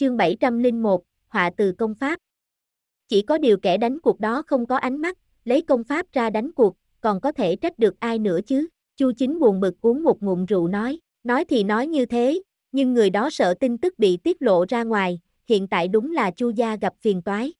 Chương 701, Họa từ công pháp. Chỉ có điều kẻ đánh cuộc đó không có ánh mắt, lấy công pháp ra đánh cuộc, còn có thể trách được ai nữa chứ? Chu Chính buồn bực uống một ngụm rượu nói, nói thì nói như thế, nhưng người đó sợ tin tức bị tiết lộ ra ngoài, hiện tại đúng là Chu gia gặp phiền toái.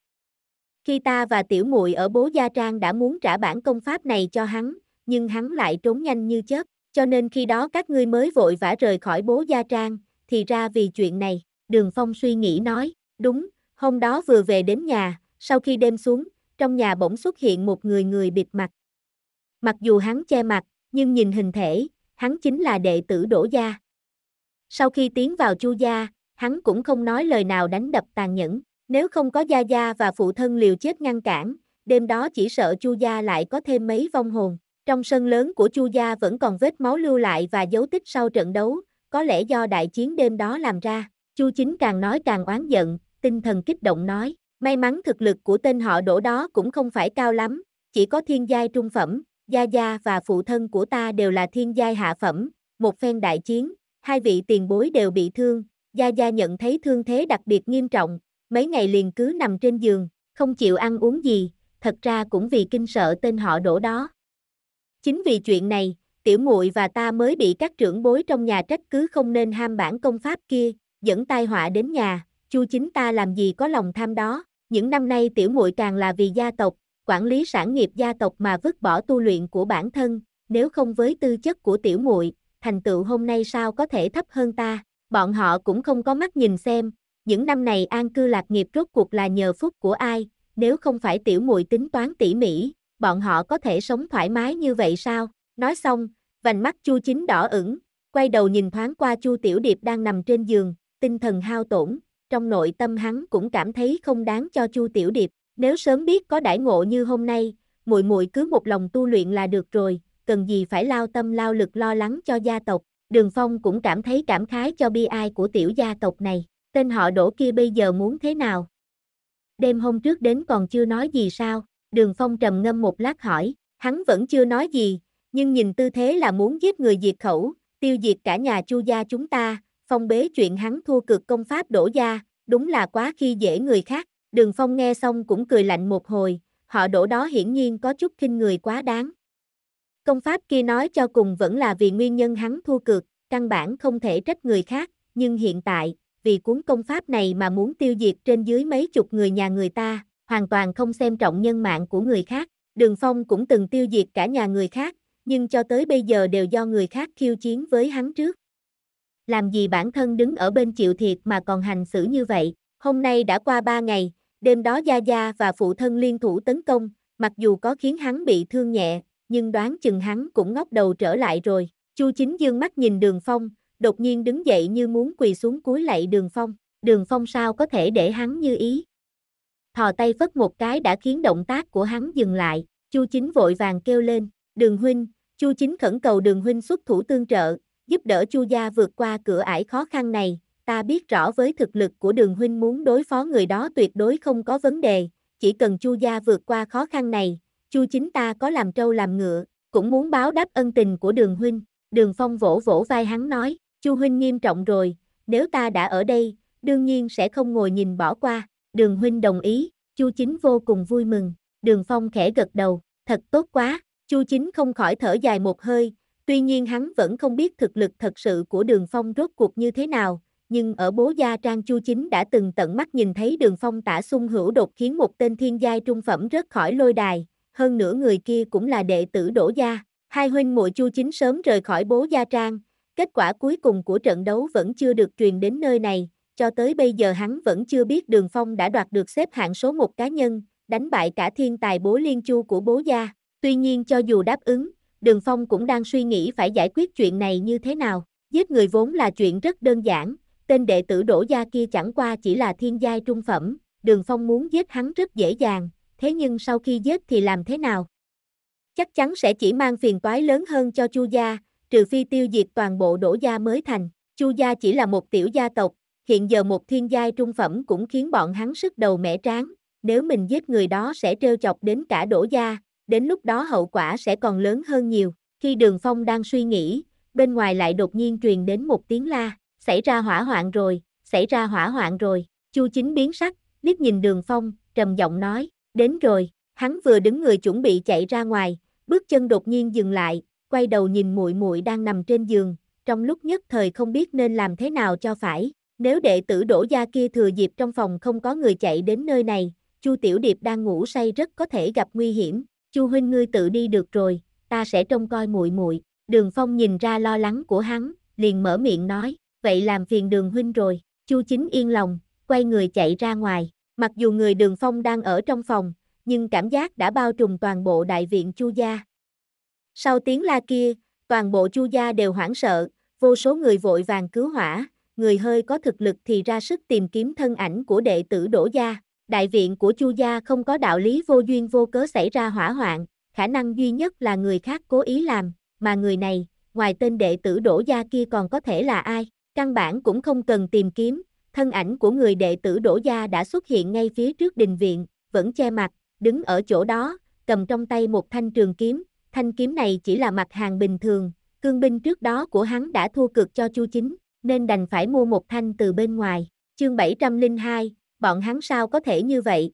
Khi ta và tiểu muội ở Bố gia trang đã muốn trả bản công pháp này cho hắn, nhưng hắn lại trốn nhanh như chớp, cho nên khi đó các ngươi mới vội vã rời khỏi Bố gia trang, thì ra vì chuyện này. Đường Phong suy nghĩ nói, đúng, hôm đó vừa về đến nhà, sau khi đêm xuống, trong nhà bỗng xuất hiện một người người bịt mặt. Mặc dù hắn che mặt, nhưng nhìn hình thể, hắn chính là đệ tử Đỗ Gia. Sau khi tiến vào Chu Gia, hắn cũng không nói lời nào đánh đập tàn nhẫn, nếu không có Gia Gia và phụ thân liều chết ngăn cản, đêm đó chỉ sợ Chu Gia lại có thêm mấy vong hồn. Trong sân lớn của Chu Gia vẫn còn vết máu lưu lại và dấu tích sau trận đấu, có lẽ do đại chiến đêm đó làm ra. Chu Chính càng nói càng oán giận, tinh thần kích động nói, may mắn thực lực của tên họ đổ đó cũng không phải cao lắm, chỉ có thiên giai trung phẩm, gia gia và phụ thân của ta đều là thiên giai hạ phẩm, một phen đại chiến, hai vị tiền bối đều bị thương, gia gia nhận thấy thương thế đặc biệt nghiêm trọng, mấy ngày liền cứ nằm trên giường, không chịu ăn uống gì, thật ra cũng vì kinh sợ tên họ đổ đó. Chính vì chuyện này, tiểu muội và ta mới bị các trưởng bối trong nhà trách cứ không nên ham bản công pháp kia, dẫn tai họa đến nhà, Chu chính ta làm gì có lòng tham đó, những năm nay tiểu muội càng là vì gia tộc, quản lý sản nghiệp gia tộc mà vứt bỏ tu luyện của bản thân, nếu không với tư chất của tiểu muội, thành tựu hôm nay sao có thể thấp hơn ta, bọn họ cũng không có mắt nhìn xem, những năm này an cư lạc nghiệp rốt cuộc là nhờ phúc của ai, nếu không phải tiểu muội tính toán tỉ mỉ, bọn họ có thể sống thoải mái như vậy sao, nói xong, vành mắt chu chính đỏ ửng, quay đầu nhìn thoáng qua chu tiểu điệp đang nằm trên giường, tinh thần hao tổn, trong nội tâm hắn cũng cảm thấy không đáng cho Chu Tiểu Điệp, nếu sớm biết có đãi ngộ như hôm nay, muội muội cứ một lòng tu luyện là được rồi, cần gì phải lao tâm lao lực lo lắng cho gia tộc. Đường Phong cũng cảm thấy cảm khái cho bi ai của tiểu gia tộc này, tên họ đổ kia bây giờ muốn thế nào? Đêm hôm trước đến còn chưa nói gì sao? Đường Phong trầm ngâm một lát hỏi, hắn vẫn chưa nói gì, nhưng nhìn tư thế là muốn giết người diệt khẩu, tiêu diệt cả nhà Chu gia chúng ta, Phong bế chuyện hắn thua cực công pháp đổ gia, đúng là quá khi dễ người khác, đường Phong nghe xong cũng cười lạnh một hồi, họ đổ đó hiển nhiên có chút khinh người quá đáng. Công pháp kia nói cho cùng vẫn là vì nguyên nhân hắn thua cực, căn bản không thể trách người khác, nhưng hiện tại, vì cuốn công pháp này mà muốn tiêu diệt trên dưới mấy chục người nhà người ta, hoàn toàn không xem trọng nhân mạng của người khác. Đường Phong cũng từng tiêu diệt cả nhà người khác, nhưng cho tới bây giờ đều do người khác khiêu chiến với hắn trước làm gì bản thân đứng ở bên chịu thiệt mà còn hành xử như vậy. Hôm nay đã qua 3 ngày, đêm đó Gia Gia và phụ thân liên thủ tấn công, mặc dù có khiến hắn bị thương nhẹ, nhưng đoán chừng hắn cũng ngóc đầu trở lại rồi. Chu Chính dương mắt nhìn Đường Phong, đột nhiên đứng dậy như muốn quỳ xuống cúi lạy Đường Phong. Đường Phong sao có thể để hắn như ý. Thò tay phất một cái đã khiến động tác của hắn dừng lại. Chu Chính vội vàng kêu lên, Đường Huynh, Chu Chính khẩn cầu Đường Huynh xuất thủ tương trợ, giúp đỡ Chu gia vượt qua cửa ải khó khăn này, ta biết rõ với thực lực của đường huynh muốn đối phó người đó tuyệt đối không có vấn đề, chỉ cần Chu gia vượt qua khó khăn này, Chu chính ta có làm trâu làm ngựa, cũng muốn báo đáp ân tình của đường huynh. Đường phong vỗ vỗ vai hắn nói, Chu huynh nghiêm trọng rồi, nếu ta đã ở đây, đương nhiên sẽ không ngồi nhìn bỏ qua. Đường huynh đồng ý, Chu chính vô cùng vui mừng. Đường phong khẽ gật đầu, thật tốt quá. Chu chính không khỏi thở dài một hơi, Tuy nhiên hắn vẫn không biết thực lực thật sự của đường phong rốt cuộc như thế nào, nhưng ở bố gia trang chu chính đã từng tận mắt nhìn thấy đường phong tả sung hữu đột khiến một tên thiên giai trung phẩm rớt khỏi lôi đài, hơn nữa người kia cũng là đệ tử đổ gia. Hai huynh muội chu chính sớm rời khỏi bố gia trang, kết quả cuối cùng của trận đấu vẫn chưa được truyền đến nơi này, cho tới bây giờ hắn vẫn chưa biết đường phong đã đoạt được xếp hạng số một cá nhân, đánh bại cả thiên tài bố liên chu của bố gia. Tuy nhiên cho dù đáp ứng, Đường Phong cũng đang suy nghĩ phải giải quyết chuyện này như thế nào. Giết người vốn là chuyện rất đơn giản, tên đệ tử đổ gia kia chẳng qua chỉ là thiên giai trung phẩm, Đường Phong muốn giết hắn rất dễ dàng, thế nhưng sau khi giết thì làm thế nào? Chắc chắn sẽ chỉ mang phiền toái lớn hơn cho Chu gia, trừ phi tiêu diệt toàn bộ đổ gia mới thành. Chu gia chỉ là một tiểu gia tộc, hiện giờ một thiên giai trung phẩm cũng khiến bọn hắn sức đầu mẻ tráng, nếu mình giết người đó sẽ trêu chọc đến cả đổ gia, đến lúc đó hậu quả sẽ còn lớn hơn nhiều. Khi Đường Phong đang suy nghĩ, bên ngoài lại đột nhiên truyền đến một tiếng la, xảy ra hỏa hoạn rồi, xảy ra hỏa hoạn rồi. Chu Chính biến sắc, liếc nhìn Đường Phong, trầm giọng nói, đến rồi. Hắn vừa đứng người chuẩn bị chạy ra ngoài, bước chân đột nhiên dừng lại, quay đầu nhìn muội muội đang nằm trên giường, trong lúc nhất thời không biết nên làm thế nào cho phải. Nếu đệ tử đổ gia kia thừa dịp trong phòng không có người chạy đến nơi này, Chu Tiểu Điệp đang ngủ say rất có thể gặp nguy hiểm. Chu huynh ngươi tự đi được rồi, ta sẽ trông coi muội muội. Đường Phong nhìn ra lo lắng của hắn, liền mở miệng nói, vậy làm phiền Đường huynh rồi. Chu Chính yên lòng, quay người chạy ra ngoài. Mặc dù người Đường Phong đang ở trong phòng, nhưng cảm giác đã bao trùm toàn bộ đại viện Chu gia. Sau tiếng la kia, toàn bộ Chu gia đều hoảng sợ, vô số người vội vàng cứu hỏa, người hơi có thực lực thì ra sức tìm kiếm thân ảnh của đệ tử Đỗ gia. Đại viện của Chu gia không có đạo lý vô duyên vô cớ xảy ra hỏa hoạn, khả năng duy nhất là người khác cố ý làm, mà người này, ngoài tên đệ tử Đỗ gia kia còn có thể là ai, căn bản cũng không cần tìm kiếm, thân ảnh của người đệ tử Đỗ gia đã xuất hiện ngay phía trước đình viện, vẫn che mặt, đứng ở chỗ đó, cầm trong tay một thanh trường kiếm, thanh kiếm này chỉ là mặt hàng bình thường, cương binh trước đó của hắn đã thua cực cho Chu Chính, nên đành phải mua một thanh từ bên ngoài. Chương 702, bọn hắn sao có thể như vậy?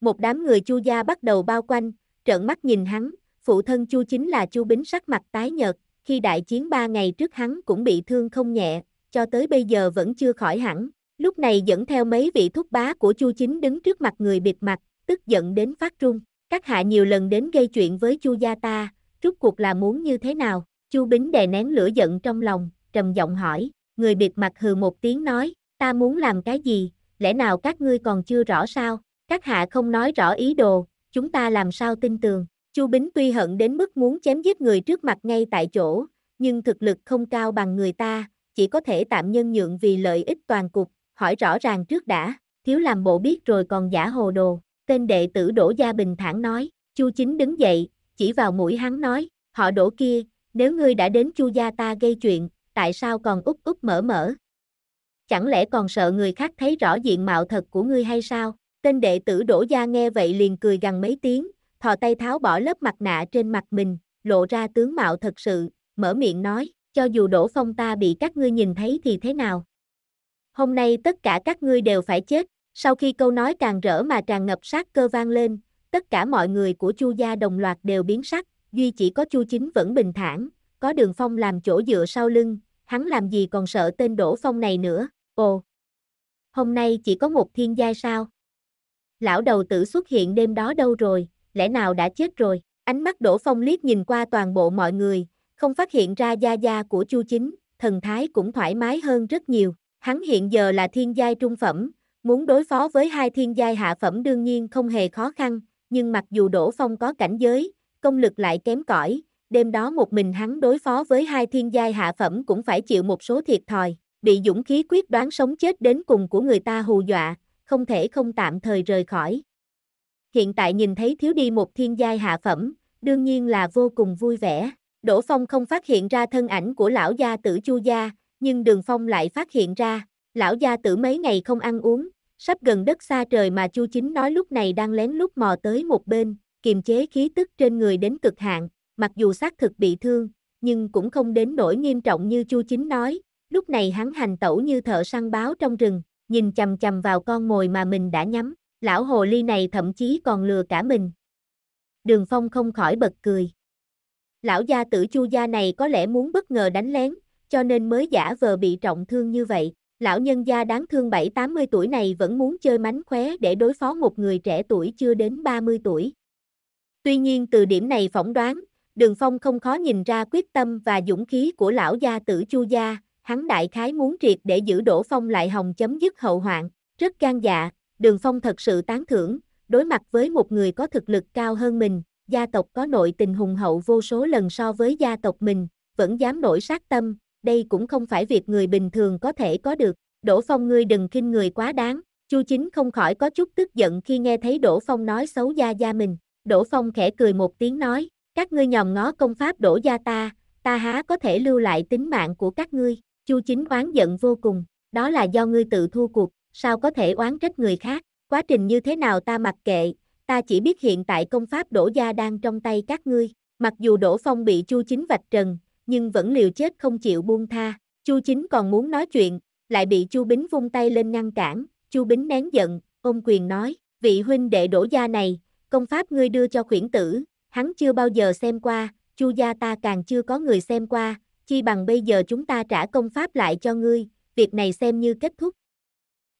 Một đám người chu gia bắt đầu bao quanh, trợn mắt nhìn hắn, phụ thân chu chính là chu bính sắc mặt tái nhợt, khi đại chiến ba ngày trước hắn cũng bị thương không nhẹ, cho tới bây giờ vẫn chưa khỏi hẳn. Lúc này dẫn theo mấy vị thúc bá của Chu Chính đứng trước mặt người biệt mặt, tức giận đến phát trung. Các hạ nhiều lần đến gây chuyện với Chu gia ta, rốt cuộc là muốn như thế nào? Chu Bính đè nén lửa giận trong lòng, trầm giọng hỏi. Người biệt mặt hừ một tiếng nói, ta muốn làm cái gì, lẽ nào các ngươi còn chưa rõ sao? Các hạ không nói rõ ý đồ, chúng ta làm sao tin tường? Chu Bính tuy hận đến mức muốn chém giết người trước mặt ngay tại chỗ, nhưng thực lực không cao bằng người ta, chỉ có thể tạm nhân nhượng vì lợi ích toàn cục, hỏi rõ ràng trước đã, thiếu làm bộ biết rồi còn giả hồ đồ. Tên đệ tử Đỗ Gia Bình thản nói, Chu Chính đứng dậy, chỉ vào mũi hắn nói, họ Đỗ kia, nếu ngươi đã đến Chu gia ta gây chuyện, tại sao còn úp úp mở mở, chẳng lẽ còn sợ người khác thấy rõ diện mạo thật của ngươi hay sao? Tên đệ tử đổ Gia nghe vậy liền cười gần mấy tiếng, thò tay tháo bỏ lớp mặt nạ trên mặt mình, lộ ra tướng mạo thật sự, mở miệng nói, cho dù đổ Phong ta bị các ngươi nhìn thấy thì thế nào? Hôm nay tất cả các ngươi đều phải chết, sau khi câu nói càng rỡ mà tràn ngập sát cơ vang lên, tất cả mọi người của Chu gia đồng loạt đều biến sắc, duy chỉ có Chu Chính vẫn bình thản, có Đường Phong làm chỗ dựa sau lưng, hắn làm gì còn sợ tên đổ Phong này nữa. Ồ! Hôm nay chỉ có một thiên giai sao? Lão đầu tử xuất hiện đêm đó đâu rồi, lẽ nào đã chết rồi? Ánh mắt Đổ Phong liếc nhìn qua toàn bộ mọi người, không phát hiện ra gia gia của Chu Chính, thần thái cũng thoải mái hơn rất nhiều. Hắn hiện giờ là thiên giai trung phẩm, muốn đối phó với hai thiên giai hạ phẩm đương nhiên không hề khó khăn, nhưng mặc dù Đổ Phong có cảnh giới, công lực lại kém cỏi, đêm đó một mình hắn đối phó với hai thiên giai hạ phẩm cũng phải chịu một số thiệt thòi bị dũng khí quyết đoán sống chết đến cùng của người ta hù dọa, không thể không tạm thời rời khỏi. Hiện tại nhìn thấy thiếu đi một thiên giai hạ phẩm, đương nhiên là vô cùng vui vẻ. Đỗ Phong không phát hiện ra thân ảnh của lão gia tử Chu gia, nhưng Đường Phong lại phát hiện ra, lão gia tử mấy ngày không ăn uống, sắp gần đất xa trời mà Chu Chính nói lúc này đang lén lút mò tới một bên, kiềm chế khí tức trên người đến cực hạn, mặc dù xác thực bị thương, nhưng cũng không đến nỗi nghiêm trọng như Chu Chính nói, lúc này hắn hành tẩu như thợ săn báo trong rừng, nhìn chầm chầm vào con mồi mà mình đã nhắm, lão hồ ly này thậm chí còn lừa cả mình. Đường Phong không khỏi bật cười. Lão gia tử chu gia này có lẽ muốn bất ngờ đánh lén, cho nên mới giả vờ bị trọng thương như vậy. Lão nhân gia đáng thương 7-80 tuổi này vẫn muốn chơi mánh khóe để đối phó một người trẻ tuổi chưa đến 30 tuổi. Tuy nhiên từ điểm này phỏng đoán, Đường Phong không khó nhìn ra quyết tâm và dũng khí của lão gia tử Chu gia, hắn đại khái muốn triệt để giữ Đỗ Phong lại hồng chấm dứt hậu hoạn, rất gan dạ, Đường Phong thật sự tán thưởng, đối mặt với một người có thực lực cao hơn mình, gia tộc có nội tình hùng hậu vô số lần so với gia tộc mình, vẫn dám nổi sát tâm, đây cũng không phải việc người bình thường có thể có được, Đỗ Phong ngươi đừng khinh người quá đáng, Chu Chính không khỏi có chút tức giận khi nghe thấy Đỗ Phong nói xấu gia gia mình, Đỗ Phong khẽ cười một tiếng nói, các ngươi nhòm ngó công pháp đổ gia ta, ta há có thể lưu lại tính mạng của các ngươi. Chu Chính oán giận vô cùng, đó là do ngươi tự thua cuộc, sao có thể oán trách người khác, quá trình như thế nào ta mặc kệ, ta chỉ biết hiện tại công pháp đổ gia đang trong tay các ngươi, mặc dù đổ phong bị Chu Chính vạch trần, nhưng vẫn liều chết không chịu buông tha, Chu Chính còn muốn nói chuyện, lại bị Chu Bính vung tay lên ngăn cản, Chu Bính nén giận, ông quyền nói, vị huynh đệ đổ gia này, công pháp ngươi đưa cho khuyển tử, hắn chưa bao giờ xem qua, Chu gia ta càng chưa có người xem qua, chi bằng bây giờ chúng ta trả công pháp lại cho ngươi, việc này xem như kết thúc.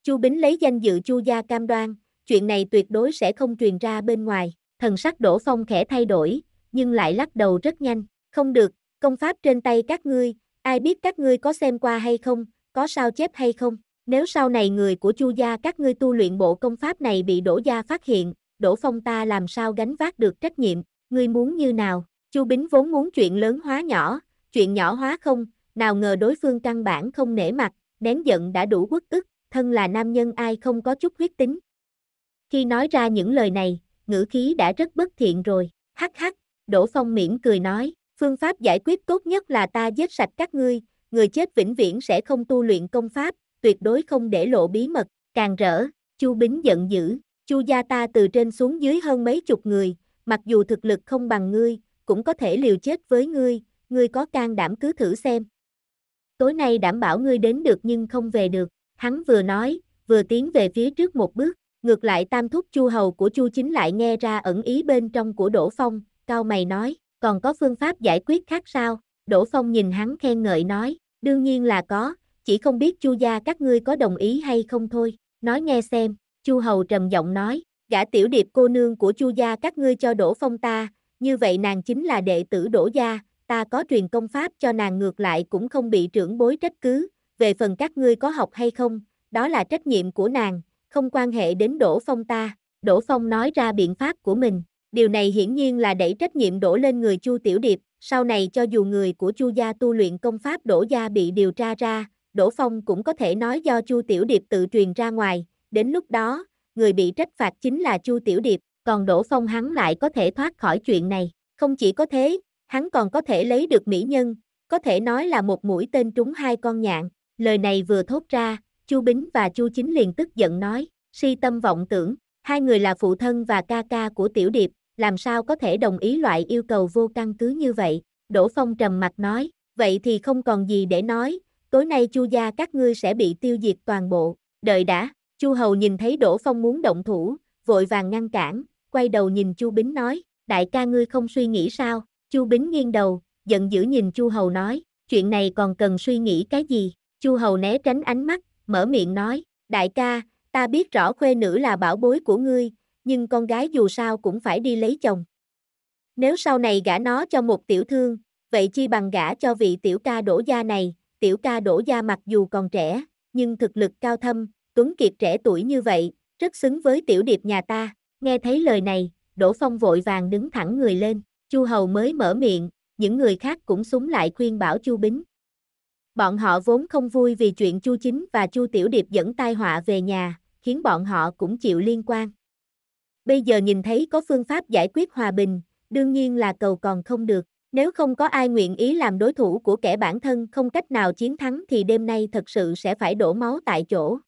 Chu Bính lấy danh dự Chu gia cam đoan, chuyện này tuyệt đối sẽ không truyền ra bên ngoài, thần sắc Đỗ Phong khẽ thay đổi, nhưng lại lắc đầu rất nhanh, không được, công pháp trên tay các ngươi, ai biết các ngươi có xem qua hay không, có sao chép hay không, nếu sau này người của Chu gia các ngươi tu luyện bộ công pháp này bị Đỗ gia phát hiện, Đỗ Phong ta làm sao gánh vác được trách nhiệm, ngươi muốn như nào, Chu Bính vốn muốn chuyện lớn hóa nhỏ, chuyện nhỏ hóa không, nào ngờ đối phương căn bản không nể mặt, nén giận đã đủ quất ức, thân là nam nhân ai không có chút huyết tính. Khi nói ra những lời này, ngữ khí đã rất bất thiện rồi, hắc hắc, Đỗ Phong mỉm cười nói, phương pháp giải quyết tốt nhất là ta giết sạch các ngươi, người chết vĩnh viễn sẽ không tu luyện công pháp, tuyệt đối không để lộ bí mật, càng rỡ, Chu Bính giận dữ, Chu gia ta từ trên xuống dưới hơn mấy chục người, mặc dù thực lực không bằng ngươi, cũng có thể liều chết với ngươi, ngươi có can đảm cứ thử xem. Tối nay đảm bảo ngươi đến được nhưng không về được, hắn vừa nói, vừa tiến về phía trước một bước, ngược lại tam thúc chu hầu của chu chính lại nghe ra ẩn ý bên trong của Đỗ Phong, cao mày nói, còn có phương pháp giải quyết khác sao, Đỗ Phong nhìn hắn khen ngợi nói, đương nhiên là có, chỉ không biết chu gia các ngươi có đồng ý hay không thôi, nói nghe xem, chu hầu trầm giọng nói, gã tiểu điệp cô nương của chu gia các ngươi cho Đỗ Phong ta, như vậy nàng chính là đệ tử Đỗ gia, ta có truyền công pháp cho nàng ngược lại cũng không bị trưởng bối trách cứ, về phần các ngươi có học hay không, đó là trách nhiệm của nàng, không quan hệ đến Đỗ Phong ta. Đỗ Phong nói ra biện pháp của mình, điều này hiển nhiên là đẩy trách nhiệm đổ lên người Chu Tiểu Điệp, sau này cho dù người của Chu gia tu luyện công pháp Đỗ gia bị điều tra ra, Đỗ Phong cũng có thể nói do Chu Tiểu Điệp tự truyền ra ngoài, đến lúc đó, người bị trách phạt chính là Chu Tiểu Điệp, còn Đỗ Phong hắn lại có thể thoát khỏi chuyện này, không chỉ có thế, hắn còn có thể lấy được mỹ nhân, có thể nói là một mũi tên trúng hai con nhạn. Lời này vừa thốt ra, Chu Bính và Chu Chính liền tức giận nói, si tâm vọng tưởng, hai người là phụ thân và ca ca của Tiểu Điệp, làm sao có thể đồng ý loại yêu cầu vô căn cứ như vậy? Đỗ Phong trầm mặt nói, vậy thì không còn gì để nói, tối nay Chu gia các ngươi sẽ bị tiêu diệt toàn bộ. Đợi đã, Chu Hầu nhìn thấy Đỗ Phong muốn động thủ, vội vàng ngăn cản, quay đầu nhìn Chu Bính nói, đại ca ngươi không suy nghĩ sao? Chu Bính nghiêng đầu, giận dữ nhìn Chu Hầu nói, chuyện này còn cần suy nghĩ cái gì? Chu Hầu né tránh ánh mắt, mở miệng nói, đại ca, ta biết rõ khuê nữ là bảo bối của ngươi, nhưng con gái dù sao cũng phải đi lấy chồng. Nếu sau này gả nó cho một tiểu thương, vậy chi bằng gả cho vị tiểu ca đổ gia này, tiểu ca đổ gia mặc dù còn trẻ, nhưng thực lực cao thâm, tuấn kiệt trẻ tuổi như vậy, rất xứng với tiểu điệp nhà ta. Nghe thấy lời này, Đỗ Phong vội vàng đứng thẳng người lên, Chu Hầu mới mở miệng, những người khác cũng súng lại khuyên bảo Chu Bính. Bọn họ vốn không vui vì chuyện Chu Chính và Chu Tiểu Điệp dẫn tai họa về nhà, khiến bọn họ cũng chịu liên quan. Bây giờ nhìn thấy có phương pháp giải quyết hòa bình, đương nhiên là cầu còn không được. Nếu không có ai nguyện ý làm đối thủ của kẻ bản thân không cách nào chiến thắng thì đêm nay thật sự sẽ phải đổ máu tại chỗ.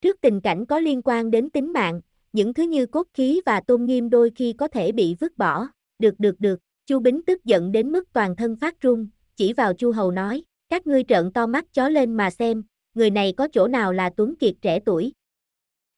Trước tình cảnh có liên quan đến tính mạng, những thứ như cốt khí và tôn nghiêm đôi khi có thể bị vứt bỏ. Được được được, Chu Bính tức giận đến mức toàn thân phát run, chỉ vào Chu Hầu nói, các ngươi trợn to mắt chó lên mà xem, người này có chỗ nào là Tuấn Kiệt trẻ tuổi.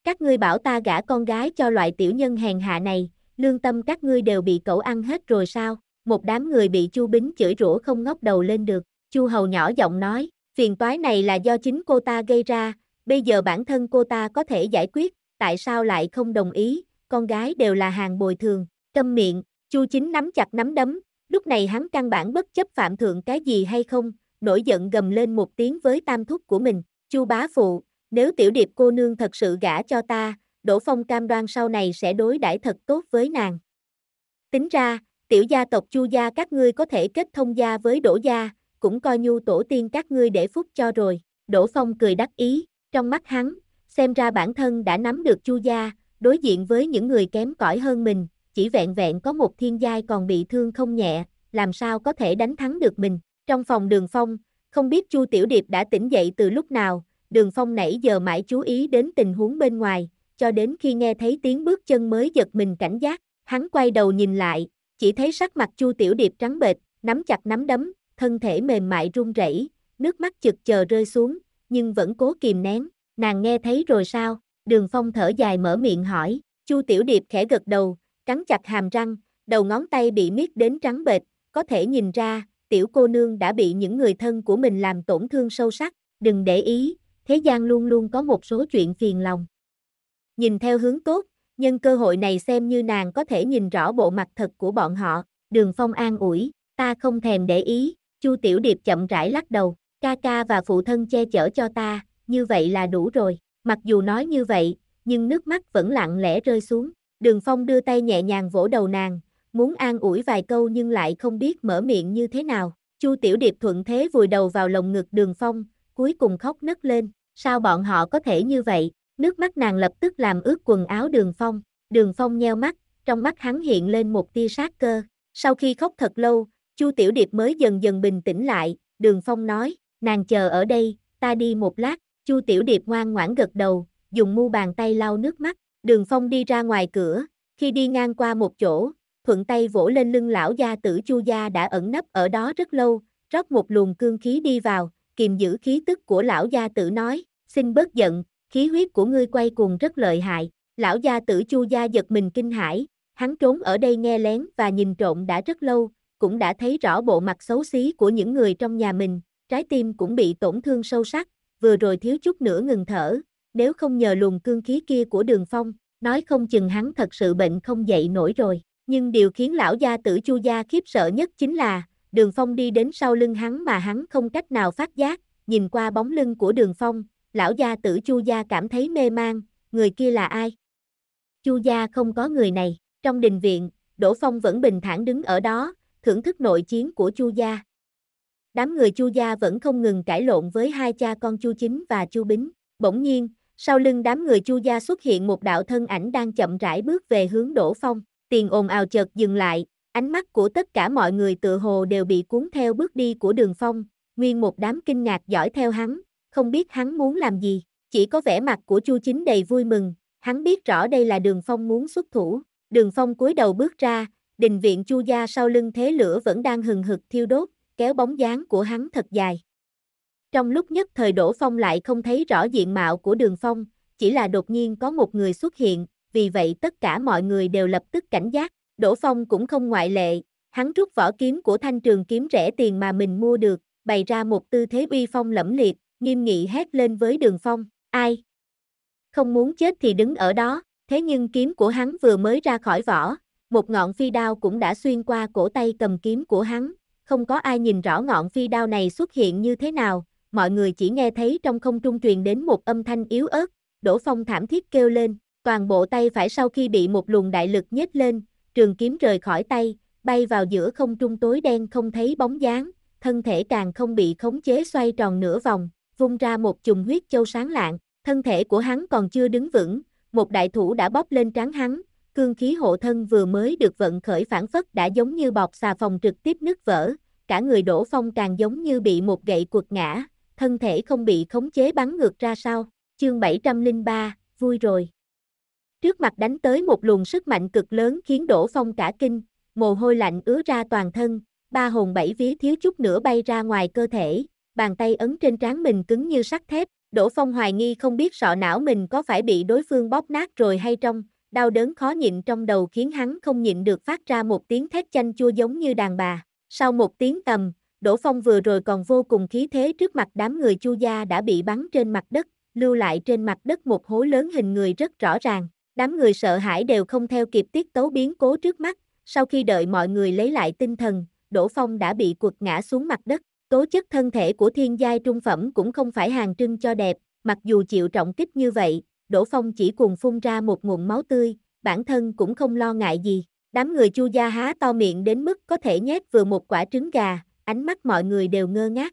Các ngươi bảo ta gả con gái cho loại tiểu nhân hèn hạ này, lương tâm các ngươi đều bị cậu ăn hết rồi sao? Một đám người bị Chu Bính chửi rủa không ngóc đầu lên được, Chu Hầu nhỏ giọng nói, phiền toái này là do chính cô ta gây ra, bây giờ bản thân cô ta có thể giải quyết, tại sao lại không đồng ý, con gái đều là hàng bồi thường, câm miệng, Chu Chính nắm chặt nắm đấm, lúc này hắn căn bản bất chấp phạm thượng cái gì hay không, nổi giận gầm lên một tiếng với tam thúc của mình, Chu bá phụ, nếu tiểu điệp cô nương thật sự gả cho ta, Đỗ Phong cam đoan sau này sẽ đối đãi thật tốt với nàng. Tính ra, tiểu gia tộc Chu gia các ngươi có thể kết thông gia với Đỗ gia, cũng coi như tổ tiên các ngươi để phúc cho rồi. Đỗ Phong cười đắc ý, trong mắt hắn, xem ra bản thân đã nắm được Chu gia, đối diện với những người kém cỏi hơn mình, chỉ vẹn vẹn có một thiên giai còn bị thương không nhẹ, làm sao có thể đánh thắng được mình. Trong phòng đường phong, không biết Chu Tiểu Điệp đã tỉnh dậy từ lúc nào, đường phong nãy giờ mãi chú ý đến tình huống bên ngoài, cho đến khi nghe thấy tiếng bước chân mới giật mình cảnh giác, hắn quay đầu nhìn lại, chỉ thấy sắc mặt Chu Tiểu Điệp trắng bệch, nắm chặt nắm đấm, thân thể mềm mại run rẩy, nước mắt chực chờ rơi xuống, nhưng vẫn cố kìm nén, nàng nghe thấy rồi sao? Đường Phong thở dài mở miệng hỏi, Chu Tiểu Điệp khẽ gật đầu, cắn chặt hàm răng, đầu ngón tay bị miết đến trắng bệch, có thể nhìn ra, tiểu cô nương đã bị những người thân của mình làm tổn thương sâu sắc, đừng để ý, thế gian luôn luôn có một số chuyện phiền lòng. Nhìn theo hướng tốt, nhân cơ hội này xem như nàng có thể nhìn rõ bộ mặt thật của bọn họ, đường phong an ủi, ta không thèm để ý, chu tiểu điệp chậm rãi lắc đầu, ca ca và phụ thân che chở cho ta, như vậy là đủ rồi, mặc dù nói như vậy, nhưng nước mắt vẫn lặng lẽ rơi xuống. Đường Phong đưa tay nhẹ nhàng vỗ đầu nàng, muốn an ủi vài câu nhưng lại không biết mở miệng như thế nào. Chu Tiểu Điệp thuận thế vùi đầu vào lồng ngực Đường Phong, cuối cùng khóc nấc lên, sao bọn họ có thể như vậy? Nước mắt nàng lập tức làm ướt quần áo Đường Phong, Đường Phong nheo mắt, trong mắt hắn hiện lên một tia sát cơ. Sau khi khóc thật lâu, Chu Tiểu Điệp mới dần dần bình tĩnh lại, Đường Phong nói, nàng chờ ở đây, ta đi một lát, Chu Tiểu Điệp ngoan ngoãn gật đầu, dùng mu bàn tay lau nước mắt, Đường Phong đi ra ngoài cửa, khi đi ngang qua một chỗ, thuận tay vỗ lên lưng lão gia tử Chu gia đã ẩn nấp ở đó rất lâu, rót một luồng cương khí đi vào, kiềm giữ khí tức của lão gia tử nói, xin bớt giận, khí huyết của ngươi quay cuồng rất lợi hại. Lão gia tử Chu gia giật mình kinh hãi, hắn trốn ở đây nghe lén và nhìn trộm đã rất lâu, cũng đã thấy rõ bộ mặt xấu xí của những người trong nhà mình, trái tim cũng bị tổn thương sâu sắc, vừa rồi thiếu chút nữa ngừng thở, nếu không nhờ luồng cương khí kia của đường phong, nói không chừng hắn thật sự bệnh không dậy nổi rồi. Nhưng điều khiến lão gia tử chu gia khiếp sợ nhất chính là, đường phong đi đến sau lưng hắn mà hắn không cách nào phát giác, nhìn qua bóng lưng của đường phong, lão gia tử chu gia cảm thấy mê man, người kia là ai? Chu gia không có người này, trong đình viện, Đỗ Phong vẫn bình thản đứng ở đó, thưởng thức nội chiến của Chu gia. Đám người Chu gia vẫn không ngừng cãi lộn với hai cha con Chu Chính và Chu Bính, bỗng nhiên, sau lưng đám người Chu gia xuất hiện một đạo thân ảnh đang chậm rãi bước về hướng đổ Phong, tiền ồn ào chợt dừng lại, ánh mắt của tất cả mọi người tự hồ đều bị cuốn theo bước đi của Đường Phong, nguyên một đám kinh ngạc dõi theo hắn, không biết hắn muốn làm gì, chỉ có vẻ mặt của Chu Chính đầy vui mừng, hắn biết rõ đây là Đường Phong muốn xuất thủ. Đường Phong cúi đầu bước ra, đình viện Chu gia sau lưng thế lửa vẫn đang hừng hực thiêu đốt, kéo bóng dáng của hắn thật dài. Trong lúc nhất thời Đỗ Phong lại không thấy rõ diện mạo của đường phong, chỉ là đột nhiên có một người xuất hiện, vì vậy tất cả mọi người đều lập tức cảnh giác, Đỗ Phong cũng không ngoại lệ, hắn rút vỏ kiếm của thanh trường kiếm rẻ tiền mà mình mua được, bày ra một tư thế uy phong lẫm liệt, nghiêm nghị hét lên với đường phong, ai? Không muốn chết thì đứng ở đó, thế nhưng kiếm của hắn vừa mới ra khỏi vỏ, một ngọn phi đao cũng đã xuyên qua cổ tay cầm kiếm của hắn, không có ai nhìn rõ ngọn phi đao này xuất hiện như thế nào, mọi người chỉ nghe thấy trong không trung truyền đến một âm thanh yếu ớt, Đỗ Phong thảm thiết kêu lên, toàn bộ tay phải sau khi bị một luồng đại lực nhét lên, trường kiếm rời khỏi tay, bay vào giữa không trung tối đen không thấy bóng dáng, thân thể càng không bị khống chế xoay tròn nửa vòng, vung ra một chùm huyết châu sáng lạng, thân thể của hắn còn chưa đứng vững, một đại thủ đã bóp lên trán hắn, cương khí hộ thân vừa mới được vận khởi phản phất đã giống như bọt xà phòng trực tiếp nứt vỡ, cả người đổ phong càng giống như bị một gậy quật ngã, thân thể không bị khống chế bắn ngược ra sao, chương 703, vui rồi. Trước mặt đánh tới một luồng sức mạnh cực lớn khiến đổ phong cả kinh, mồ hôi lạnh ứa ra toàn thân, ba hồn bảy vía thiếu chút nữa bay ra ngoài cơ thể, bàn tay ấn trên trán mình cứng như sắt thép, đổ phong hoài nghi không biết sọ não mình có phải bị đối phương bóp nát rồi hay trong, đau đớn khó nhịn trong đầu khiến hắn không nhịn được phát ra một tiếng thét chanh chua giống như đàn bà. Sau một tiếng tầm, Đỗ Phong vừa rồi còn vô cùng khí thế trước mặt đám người Chu gia đã bị bắn trên mặt đất, lưu lại trên mặt đất một hố lớn hình người rất rõ ràng. Đám người sợ hãi đều không theo kịp tiết tấu biến cố trước mắt, sau khi đợi mọi người lấy lại tinh thần, Đỗ Phong đã bị quật ngã xuống mặt đất. Tố chất thân thể của thiên giai trung phẩm cũng không phải hàng trưng cho đẹp, mặc dù chịu trọng kích như vậy, Đỗ Phong chỉ cùng phun ra một nguồn máu tươi, bản thân cũng không lo ngại gì. Đám người chu gia há to miệng đến mức có thể nhét vừa một quả trứng gà, ánh mắt mọi người đều ngơ ngác.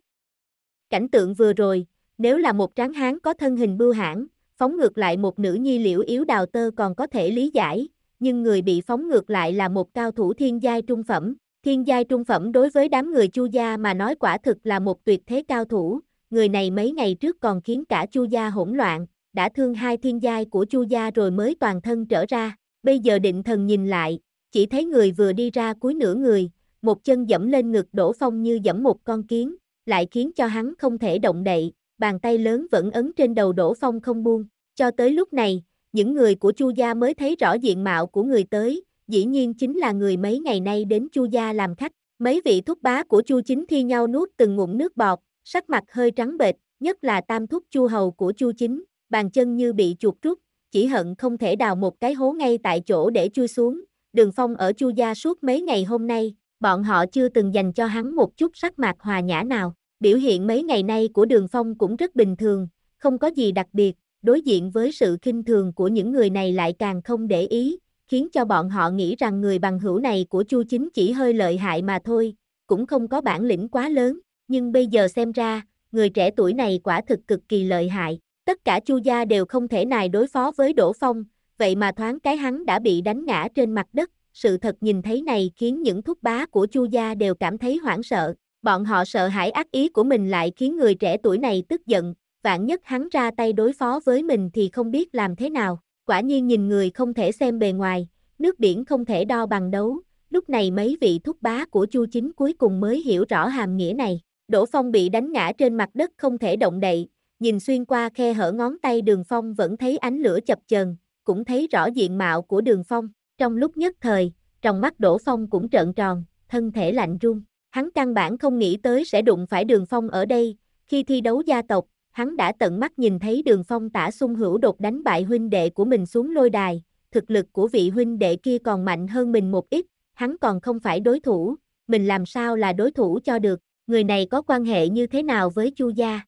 Cảnh tượng vừa rồi, nếu là một tráng hán có thân hình bưu hãn, phóng ngược lại một nữ nhi liễu yếu đào tơ còn có thể lý giải, nhưng người bị phóng ngược lại là một cao thủ thiên giai trung phẩm. Thiên giai trung phẩm đối với đám người Chu gia mà nói quả thực là một tuyệt thế cao thủ, người này mấy ngày trước còn khiến cả Chu gia hỗn loạn, đã thương hai thiên giai của Chu gia rồi mới toàn thân trở ra, bây giờ định thần nhìn lại, chỉ thấy người vừa đi ra cuối nửa người, một chân dẫm lên ngực Đỗ Phong như dẫm một con kiến, lại khiến cho hắn không thể động đậy, bàn tay lớn vẫn ấn trên đầu Đỗ Phong không buông. Cho tới lúc này, những người của Chu Gia mới thấy rõ diện mạo của người tới, dĩ nhiên chính là người mấy ngày nay đến Chu Gia làm khách. Mấy vị thúc bá của Chu Chính thi nhau nuốt từng ngụm nước bọt, sắc mặt hơi trắng bệch, nhất là tam thúc Chu Hầu của Chu Chính, bàn chân như bị chuột rút, chỉ hận không thể đào một cái hố ngay tại chỗ để chui xuống. Đường Phong ở Chu Gia suốt mấy ngày hôm nay, bọn họ chưa từng dành cho hắn một chút sắc mặt hòa nhã nào. Biểu hiện mấy ngày nay của Đường Phong cũng rất bình thường, không có gì đặc biệt, đối diện với sự khinh thường của những người này lại càng không để ý, khiến cho bọn họ nghĩ rằng người bằng hữu này của Chu Chính chỉ hơi lợi hại mà thôi, cũng không có bản lĩnh quá lớn, nhưng bây giờ xem ra, người trẻ tuổi này quả thực cực kỳ lợi hại, tất cả Chu gia đều không thể nài đối phó với Đỗ Phong, vậy mà thoáng cái hắn đã bị đánh ngã trên mặt đất, sự thật nhìn thấy này khiến những thúc bá của Chu gia đều cảm thấy hoảng sợ, bọn họ sợ hãi ác ý của mình lại khiến người trẻ tuổi này tức giận, vạn nhất hắn ra tay đối phó với mình thì không biết làm thế nào, quả nhiên nhìn người không thể xem bề ngoài, nước biển không thể đo bằng đấu, lúc này mấy vị thúc bá của Chu chính cuối cùng mới hiểu rõ hàm nghĩa này, Đỗ Phong bị đánh ngã trên mặt đất không thể động đậy, nhìn xuyên qua khe hở ngón tay đường phong vẫn thấy ánh lửa chập chờn cũng thấy rõ diện mạo của đường phong trong lúc nhất thời, trong mắt Đỗ Phong cũng trợn tròn, thân thể lạnh run. Hắn căn bản không nghĩ tới sẽ đụng phải đường phong ở đây, khi thi đấu gia tộc, hắn đã tận mắt nhìn thấy đường phong tả xung hữu đột đánh bại huynh đệ của mình xuống lôi đài, thực lực của vị huynh đệ kia còn mạnh hơn mình một ít, hắn còn không phải đối thủ, mình làm sao là đối thủ cho được, người này có quan hệ như thế nào với Chu gia.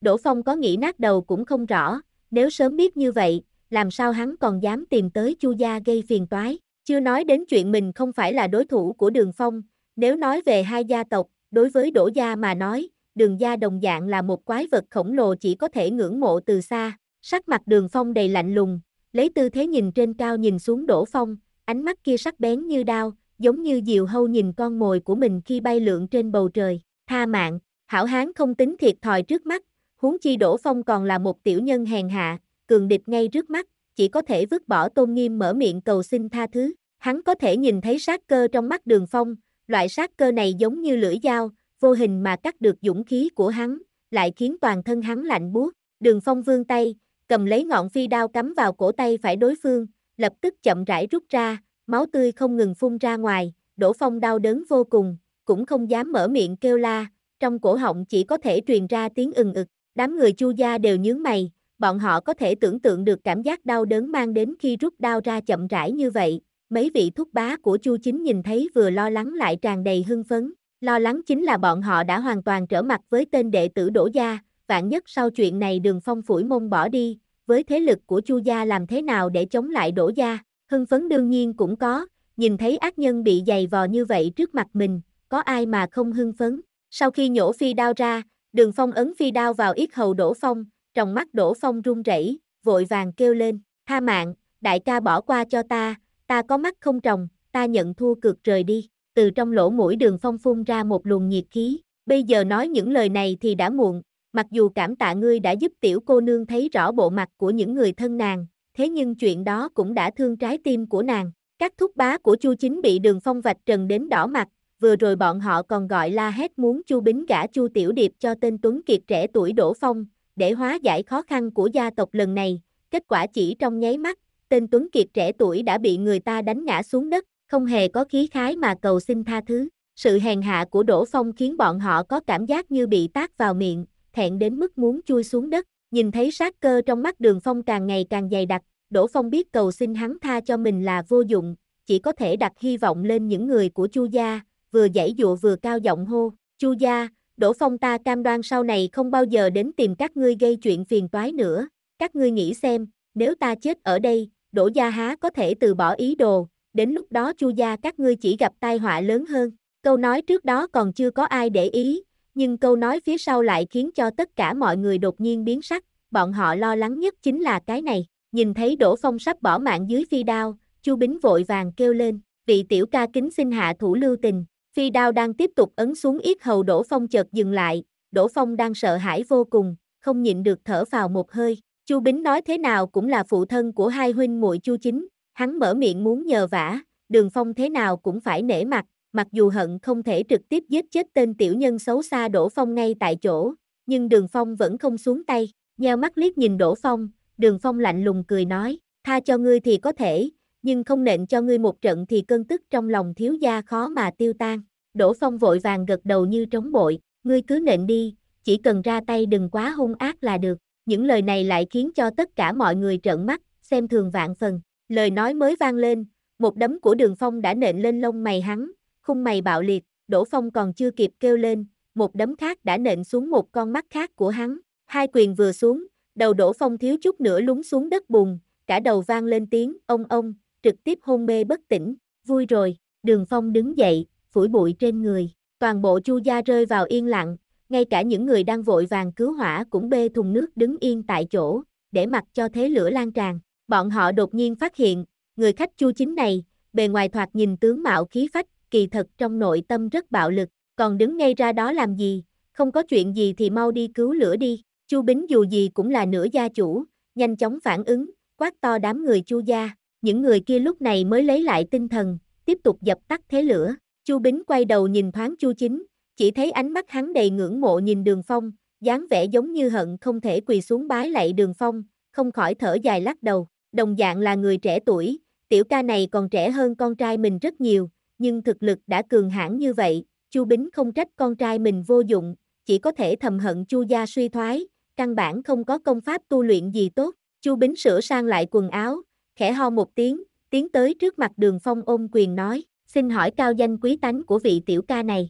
Đỗ Phong có nghĩ nát đầu cũng không rõ, nếu sớm biết như vậy, làm sao hắn còn dám tìm tới Chu gia gây phiền toái. Chưa nói đến chuyện mình không phải là đối thủ của Đường Phong, nếu nói về hai gia tộc, đối với Đỗ gia mà nói, Đường gia đồng dạng là một quái vật khổng lồ chỉ có thể ngưỡng mộ từ xa. Sắc mặt Đường Phong đầy lạnh lùng, lấy tư thế nhìn trên cao nhìn xuống Đỗ Phong, ánh mắt kia sắc bén như đao, giống như diều hâu nhìn con mồi của mình khi bay lượn trên bầu trời. Tha mạng, hảo hán không tính thiệt thòi trước mắt, huống chi Đỗ Phong còn là một tiểu nhân hèn hạ, cường địch ngay trước mắt, chỉ có thể vứt bỏ tôn nghiêm mở miệng cầu xin tha thứ. Hắn có thể nhìn thấy sát cơ trong mắt đường phong, loại sát cơ này giống như lưỡi dao, vô hình mà cắt được dũng khí của hắn, lại khiến toàn thân hắn lạnh buốt. Đường phong vương tay, cầm lấy ngọn phi đao cắm vào cổ tay phải đối phương, lập tức chậm rãi rút ra, máu tươi không ngừng phun ra ngoài, đổ phong đau đớn vô cùng, cũng không dám mở miệng kêu la, trong cổ họng chỉ có thể truyền ra tiếng ừng ực, đám người chu gia đều nhướng mày, bọn họ có thể tưởng tượng được cảm giác đau đớn mang đến khi rút đao ra chậm rãi như vậy. Mấy vị thúc bá của Chu Chính nhìn thấy vừa lo lắng lại tràn đầy hưng phấn. Lo lắng chính là bọn họ đã hoàn toàn trở mặt với tên đệ tử Đỗ Gia, vạn nhất sau chuyện này đường phong phủi mông bỏ đi, với thế lực của Chu Gia làm thế nào để chống lại Đỗ Gia, hưng phấn đương nhiên cũng có, nhìn thấy ác nhân bị giày vò như vậy trước mặt mình, có ai mà không hưng phấn. Sau khi nhổ phi đao ra, đường phong ấn phi đao vào yết hầu Đỗ Phong, trong mắt Đỗ Phong run rẩy, vội vàng kêu lên, tha mạng, đại ca bỏ qua cho ta, ta có mắt không trồng, ta nhận thua cược trời đi. Từ trong lỗ mũi đường phong phun ra một luồng nhiệt khí, bây giờ nói những lời này thì đã muộn, mặc dù cảm tạ ngươi đã giúp tiểu cô nương thấy rõ bộ mặt của những người thân nàng, thế nhưng chuyện đó cũng đã thương trái tim của nàng. Các thúc bá của Chu Chính bị đường phong vạch trần đến đỏ mặt, vừa rồi bọn họ còn gọi la hét muốn Chu Bính gả Chu Tiểu Điệp cho tên Tuấn Kiệt trẻ tuổi Đỗ Phong, để hóa giải khó khăn của gia tộc lần này, kết quả chỉ trong nháy mắt, tên Tuấn Kiệt trẻ tuổi đã bị người ta đánh ngã xuống đất, không hề có khí khái mà cầu xin tha thứ. Sự hèn hạ của Đỗ Phong khiến bọn họ có cảm giác như bị tát vào miệng, thẹn đến mức muốn chui xuống đất, nhìn thấy sát cơ trong mắt đường phong càng ngày càng dày đặc, Đỗ Phong biết cầu xin hắn tha cho mình là vô dụng, chỉ có thể đặt hy vọng lên những người của Chu gia, vừa dãy dụa vừa cao giọng hô, Chu gia, Đỗ Phong ta cam đoan sau này không bao giờ đến tìm các ngươi gây chuyện phiền toái nữa, các ngươi nghĩ xem, nếu ta chết ở đây, Đỗ Gia Há có thể từ bỏ ý đồ, đến lúc đó Chu Gia các ngươi chỉ gặp tai họa lớn hơn. Câu nói trước đó còn chưa có ai để ý, nhưng câu nói phía sau lại khiến cho tất cả mọi người đột nhiên biến sắc, bọn họ lo lắng nhất chính là cái này. Nhìn thấy Đỗ Phong sắp bỏ mạng dưới phi đao, Chu Bính vội vàng kêu lên, vị tiểu ca kính xin hạ thủ lưu tình, Phi đao đang tiếp tục ấn xuống yết hầu Đỗ Phong chợt dừng lại, Đỗ Phong đang sợ hãi vô cùng, không nhịn được thở vào một hơi. Chu Bính nói thế nào cũng là phụ thân của hai huynh muội Chu Chính, hắn mở miệng muốn nhờ vả, Đường Phong thế nào cũng phải nể mặt, mặc dù hận không thể trực tiếp giết chết tên tiểu nhân xấu xa Đỗ Phong ngay tại chỗ, nhưng Đường Phong vẫn không xuống tay, nheo mắt liếc nhìn Đỗ Phong, Đường Phong lạnh lùng cười nói, tha cho ngươi thì có thể, nhưng không nện cho ngươi một trận thì cơn tức trong lòng thiếu gia khó mà tiêu tan. Đỗ Phong vội vàng gật đầu như trống bội, ngươi cứ nện đi, chỉ cần ra tay đừng quá hung ác là được. Những lời này lại khiến cho tất cả mọi người trợn mắt, xem thường vạn phần. Lời nói mới vang lên, một đấm của đường phong đã nện lên lông mày hắn, khung mày bạo liệt, Đỗ Phong còn chưa kịp kêu lên, một đấm khác đã nện xuống một con mắt khác của hắn. Hai quyền vừa xuống, đầu Đỗ Phong thiếu chút nữa lúng xuống đất bùn, cả đầu vang lên tiếng ông ông, trực tiếp hôn mê bất tỉnh, vui rồi, đường phong đứng dậy, phủi bụi trên người, toàn bộ chu gia rơi vào yên lặng, ngay cả những người đang vội vàng cứu hỏa cũng bê thùng nước đứng yên tại chỗ, để mặc cho thế lửa lan tràn, bọn họ đột nhiên phát hiện, người khách chu chính này, bề ngoài thoạt nhìn tướng mạo khí phách, kỳ thật trong nội tâm rất bạo lực, còn đứng ngay ra đó làm gì, không có chuyện gì thì mau đi cứu lửa đi, chu bính dù gì cũng là nửa gia chủ, nhanh chóng phản ứng, quát to đám người chu gia, những người kia lúc này mới lấy lại tinh thần, tiếp tục dập tắt thế lửa. Chu Bính quay đầu nhìn thoáng Chu Chính, chỉ thấy ánh mắt hắn đầy ngưỡng mộ nhìn Đường Phong, dáng vẻ giống như hận không thể quỳ xuống bái lạy Đường Phong, không khỏi thở dài lắc đầu. Đồng dạng là người trẻ tuổi, tiểu ca này còn trẻ hơn con trai mình rất nhiều, nhưng thực lực đã cường hãn như vậy, Chu Bính không trách con trai mình vô dụng, chỉ có thể thầm hận Chu gia suy thoái, căn bản không có công pháp tu luyện gì tốt. Chu Bính sửa sang lại quần áo, khẽ ho một tiếng, tiến tới trước mặt đường phong ôm quyền nói, xin hỏi cao danh quý tánh của vị tiểu ca này.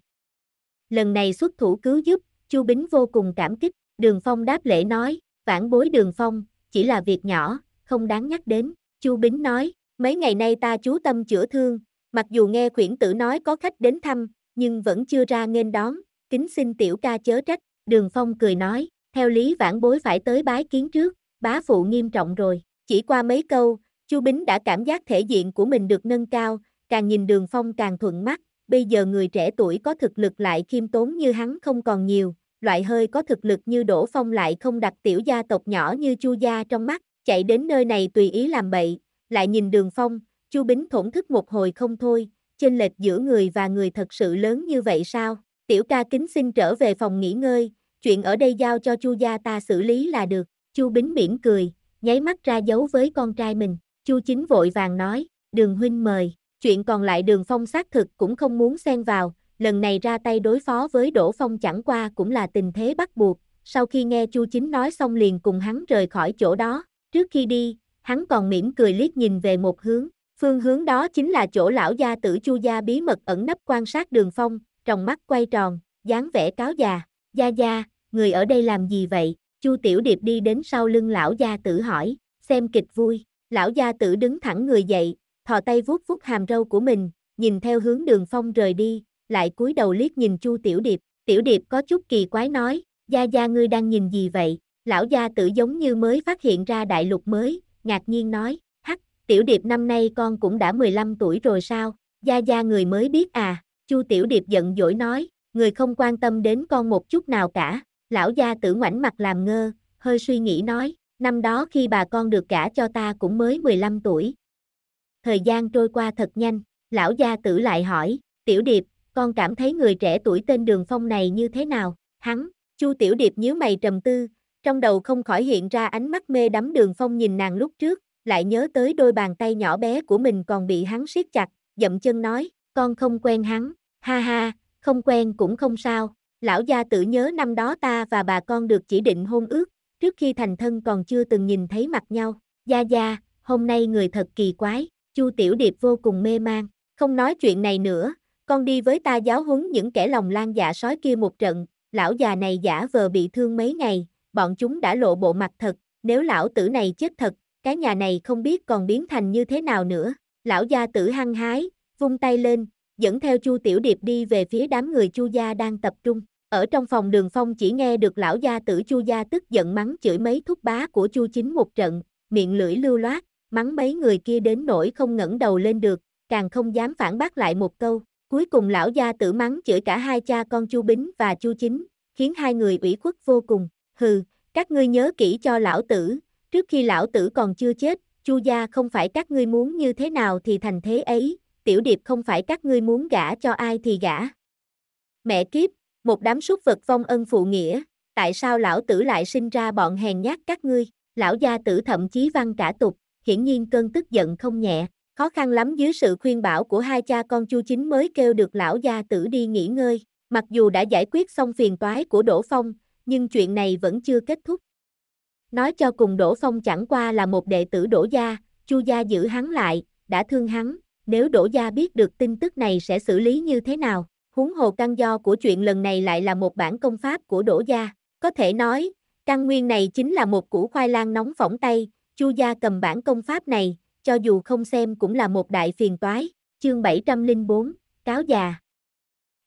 Lần này xuất thủ cứu giúp, Chu Bính vô cùng cảm kích, đường phong đáp lễ nói, vãn bối đường phong, chỉ là việc nhỏ, không đáng nhắc đến, Chu Bính nói, mấy ngày nay ta chú tâm chữa thương, mặc dù nghe khuyển tử nói có khách đến thăm, nhưng vẫn chưa ra nghênh đón, kính xin tiểu ca chớ trách, đường phong cười nói, theo lý vãn bối phải tới bái kiến trước, bá phụ nghiêm trọng rồi, chỉ qua mấy câu, Chu Bính đã cảm giác thể diện của mình được nâng cao, càng nhìn đường phong càng thuận mắt, bây giờ người trẻ tuổi có thực lực lại khiêm tốn như hắn không còn nhiều, loại hơi có thực lực như Đổ Phong lại không đặt tiểu gia tộc nhỏ như Chu gia trong mắt, chạy đến nơi này tùy ý làm bậy, lại nhìn đường phong, Chu Bính thổn thức một hồi không thôi, chênh lệch giữa người và người thật sự lớn như vậy sao? Tiểu ca kính xin trở về phòng nghỉ ngơi, chuyện ở đây giao cho Chu gia ta xử lý là được. Chu Bính mỉm cười, nháy mắt ra dấu với con trai mình. Chu Chính vội vàng nói, đường huynh mời, chuyện còn lại đường phong xác thực cũng không muốn xen vào, lần này ra tay đối phó với Đỗ Phong chẳng qua cũng là tình thế bắt buộc, sau khi nghe Chu Chính nói xong liền cùng hắn rời khỏi chỗ đó, trước khi đi, hắn còn mỉm cười liếc nhìn về một hướng, phương hướng đó chính là chỗ lão gia tử Chu gia bí mật ẩn nấp quan sát đường phong, trong mắt quay tròn, dáng vẻ cáo già, gia gia, người ở đây làm gì vậy, Chu Tiểu Điệp đi đến sau lưng lão gia tử hỏi, xem kịch vui. Lão gia tử đứng thẳng người dậy, thò tay vuốt vuốt hàm râu của mình, nhìn theo hướng đường phong rời đi, lại cúi đầu liếc nhìn Chu Tiểu Điệp. Tiểu Điệp có chút kỳ quái nói, gia gia ngươi đang nhìn gì vậy? Lão gia tử giống như mới phát hiện ra đại lục mới, ngạc nhiên nói, hắc, Tiểu Điệp năm nay con cũng đã 15 tuổi rồi sao? Gia gia người mới biết à? Chu Tiểu Điệp giận dỗi nói, người không quan tâm đến con một chút nào cả. Lão gia tử ngoảnh mặt làm ngơ, hơi suy nghĩ nói, Năm đó khi bà con được gả cho ta cũng mới 15 tuổi. Thời gian trôi qua thật nhanh, lão gia tử lại hỏi, tiểu điệp, con cảm thấy người trẻ tuổi tên đường phong này như thế nào? Hắn, chu tiểu điệp nhíu mày trầm tư, trong đầu không khỏi hiện ra ánh mắt mê đắm đường phong nhìn nàng lúc trước, lại nhớ tới đôi bàn tay nhỏ bé của mình còn bị hắn siết chặt, dậm chân nói, con không quen hắn, ha ha, không quen cũng không sao, lão gia tự nhớ năm đó ta và bà con được chỉ định hôn ước, trước khi thành thân còn chưa từng nhìn thấy mặt nhau. Gia Gia, hôm nay người thật kỳ quái, Chu Tiểu Điệp vô cùng mê mang, không nói chuyện này nữa, con đi với ta giáo huấn những kẻ lòng lan dạ sói kia một trận, lão già này giả vờ bị thương mấy ngày, bọn chúng đã lộ bộ mặt thật, nếu lão tử này chết thật, cái nhà này không biết còn biến thành như thế nào nữa. Lão gia tử hăng hái, vung tay lên, dẫn theo Chu Tiểu Điệp đi về phía đám người Chu gia đang tập trung. Ở trong phòng đường phong chỉ nghe được lão gia tử chu gia tức giận mắng chửi mấy thúc bá của chu chính một trận, miệng lưỡi lưu loát, mắng mấy người kia đến nỗi không ngẩng đầu lên được, càng không dám phản bác lại một câu. Cuối cùng lão gia tử mắng chửi cả hai cha con chu bính và chu chính, khiến hai người ủy khuất vô cùng. Hừ, các ngươi nhớ kỹ cho lão tử, trước khi lão tử còn chưa chết, chu gia không phải các ngươi muốn như thế nào thì thành thế ấy, tiểu điệp không phải các ngươi muốn gả cho ai thì gả. Mẹ kiếp, một đám súc vật vong ân phụ nghĩa, tại sao lão tử lại sinh ra bọn hèn nhát các ngươi, lão gia tử thậm chí văn cả tục, hiển nhiên cơn tức giận không nhẹ, khó khăn lắm dưới sự khuyên bảo của hai cha con Chu Chính mới kêu được lão gia tử đi nghỉ ngơi, mặc dù đã giải quyết xong phiền toái của Đỗ Phong, nhưng chuyện này vẫn chưa kết thúc. Nói cho cùng Đỗ Phong chẳng qua là một đệ tử Đỗ gia, Chu gia giữ hắn lại, đã thương hắn, nếu Đỗ gia biết được tin tức này sẽ xử lý như thế nào huống hồ căn do của chuyện lần này lại là một bản công pháp của Đỗ Gia. Có thể nói, căn nguyên này chính là một củ khoai lang nóng phỏng tay, Chu Gia cầm bản công pháp này, cho dù không xem cũng là một đại phiền toái. Chương 704, Cáo già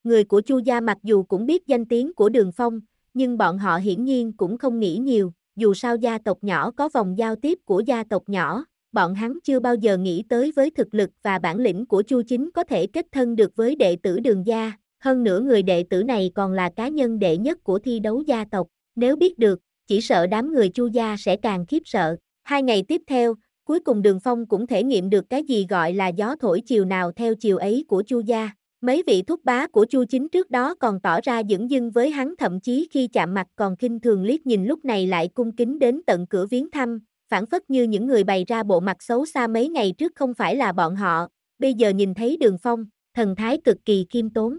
Người của Chu Gia mặc dù cũng biết danh tiếng của Đường Phong, nhưng bọn họ hiển nhiên cũng không nghĩ nhiều, dù sao gia tộc nhỏ có vòng giao tiếp của gia tộc nhỏ, bọn hắn chưa bao giờ nghĩ tới với thực lực và bản lĩnh của Chu Chính có thể kết thân được với đệ tử đường gia, hơn nữa người đệ tử này còn là cá nhân đệ nhất của thi đấu gia tộc, nếu biết được, chỉ sợ đám người Chu gia sẽ càng khiếp sợ. Hai ngày tiếp theo, cuối cùng Đường Phong cũng thể nghiệm được cái gì gọi là gió thổi chiều nào theo chiều ấy của Chu gia. Mấy vị thúc bá của Chu Chính trước đó còn tỏ ra dững dưng với hắn thậm chí khi chạm mặt còn kinh thường liếc nhìn lúc này lại cung kính đến tận cửa viếng thăm, phản phất như những người bày ra bộ mặt xấu xa mấy ngày trước không phải là bọn họ, bây giờ nhìn thấy đường phong, thần thái cực kỳ kiêm tốn.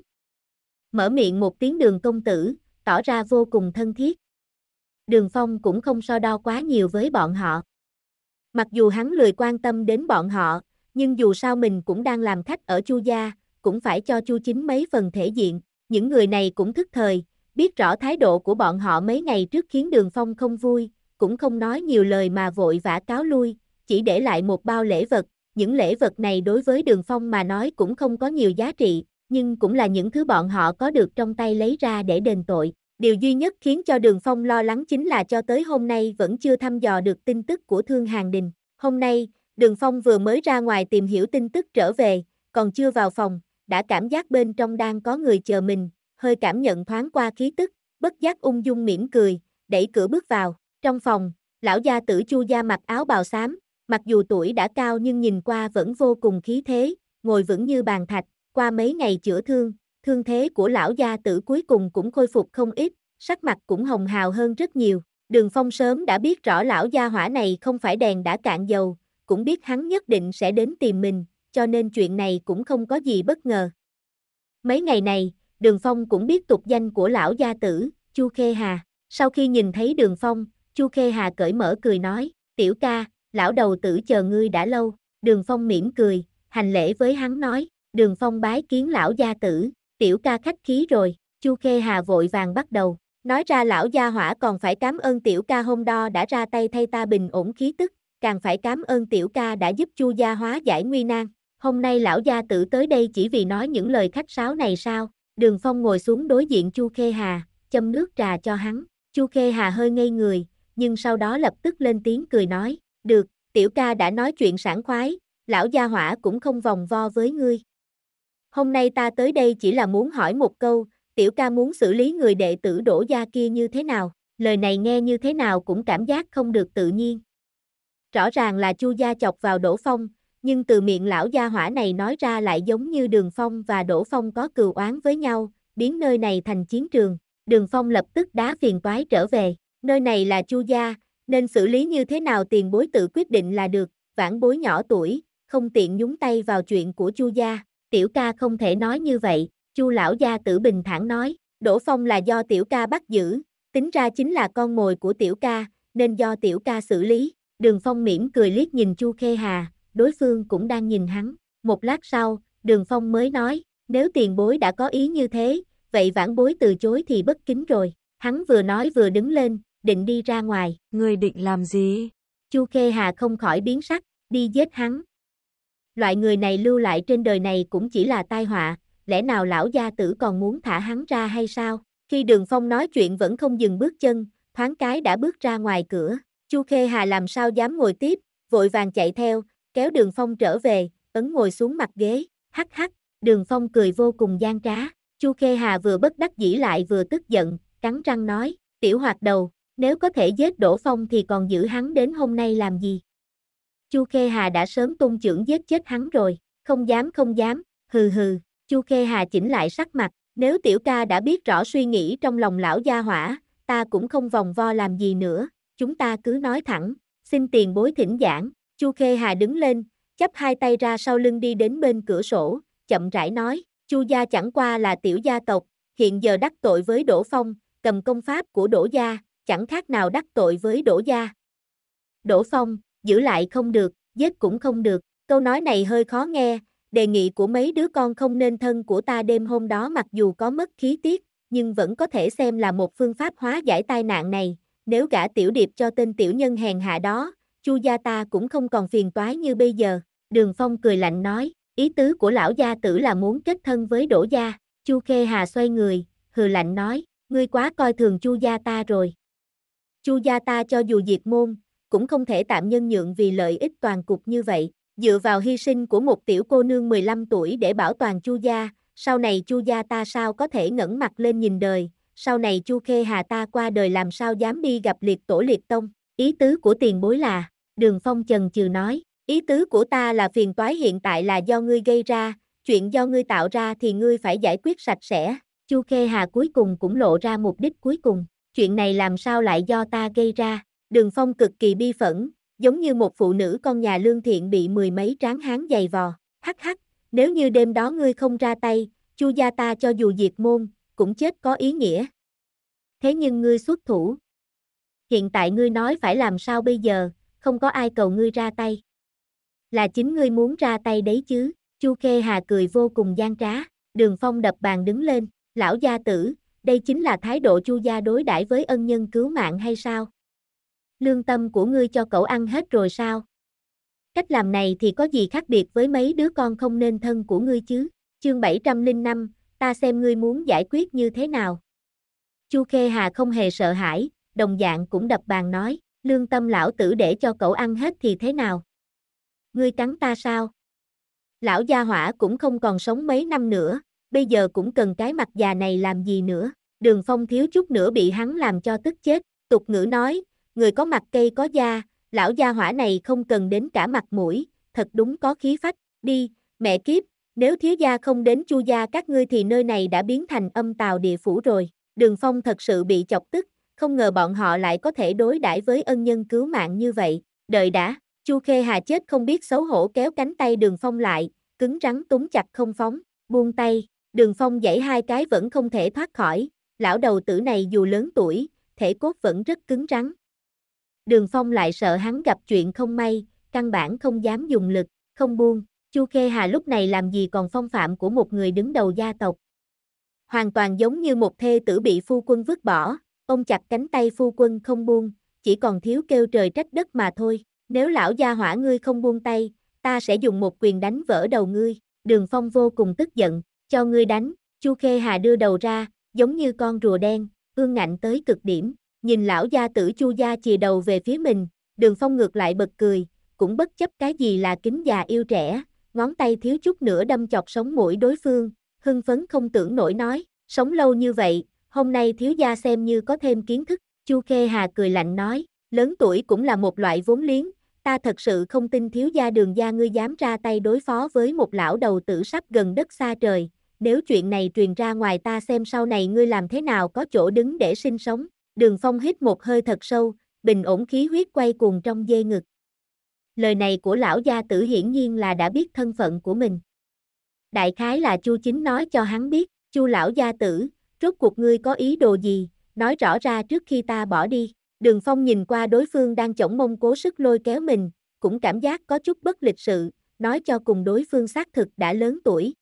Mở miệng một tiếng đường công tử, tỏ ra vô cùng thân thiết. Đường phong cũng không so đo quá nhiều với bọn họ. Mặc dù hắn lười quan tâm đến bọn họ, nhưng dù sao mình cũng đang làm khách ở chu gia, cũng phải cho chu chính mấy phần thể diện, những người này cũng thức thời, biết rõ thái độ của bọn họ mấy ngày trước khiến đường phong không vui, cũng không nói nhiều lời mà vội vã cáo lui, chỉ để lại một bao lễ vật, những lễ vật này đối với đường phong mà nói cũng không có nhiều giá trị, nhưng cũng là những thứ bọn họ có được trong tay lấy ra để đền tội. Điều duy nhất khiến cho Đường Phong lo lắng chính là cho tới hôm nay vẫn chưa thăm dò được tin tức của Thương Hàng Đình. Hôm nay, Đường Phong vừa mới ra ngoài tìm hiểu tin tức trở về, còn chưa vào phòng, đã cảm giác bên trong đang có người chờ mình, hơi cảm nhận thoáng qua khí tức, bất giác ung dung mỉm cười, đẩy cửa bước vào. Trong phòng, lão gia tử Chu gia mặc áo bào xám, mặc dù tuổi đã cao nhưng nhìn qua vẫn vô cùng khí thế, ngồi vững như bàn thạch, qua mấy ngày chữa thương, thương thế của lão gia tử cuối cùng cũng khôi phục không ít, sắc mặt cũng hồng hào hơn rất nhiều. Đường Phong sớm đã biết rõ lão gia hỏa này không phải đèn đã cạn dầu, cũng biết hắn nhất định sẽ đến tìm mình, cho nên chuyện này cũng không có gì bất ngờ. Mấy ngày này, Đường Phong cũng biết tục danh của lão gia tử, Chu Khê Hà. Sau khi nhìn thấy Đường Phong, Chu Khê Hà cởi mở cười nói, tiểu ca, lão đầu tử chờ ngươi đã lâu, đường phong mỉm cười, hành lễ với hắn nói, đường phong bái kiến lão gia tử, tiểu ca khách khí rồi, Chu Khê Hà vội vàng bắt đầu, nói ra lão gia hỏa còn phải cảm ơn tiểu ca hôm đó đã ra tay thay ta bình ổn khí tức, càng phải cảm ơn tiểu ca đã giúp Chu gia hóa giải nguy nan, hôm nay lão gia tử tới đây chỉ vì nói những lời khách sáo này sao, đường phong ngồi xuống đối diện Chu Khê Hà, châm nước trà cho hắn, Chu Khê Hà hơi ngây người, nhưng sau đó lập tức lên tiếng cười nói, được, tiểu ca đã nói chuyện sảng khoái, lão gia hỏa cũng không vòng vo với ngươi. Hôm nay ta tới đây chỉ là muốn hỏi một câu, tiểu ca muốn xử lý người đệ tử đổ gia kia như thế nào, lời này nghe như thế nào cũng cảm giác không được tự nhiên. Rõ ràng là chu gia chọc vào đổ phong, nhưng từ miệng lão gia hỏa này nói ra lại giống như đường phong và đổ phong có cừu oán với nhau, biến nơi này thành chiến trường, đường phong lập tức đá phiền toái trở về nơi này là Chu gia, nên xử lý như thế nào tiền bối tự quyết định là được, vãn bối nhỏ tuổi, không tiện nhúng tay vào chuyện của Chu gia, tiểu ca không thể nói như vậy, Chu lão gia tử bình thản nói, Đỗ Phong là do tiểu ca bắt giữ, tính ra chính là con mồi của tiểu ca, nên do tiểu ca xử lý. Đường Phong mỉm cười liếc nhìn Chu Khê Hà, đối phương cũng đang nhìn hắn. Một lát sau, Đường Phong mới nói, nếu tiền bối đã có ý như thế, vậy vãn bối từ chối thì bất kính rồi. Hắn vừa nói vừa đứng lên, định đi ra ngoài. người định làm gì? Chu Khê Hà không khỏi biến sắc, đi giết hắn. Loại người này lưu lại trên đời này cũng chỉ là tai họa, lẽ nào lão gia tử còn muốn thả hắn ra hay sao? Khi Đường Phong nói chuyện vẫn không dừng bước chân, thoáng cái đã bước ra ngoài cửa. Chu Khê Hà làm sao dám ngồi tiếp, vội vàng chạy theo, kéo Đường Phong trở về, ấn ngồi xuống mặt ghế, hắc hắc, Đường Phong cười vô cùng gian trá. Chu Khê Hà vừa bất đắc dĩ lại vừa tức giận, cắn răng nói, tiểu hoạt đầu, nếu có thể giết Đỗ Phong thì còn giữ hắn đến hôm nay làm gì? Chu Khê Hà đã sớm tung trưởng giết chết hắn rồi, không dám không dám, hừ hừ, Chu Khê Hà chỉnh lại sắc mặt, nếu tiểu ca đã biết rõ suy nghĩ trong lòng lão gia hỏa, ta cũng không vòng vo làm gì nữa, chúng ta cứ nói thẳng, xin tiền bối thỉnh giảng, Chu Khê Hà đứng lên, chấp hai tay ra sau lưng đi đến bên cửa sổ, chậm rãi nói, Chu gia chẳng qua là tiểu gia tộc, hiện giờ đắc tội với Đỗ Phong, cầm công pháp của Đỗ gia, chẳng khác nào đắc tội với Đỗ Gia. Đỗ Phong, giữ lại không được, giết cũng không được, câu nói này hơi khó nghe, đề nghị của mấy đứa con không nên thân của ta đêm hôm đó mặc dù có mất khí tiết, nhưng vẫn có thể xem là một phương pháp hóa giải tai nạn này, nếu gã tiểu điệp cho tên tiểu nhân hèn hạ đó, chu gia ta cũng không còn phiền toái như bây giờ, đường phong cười lạnh nói, ý tứ của lão gia tử là muốn kết thân với đổ gia, chu khê hà xoay người, hừ lạnh nói, ngươi quá coi thường chu gia ta rồi. Chu gia ta cho dù diệt môn, cũng không thể tạm nhân nhượng vì lợi ích toàn cục như vậy. Dựa vào hy sinh của một tiểu cô nương 15 tuổi để bảo toàn Chu gia, sau này Chu gia ta sao có thể ngẩng mặt lên nhìn đời, sau này Chu Khê Hà ta qua đời làm sao dám đi gặp liệt tổ liệt tông. Ý tứ của tiền bối là, Đường Phong Trần chừ nói, ý tứ của ta là phiền toái hiện tại là do ngươi gây ra, chuyện do ngươi tạo ra thì ngươi phải giải quyết sạch sẽ. Chu Khê Hà cuối cùng cũng lộ ra mục đích cuối cùng chuyện này làm sao lại do ta gây ra, đường phong cực kỳ bi phẫn, giống như một phụ nữ con nhà lương thiện bị mười mấy tráng hán giày vò, hắc hắc, nếu như đêm đó ngươi không ra tay, chu gia ta cho dù diệt môn, cũng chết có ý nghĩa. Thế nhưng ngươi xuất thủ. Hiện tại ngươi nói phải làm sao bây giờ, không có ai cầu ngươi ra tay. Là chính ngươi muốn ra tay đấy chứ, chu khê hà cười vô cùng gian trá, đường phong đập bàn đứng lên, lão gia tử, đây chính là thái độ chu gia đối đãi với ân nhân cứu mạng hay sao? Lương tâm của ngươi cho cậu ăn hết rồi sao? Cách làm này thì có gì khác biệt với mấy đứa con không nên thân của ngươi chứ? Chương 705, ta xem ngươi muốn giải quyết như thế nào. Chu Khê Hà không hề sợ hãi, đồng dạng cũng đập bàn nói, lương tâm lão tử để cho cậu ăn hết thì thế nào? Ngươi cắn ta sao? Lão gia hỏa cũng không còn sống mấy năm nữa, bây giờ cũng cần cái mặt già này làm gì nữa. Đường Phong thiếu chút nữa bị hắn làm cho tức chết, tục ngữ nói, người có mặt cây có da, lão gia hỏa này không cần đến cả mặt mũi, thật đúng có khí phách, đi, mẹ kiếp, nếu thiếu gia không đến chu gia các ngươi thì nơi này đã biến thành âm tào địa phủ rồi. Đường Phong thật sự bị chọc tức, không ngờ bọn họ lại có thể đối đãi với ân nhân cứu mạng như vậy. Đợi đã, Chu Khê Hà chết không biết xấu hổ kéo cánh tay Đường Phong lại, cứng rắn túm chặt không phóng, buông tay, Đường Phong dãy hai cái vẫn không thể thoát khỏi, lão đầu tử này dù lớn tuổi, thể cốt vẫn rất cứng rắn. Đường Phong lại sợ hắn gặp chuyện không may, căn bản không dám dùng lực, không buông. Chu Khê Hà lúc này làm gì còn phong phạm của một người đứng đầu gia tộc. Hoàn toàn giống như một thê tử bị phu quân vứt bỏ, ông chặt cánh tay phu quân không buông, chỉ còn thiếu kêu trời trách đất mà thôi. Nếu lão gia hỏa ngươi không buông tay, ta sẽ dùng một quyền đánh vỡ đầu ngươi. Đường Phong vô cùng tức giận, cho ngươi đánh, Chu Khê Hà đưa đầu ra, giống như con rùa đen, ương ngạnh tới cực điểm, nhìn lão gia tử Chu gia chìa đầu về phía mình, đường phong ngược lại bật cười, cũng bất chấp cái gì là kính già yêu trẻ, ngón tay thiếu chút nữa đâm chọc sống mũi đối phương, hưng phấn không tưởng nổi nói, sống lâu như vậy, hôm nay thiếu gia xem như có thêm kiến thức, Chu Khê Hà cười lạnh nói, lớn tuổi cũng là một loại vốn liếng, ta thật sự không tin thiếu gia đường gia ngươi dám ra tay đối phó với một lão đầu tử sắp gần đất xa trời, nếu chuyện này truyền ra ngoài ta xem sau này ngươi làm thế nào có chỗ đứng để sinh sống, đường phong hít một hơi thật sâu, bình ổn khí huyết quay cuồng trong dê ngực. Lời này của lão gia tử hiển nhiên là đã biết thân phận của mình. Đại khái là Chu Chính nói cho hắn biết, Chu lão gia tử, rốt cuộc ngươi có ý đồ gì, nói rõ ra trước khi ta bỏ đi. Đường Phong nhìn qua đối phương đang chổng mông cố sức lôi kéo mình, cũng cảm giác có chút bất lịch sự, nói cho cùng đối phương xác thực đã lớn tuổi.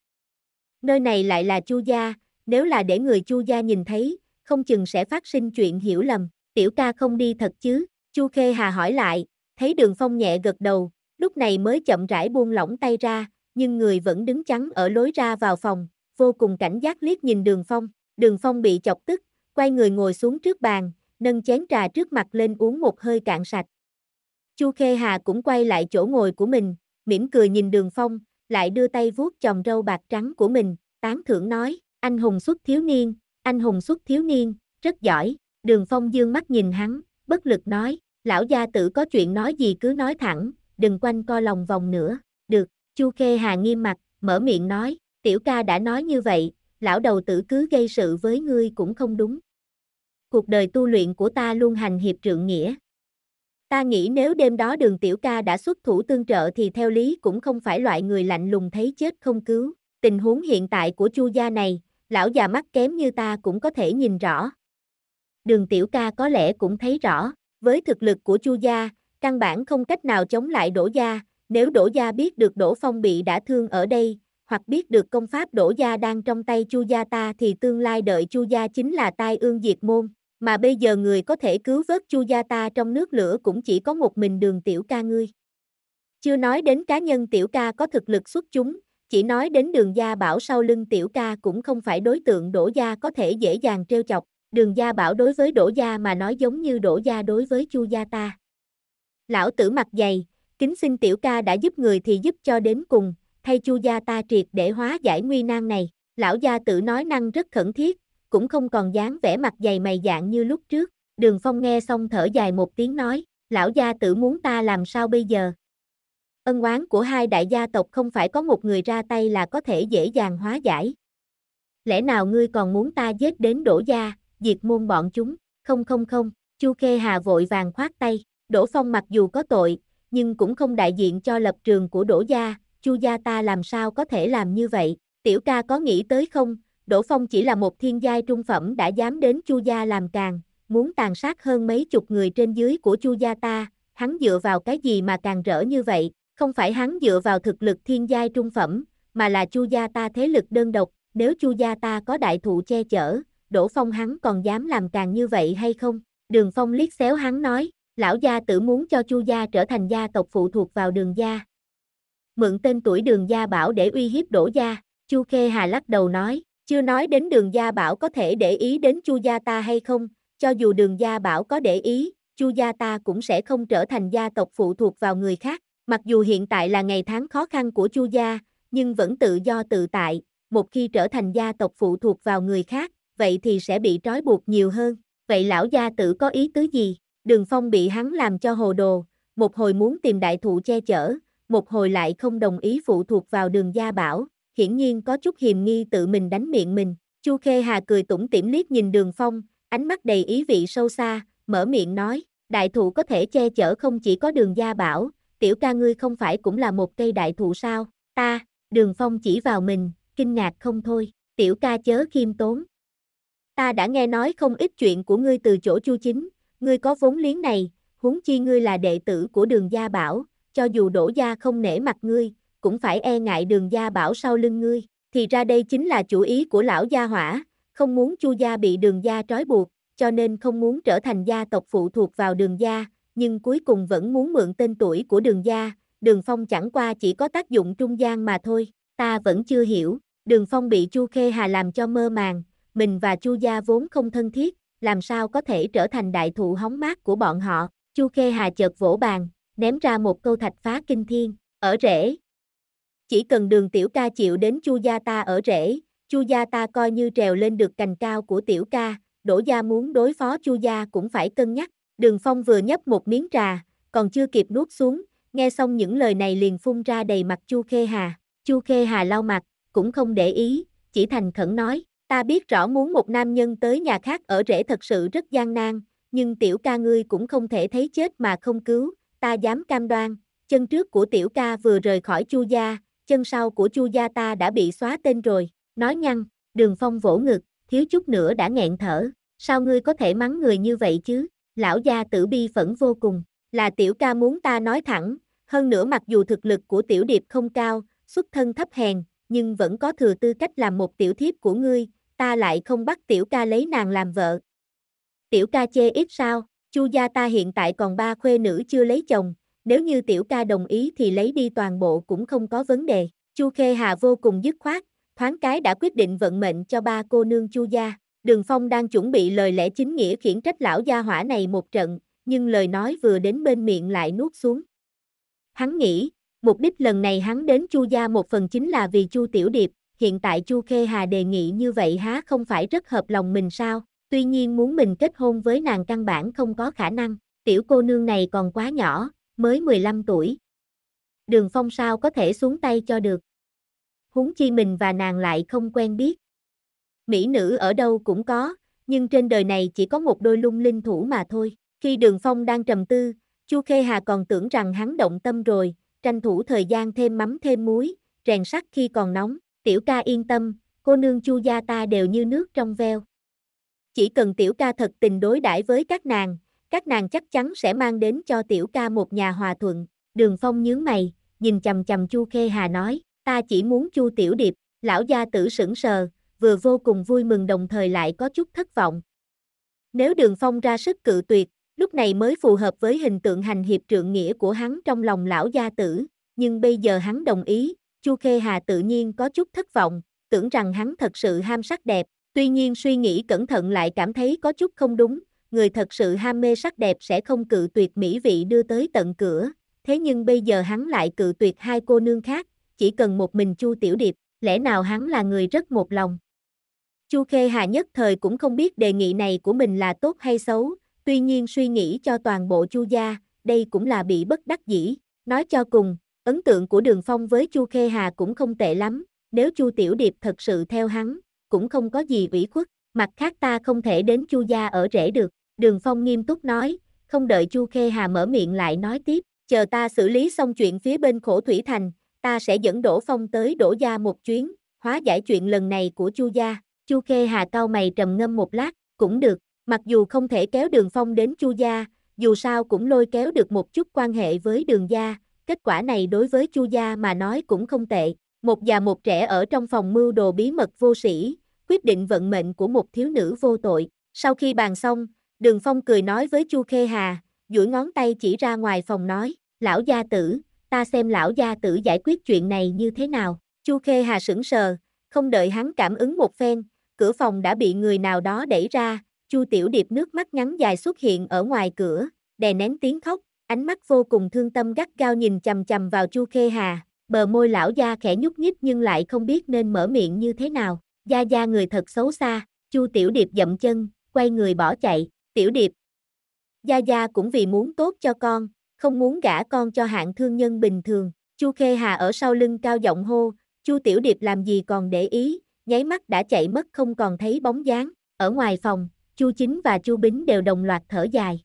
Nơi này lại là Chu gia, nếu là để người Chu gia nhìn thấy, không chừng sẽ phát sinh chuyện hiểu lầm, tiểu ca không đi thật chứ? Chu Khê Hà hỏi lại, thấy Đường Phong nhẹ gật đầu, lúc này mới chậm rãi buông lỏng tay ra, nhưng người vẫn đứng chắn ở lối ra vào phòng, vô cùng cảnh giác liếc nhìn Đường Phong, Đường Phong bị chọc tức, quay người ngồi xuống trước bàn, nâng chén trà trước mặt lên uống một hơi cạn sạch. Chu Khê Hà cũng quay lại chỗ ngồi của mình, mỉm cười nhìn đường phong, lại đưa tay vuốt chòm râu bạc trắng của mình, tán thưởng nói, anh hùng xuất thiếu niên, anh hùng xuất thiếu niên, rất giỏi, đường phong dương mắt nhìn hắn, bất lực nói, lão gia tử có chuyện nói gì cứ nói thẳng, đừng quanh co lòng vòng nữa, được, Chu Khê Hà nghiêm mặt, mở miệng nói, tiểu ca đã nói như vậy, lão đầu tử cứ gây sự với ngươi cũng không đúng, cuộc đời tu luyện của ta luôn hành hiệp trượng nghĩa. Ta nghĩ nếu đêm đó đường tiểu ca đã xuất thủ tương trợ thì theo lý cũng không phải loại người lạnh lùng thấy chết không cứu. Tình huống hiện tại của chu gia này, lão già mắt kém như ta cũng có thể nhìn rõ. Đường tiểu ca có lẽ cũng thấy rõ, với thực lực của chu gia, căn bản không cách nào chống lại đổ gia, nếu đổ gia biết được đổ phong bị đã thương ở đây, hoặc biết được công pháp đổ gia đang trong tay chu gia ta thì tương lai đợi chu gia chính là tai ương diệt môn mà bây giờ người có thể cứu vớt chu gia ta trong nước lửa cũng chỉ có một mình đường tiểu ca ngươi. Chưa nói đến cá nhân tiểu ca có thực lực xuất chúng, chỉ nói đến đường gia bảo sau lưng tiểu ca cũng không phải đối tượng đổ gia có thể dễ dàng treo chọc, đường gia bảo đối với đổ gia mà nói giống như đổ gia đối với chu gia ta. Lão tử mặt dày, kính xin tiểu ca đã giúp người thì giúp cho đến cùng, thay chu gia ta triệt để hóa giải nguy nan này, lão gia tử nói năng rất khẩn thiết, cũng không còn dáng vẻ mặt dày mày dạng như lúc trước. Đường Phong nghe xong thở dài một tiếng nói, lão gia tử muốn ta làm sao bây giờ? Ân oán của hai đại gia tộc không phải có một người ra tay là có thể dễ dàng hóa giải. Lẽ nào ngươi còn muốn ta giết đến đổ gia, diệt môn bọn chúng? Không không không, Chu Khê Hà vội vàng khoát tay, Đỗ Phong mặc dù có tội, nhưng cũng không đại diện cho lập trường của Đỗ gia, Chu gia ta làm sao có thể làm như vậy? Tiểu ca có nghĩ tới không, Đỗ Phong chỉ là một thiên giai trung phẩm đã dám đến Chu gia làm càng, muốn tàn sát hơn mấy chục người trên dưới của Chu gia ta, hắn dựa vào cái gì mà càng rỡ như vậy, không phải hắn dựa vào thực lực thiên giai trung phẩm, mà là Chu gia ta thế lực đơn độc, nếu Chu gia ta có đại thụ che chở, Đỗ Phong hắn còn dám làm càng như vậy hay không? Đường Phong liếc xéo hắn nói, lão gia tử muốn cho Chu gia trở thành gia tộc phụ thuộc vào Đường gia. Mượn tên tuổi Đường gia bảo để uy hiếp Đỗ gia, Chu Khê Hà lắc đầu nói, chưa nói đến đường gia bảo có thể để ý đến chu gia ta hay không, cho dù đường gia bảo có để ý, chu gia ta cũng sẽ không trở thành gia tộc phụ thuộc vào người khác. Mặc dù hiện tại là ngày tháng khó khăn của chu gia, nhưng vẫn tự do tự tại, một khi trở thành gia tộc phụ thuộc vào người khác, vậy thì sẽ bị trói buộc nhiều hơn. Vậy lão gia tử có ý tứ gì? Đường Phong bị hắn làm cho hồ đồ, một hồi muốn tìm đại thụ che chở, một hồi lại không đồng ý phụ thuộc vào đường gia bảo, hiển nhiên có chút hiềm nghi tự mình đánh miệng mình. Chu Khê Hà cười tủm tỉm liếc nhìn đường phong, ánh mắt đầy ý vị sâu xa, mở miệng nói, đại thụ có thể che chở không chỉ có đường gia bảo, tiểu ca ngươi không phải cũng là một cây đại thụ sao, ta, đường phong chỉ vào mình, kinh ngạc không thôi, tiểu ca chớ khiêm tốn. Ta đã nghe nói không ít chuyện của ngươi từ chỗ chu chính, ngươi có vốn liếng này, huống chi ngươi là đệ tử của đường gia bảo, cho dù đổ gia không nể mặt ngươi, cũng phải e ngại đường gia bảo sau lưng ngươi. Thì ra đây chính là chủ ý của lão gia hỏa, không muốn chu gia bị đường gia trói buộc, cho nên không muốn trở thành gia tộc phụ thuộc vào đường gia, nhưng cuối cùng vẫn muốn mượn tên tuổi của đường gia, đường phong chẳng qua chỉ có tác dụng trung gian mà thôi, ta vẫn chưa hiểu, đường phong bị chu khê hà làm cho mơ màng, mình và chu gia vốn không thân thiết, làm sao có thể trở thành đại thụ hóng mát của bọn họ, chu khê hà chợt vỗ bàn, ném ra một câu thạch phá kinh thiên, ở rễ, chỉ cần đường tiểu ca chịu đến chu gia ta ở rễ, chu gia ta coi như trèo lên được cành cao của tiểu ca, đổ gia muốn đối phó chu gia cũng phải cân nhắc. Đường phong vừa nhấp một miếng trà, còn chưa kịp nuốt xuống, nghe xong những lời này liền phun ra đầy mặt chu khê hà. Chu khê hà lau mặt, cũng không để ý, chỉ thành khẩn nói, ta biết rõ muốn một nam nhân tới nhà khác ở rễ thật sự rất gian nan, nhưng tiểu ca ngươi cũng không thể thấy chết mà không cứu, ta dám cam đoan, chân trước của tiểu ca vừa rời khỏi chu gia, chân sau của Chu gia ta đã bị xóa tên rồi, nói nhăn, đường phong vỗ ngực, thiếu chút nữa đã nghẹn thở, sao ngươi có thể mắng người như vậy chứ, lão gia tử bi phẫn vô cùng, là tiểu ca muốn ta nói thẳng, hơn nữa mặc dù thực lực của tiểu điệp không cao, xuất thân thấp hèn, nhưng vẫn có thừa tư cách làm một tiểu thiếp của ngươi, ta lại không bắt tiểu ca lấy nàng làm vợ. Tiểu ca chê ít sao, chu gia ta hiện tại còn ba khuê nữ chưa lấy chồng, nếu như tiểu ca đồng ý thì lấy đi toàn bộ cũng không có vấn đề. Chu Khê Hà vô cùng dứt khoát, thoáng cái đã quyết định vận mệnh cho ba cô nương Chu gia. Đường Phong đang chuẩn bị lời lẽ chính nghĩa khiển trách lão gia hỏa này một trận, nhưng lời nói vừa đến bên miệng lại nuốt xuống. Hắn nghĩ, mục đích lần này hắn đến Chu gia một phần chính là vì Chu Tiểu Điệp, hiện tại Chu Khê Hà đề nghị như vậy há không phải rất hợp lòng mình sao? Tuy nhiên muốn mình kết hôn với nàng căn bản không có khả năng, tiểu cô nương này còn quá nhỏ, mới 15 tuổi. Đường Phong sao có thể xuống tay cho được. Huống chi mình và nàng lại không quen biết. Mỹ nữ ở đâu cũng có, nhưng trên đời này chỉ có một đôi lung linh thủ mà thôi. Khi Đường Phong đang trầm tư, Chu Khê Hà còn tưởng rằng hắn động tâm rồi, tranh thủ thời gian thêm mắm thêm muối, rèn sắt khi còn nóng, tiểu ca yên tâm, cô nương Chu gia ta đều như nước trong veo. Chỉ cần tiểu ca thật tình đối đãi với các nàng, các nàng chắc chắn sẽ mang đến cho tiểu ca một nhà hòa thuận. Đường Phong nhướng mày, nhìn chầm chầm Chu Khê Hà nói, ta chỉ muốn Chu Tiểu Điệp, lão gia tử sững sờ, vừa vô cùng vui mừng đồng thời lại có chút thất vọng. Nếu Đường Phong ra sức cự tuyệt, lúc này mới phù hợp với hình tượng hành hiệp trượng nghĩa của hắn trong lòng lão gia tử, nhưng bây giờ hắn đồng ý, Chu Khê Hà tự nhiên có chút thất vọng, tưởng rằng hắn thật sự ham sắc đẹp, tuy nhiên suy nghĩ cẩn thận lại cảm thấy có chút không đúng, người thật sự ham mê sắc đẹp sẽ không cự tuyệt mỹ vị đưa tới tận cửa, thế nhưng bây giờ hắn lại cự tuyệt hai cô nương khác, chỉ cần một mình Chu Tiểu Điệp, lẽ nào hắn là người rất một lòng. Chu Khê Hà nhất thời cũng không biết đề nghị này của mình là tốt hay xấu, tuy nhiên suy nghĩ cho toàn bộ Chu gia, đây cũng là bị bất đắc dĩ, nói cho cùng, ấn tượng của Đường Phong với Chu Khê Hà cũng không tệ lắm, nếu Chu Tiểu Điệp thật sự theo hắn, cũng không có gì ủy khuất, mặt khác ta không thể đến Chu gia ở rể được. Đường Phong nghiêm túc nói, không đợi Chu Khê Hà mở miệng lại nói tiếp, chờ ta xử lý xong chuyện phía bên khổ thủy thành, ta sẽ dẫn Đỗ Phong tới Đỗ Gia một chuyến, hóa giải chuyện lần này của Chu Gia. Chu Khê Hà cao mày trầm ngâm một lát, cũng được, mặc dù không thể kéo đường Phong đến Chu Gia, dù sao cũng lôi kéo được một chút quan hệ với đường Gia, kết quả này đối với Chu Gia mà nói cũng không tệ. Một già một trẻ ở trong phòng mưu đồ bí mật vô sĩ, quyết định vận mệnh của một thiếu nữ vô tội. Sau khi bàn xong, Đường Phong cười nói với Chu Khê Hà, duỗi ngón tay chỉ ra ngoài phòng nói, lão gia tử, ta xem lão gia tử giải quyết chuyện này như thế nào. Chu Khê Hà sững sờ, không đợi hắn cảm ứng một phen, cửa phòng đã bị người nào đó đẩy ra, Chu Tiểu Điệp nước mắt ngắn dài xuất hiện ở ngoài cửa, đè nén tiếng khóc, ánh mắt vô cùng thương tâm gắt gao nhìn chầm chầm vào Chu Khê Hà, bờ môi lão gia khẽ nhúc nhích nhưng lại không biết nên mở miệng như thế nào, gia gia người thật xấu xa, Chu Tiểu Điệp dậm chân, quay người bỏ chạy, Tiểu Điệp Gia Gia cũng vì muốn tốt cho con, không muốn gả con cho hạng thương nhân bình thường. Chu Khê Hà ở sau lưng cao giọng hô, Chu Tiểu Điệp làm gì còn để ý, nháy mắt đã chạy mất không còn thấy bóng dáng. Ở ngoài phòng, Chu Chính và Chu Bính đều đồng loạt thở dài.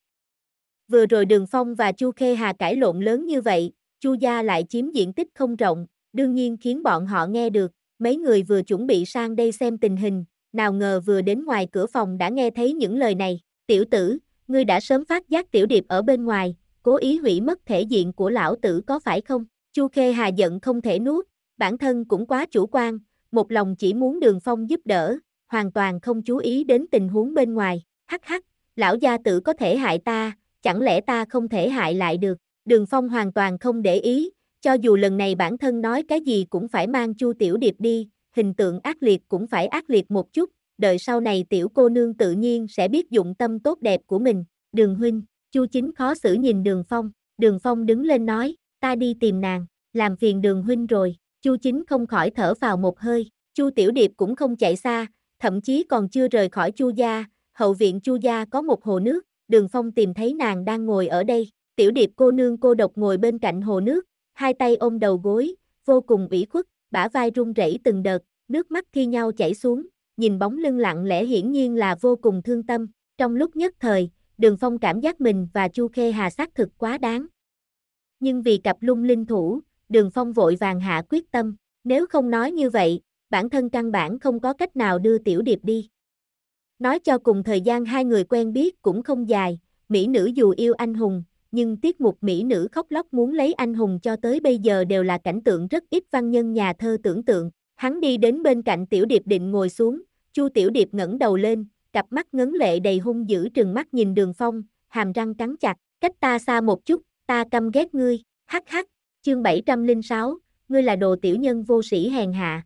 Vừa rồi Đường Phong và Chu Khê Hà cãi lộn lớn như vậy, Chu gia lại chiếm diện tích không rộng, đương nhiên khiến bọn họ nghe được. Mấy người vừa chuẩn bị sang đây xem tình hình, nào ngờ vừa đến ngoài cửa phòng đã nghe thấy những lời này. Tiểu tử, ngươi đã sớm phát giác tiểu điệp ở bên ngoài, cố ý hủy mất thể diện của lão tử có phải không? Chu Khê Hà giận không thể nuốt, bản thân cũng quá chủ quan, một lòng chỉ muốn đường phong giúp đỡ, hoàn toàn không chú ý đến tình huống bên ngoài. Hắc hắc, lão gia tử có thể hại ta, chẳng lẽ ta không thể hại lại được? Đường phong hoàn toàn không để ý, cho dù lần này bản thân nói cái gì cũng phải mang chu tiểu điệp đi, hình tượng ác liệt cũng phải ác liệt một chút, đợi sau này tiểu cô nương tự nhiên sẽ biết dụng tâm tốt đẹp của mình. Đường huynh, Chu Chính khó xử nhìn Đường Phong, Đường Phong đứng lên nói, ta đi tìm nàng, làm phiền Đường huynh rồi. Chu Chính không khỏi thở vào một hơi, Chu Tiểu Điệp cũng không chạy xa, thậm chí còn chưa rời khỏi Chu gia, hậu viện Chu gia có một hồ nước, Đường Phong tìm thấy nàng đang ngồi ở đây, Tiểu Điệp cô nương cô độc ngồi bên cạnh hồ nước, hai tay ôm đầu gối, vô cùng ủy khuất, bả vai run rẩy từng đợt, nước mắt thi nhau chảy xuống, nhìn bóng lưng lặng lẽ hiển nhiên là vô cùng thương tâm, trong lúc nhất thời, Đường Phong cảm giác mình và Chu Khê Hà xác thực quá đáng. Nhưng vì cặp lung linh thủ, Đường Phong vội vàng hạ quyết tâm, nếu không nói như vậy, bản thân căn bản không có cách nào đưa Tiểu Điệp đi. Nói cho cùng thời gian hai người quen biết cũng không dài, mỹ nữ dù yêu anh hùng, nhưng tiết mục mỹ nữ khóc lóc muốn lấy anh hùng cho tới bây giờ đều là cảnh tượng rất ít văn nhân nhà thơ tưởng tượng. Hắn đi đến bên cạnh Tiểu Điệp định ngồi xuống, Chu Tiểu Điệp ngẩng đầu lên, cặp mắt ngấn lệ đầy hung dữ trừng mắt nhìn đường phong, hàm răng cắn chặt, cách ta xa một chút, ta căm ghét ngươi, hắc hắc, chương 706, ngươi là đồ tiểu nhân vô sĩ hèn hạ.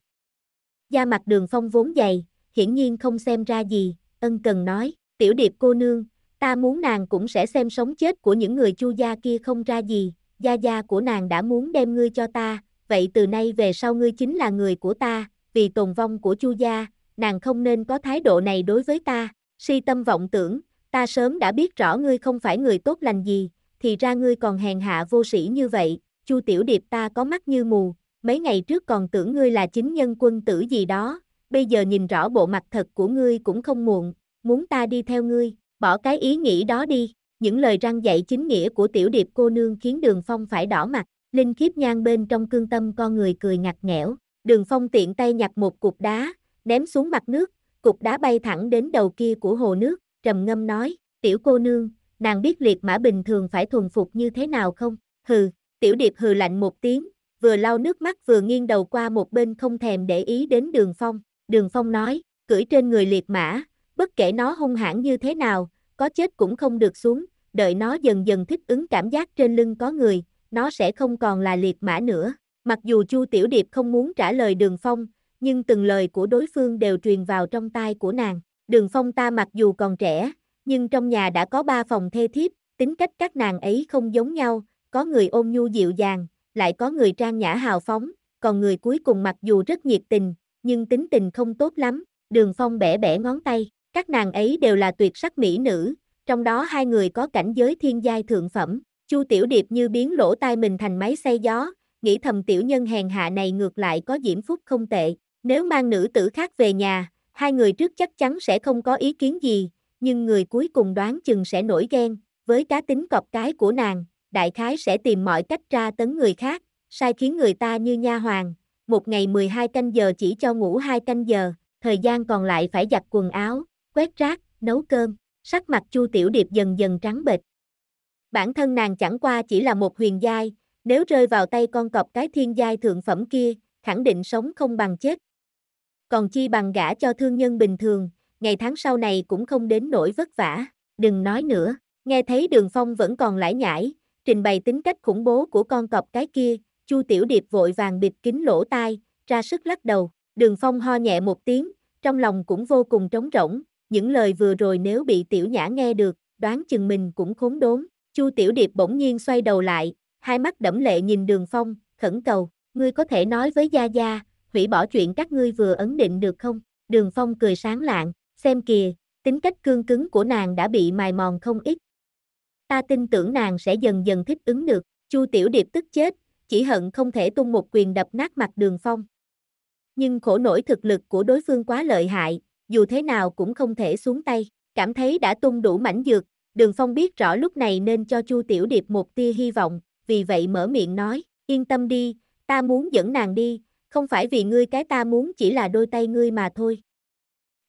Da mặt đường phong vốn dày, hiển nhiên không xem ra gì, ân cần nói, tiểu điệp cô nương, ta muốn nàng cũng sẽ xem sống chết của những người chu gia kia không ra gì, gia gia của nàng đã muốn đem ngươi cho ta, vậy từ nay về sau ngươi chính là người của ta, vì tồn vong của chu gia, nàng không nên có thái độ này đối với ta, si tâm vọng tưởng, ta sớm đã biết rõ ngươi không phải người tốt lành gì, thì ra ngươi còn hèn hạ vô sĩ như vậy, Chu Tiểu Điệp ta có mắt như mù, mấy ngày trước còn tưởng ngươi là chính nhân quân tử gì đó, bây giờ nhìn rõ bộ mặt thật của ngươi cũng không muộn, muốn ta đi theo ngươi, bỏ cái ý nghĩ đó đi. Những lời răng dạy chính nghĩa của Tiểu Điệp cô nương khiến Đường Phong phải đỏ mặt, Linh Kiếp nhan bên trong cương tâm con người cười ngặt nghẽo, Đường Phong tiện tay nhặt một cục đá, ném xuống mặt nước, cục đá bay thẳng đến đầu kia của hồ nước, trầm ngâm nói, tiểu cô nương, nàng biết liệt mã bình thường phải thuần phục như thế nào không? Hừ, tiểu điệp hừ lạnh một tiếng, vừa lau nước mắt vừa nghiêng đầu qua một bên không thèm để ý đến đường phong. Đường phong nói, cưỡi trên người liệt mã, bất kể nó hung hãn như thế nào, có chết cũng không được xuống, đợi nó dần dần thích ứng cảm giác trên lưng có người, nó sẽ không còn là liệt mã nữa. Mặc dù Chu Tiểu Điệp không muốn trả lời Đường Phong, nhưng từng lời của đối phương đều truyền vào trong tai của nàng. Đường Phong ta mặc dù còn trẻ, nhưng trong nhà đã có ba phòng thê thiếp, tính cách các nàng ấy không giống nhau, có người ôn nhu dịu dàng, lại có người trang nhã hào phóng, còn người cuối cùng mặc dù rất nhiệt tình, nhưng tính tình không tốt lắm. Đường Phong bẻ bẻ ngón tay, các nàng ấy đều là tuyệt sắc mỹ nữ, trong đó hai người có cảnh giới thiên giai thượng phẩm. Chu Tiểu Điệp như biến lỗ tai mình thành máy xay gió, nghĩ thầm tiểu nhân hèn hạ này ngược lại có diễm phúc không tệ, nếu mang nữ tử khác về nhà, hai người trước chắc chắn sẽ không có ý kiến gì, nhưng người cuối cùng đoán chừng sẽ nổi ghen, với cá tính cọp cái của nàng, đại khái sẽ tìm mọi cách tra tấn người khác, sai khiến người ta như nha hoàng, một ngày 12 canh giờ chỉ cho ngủ 2 canh giờ, thời gian còn lại phải giặt quần áo, quét rác, nấu cơm, sắc mặt Chu Tiểu Điệp dần dần trắng bệch. Bản thân nàng chẳng qua chỉ là một huyền giai, nếu rơi vào tay con cọp cái thiên giai thượng phẩm kia, khẳng định sống không bằng chết, còn chi bằng gã cho thương nhân bình thường, ngày tháng sau này cũng không đến nỗi vất vả, đừng nói nữa, nghe thấy đường phong vẫn còn lải nhải, trình bày tính cách khủng bố của con cọp cái kia, chu tiểu điệp vội vàng bịt kín lỗ tai, ra sức lắc đầu, đường phong ho nhẹ một tiếng, trong lòng cũng vô cùng trống rỗng, những lời vừa rồi nếu bị tiểu nhã nghe được, đoán chừng mình cũng khốn đốn, chu tiểu điệp bỗng nhiên xoay đầu lại, hai mắt đẫm lệ nhìn đường phong, khẩn cầu, ngươi có thể nói với gia gia, hủy bỏ chuyện các ngươi vừa ấn định được không? Đường Phong cười sáng lạng, xem kìa, tính cách cương cứng của nàng đã bị mài mòn không ít. Ta tin tưởng nàng sẽ dần dần thích ứng được, Chu Tiểu Điệp tức chết, chỉ hận không thể tung một quyền đập nát mặt Đường Phong. Nhưng khổ nổi thực lực của đối phương quá lợi hại, dù thế nào cũng không thể xuống tay, cảm thấy đã tung đủ mảnh dược, Đường Phong biết rõ lúc này nên cho Chu Tiểu Điệp một tia hy vọng, vì vậy mở miệng nói, yên tâm đi, ta muốn dẫn nàng đi, không phải vì ngươi cái ta muốn chỉ là đôi tay ngươi mà thôi.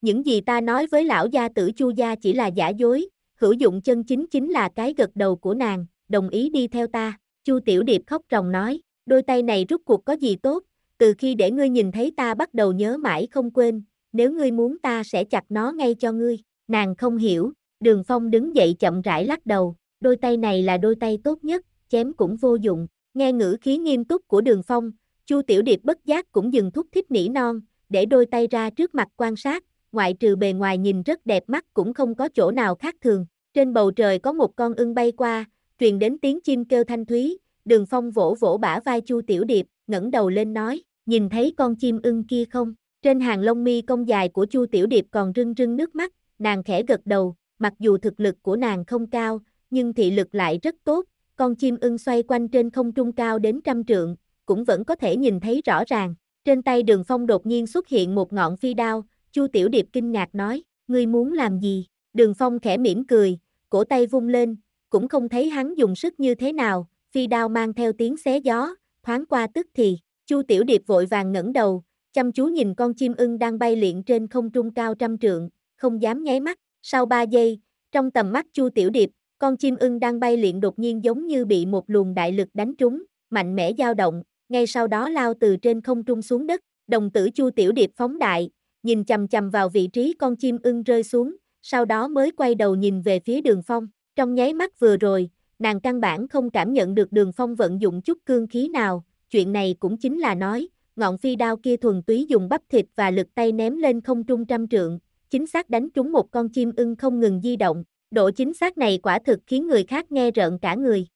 Những gì ta nói với lão gia tử chu gia chỉ là giả dối, hữu dụng chân chính chính là cái gật đầu của nàng, đồng ý đi theo ta, chu tiểu điệp khóc ròng nói, đôi tay này rút cuộc có gì tốt, từ khi để ngươi nhìn thấy ta bắt đầu nhớ mãi không quên, nếu ngươi muốn ta sẽ chặt nó ngay cho ngươi, nàng không hiểu, đường phong đứng dậy chậm rãi lắc đầu, đôi tay này là đôi tay tốt nhất, chém cũng vô dụng, nghe ngữ khí nghiêm túc của đường phong, Chu Tiểu Điệp bất giác cũng dừng thúc thiếp nỉ non, để đôi tay ra trước mặt quan sát, ngoại trừ bề ngoài nhìn rất đẹp mắt cũng không có chỗ nào khác thường. Trên bầu trời có một con ưng bay qua, truyền đến tiếng chim kêu thanh thúy, đường phong vỗ vỗ bả vai Chu Tiểu Điệp, ngẩng đầu lên nói, nhìn thấy con chim ưng kia không? Trên hàng lông mi cong dài của Chu Tiểu Điệp còn rưng rưng nước mắt, nàng khẽ gật đầu, mặc dù thực lực của nàng không cao, nhưng thị lực lại rất tốt, con chim ưng xoay quanh trên không trung cao đến trăm trượng, cũng vẫn có thể nhìn thấy rõ ràng. Trên tay đường phong đột nhiên xuất hiện một ngọn phi đao, Chu Tiểu Điệp kinh ngạc nói, ngươi muốn làm gì? Đường phong khẽ mỉm cười, cổ tay vung lên, cũng không thấy hắn dùng sức như thế nào, phi đao mang theo tiếng xé gió, thoáng qua tức thì, Chu Tiểu Điệp vội vàng ngẩng đầu, chăm chú nhìn con chim ưng đang bay luyện trên không trung cao trăm trượng, không dám nháy mắt. Sau ba giây, trong tầm mắt Chu Tiểu Điệp, con chim ưng đang bay luyện đột nhiên giống như bị một luồng đại lực đánh trúng, mạnh mẽ dao động, ngay sau đó lao từ trên không trung xuống đất, đồng tử Chu Tiểu Điệp phóng đại, nhìn chầm chầm vào vị trí con chim ưng rơi xuống, sau đó mới quay đầu nhìn về phía đường phong, trong nháy mắt vừa rồi, nàng căn bản không cảm nhận được đường phong vận dụng chút cương khí nào, chuyện này cũng chính là nói, ngọn phi đao kia thuần túy dùng bắp thịt và lực tay ném lên không trung trăm trượng, chính xác đánh trúng một con chim ưng không ngừng di động, độ chính xác này quả thực khiến người khác nghe rợn cả người.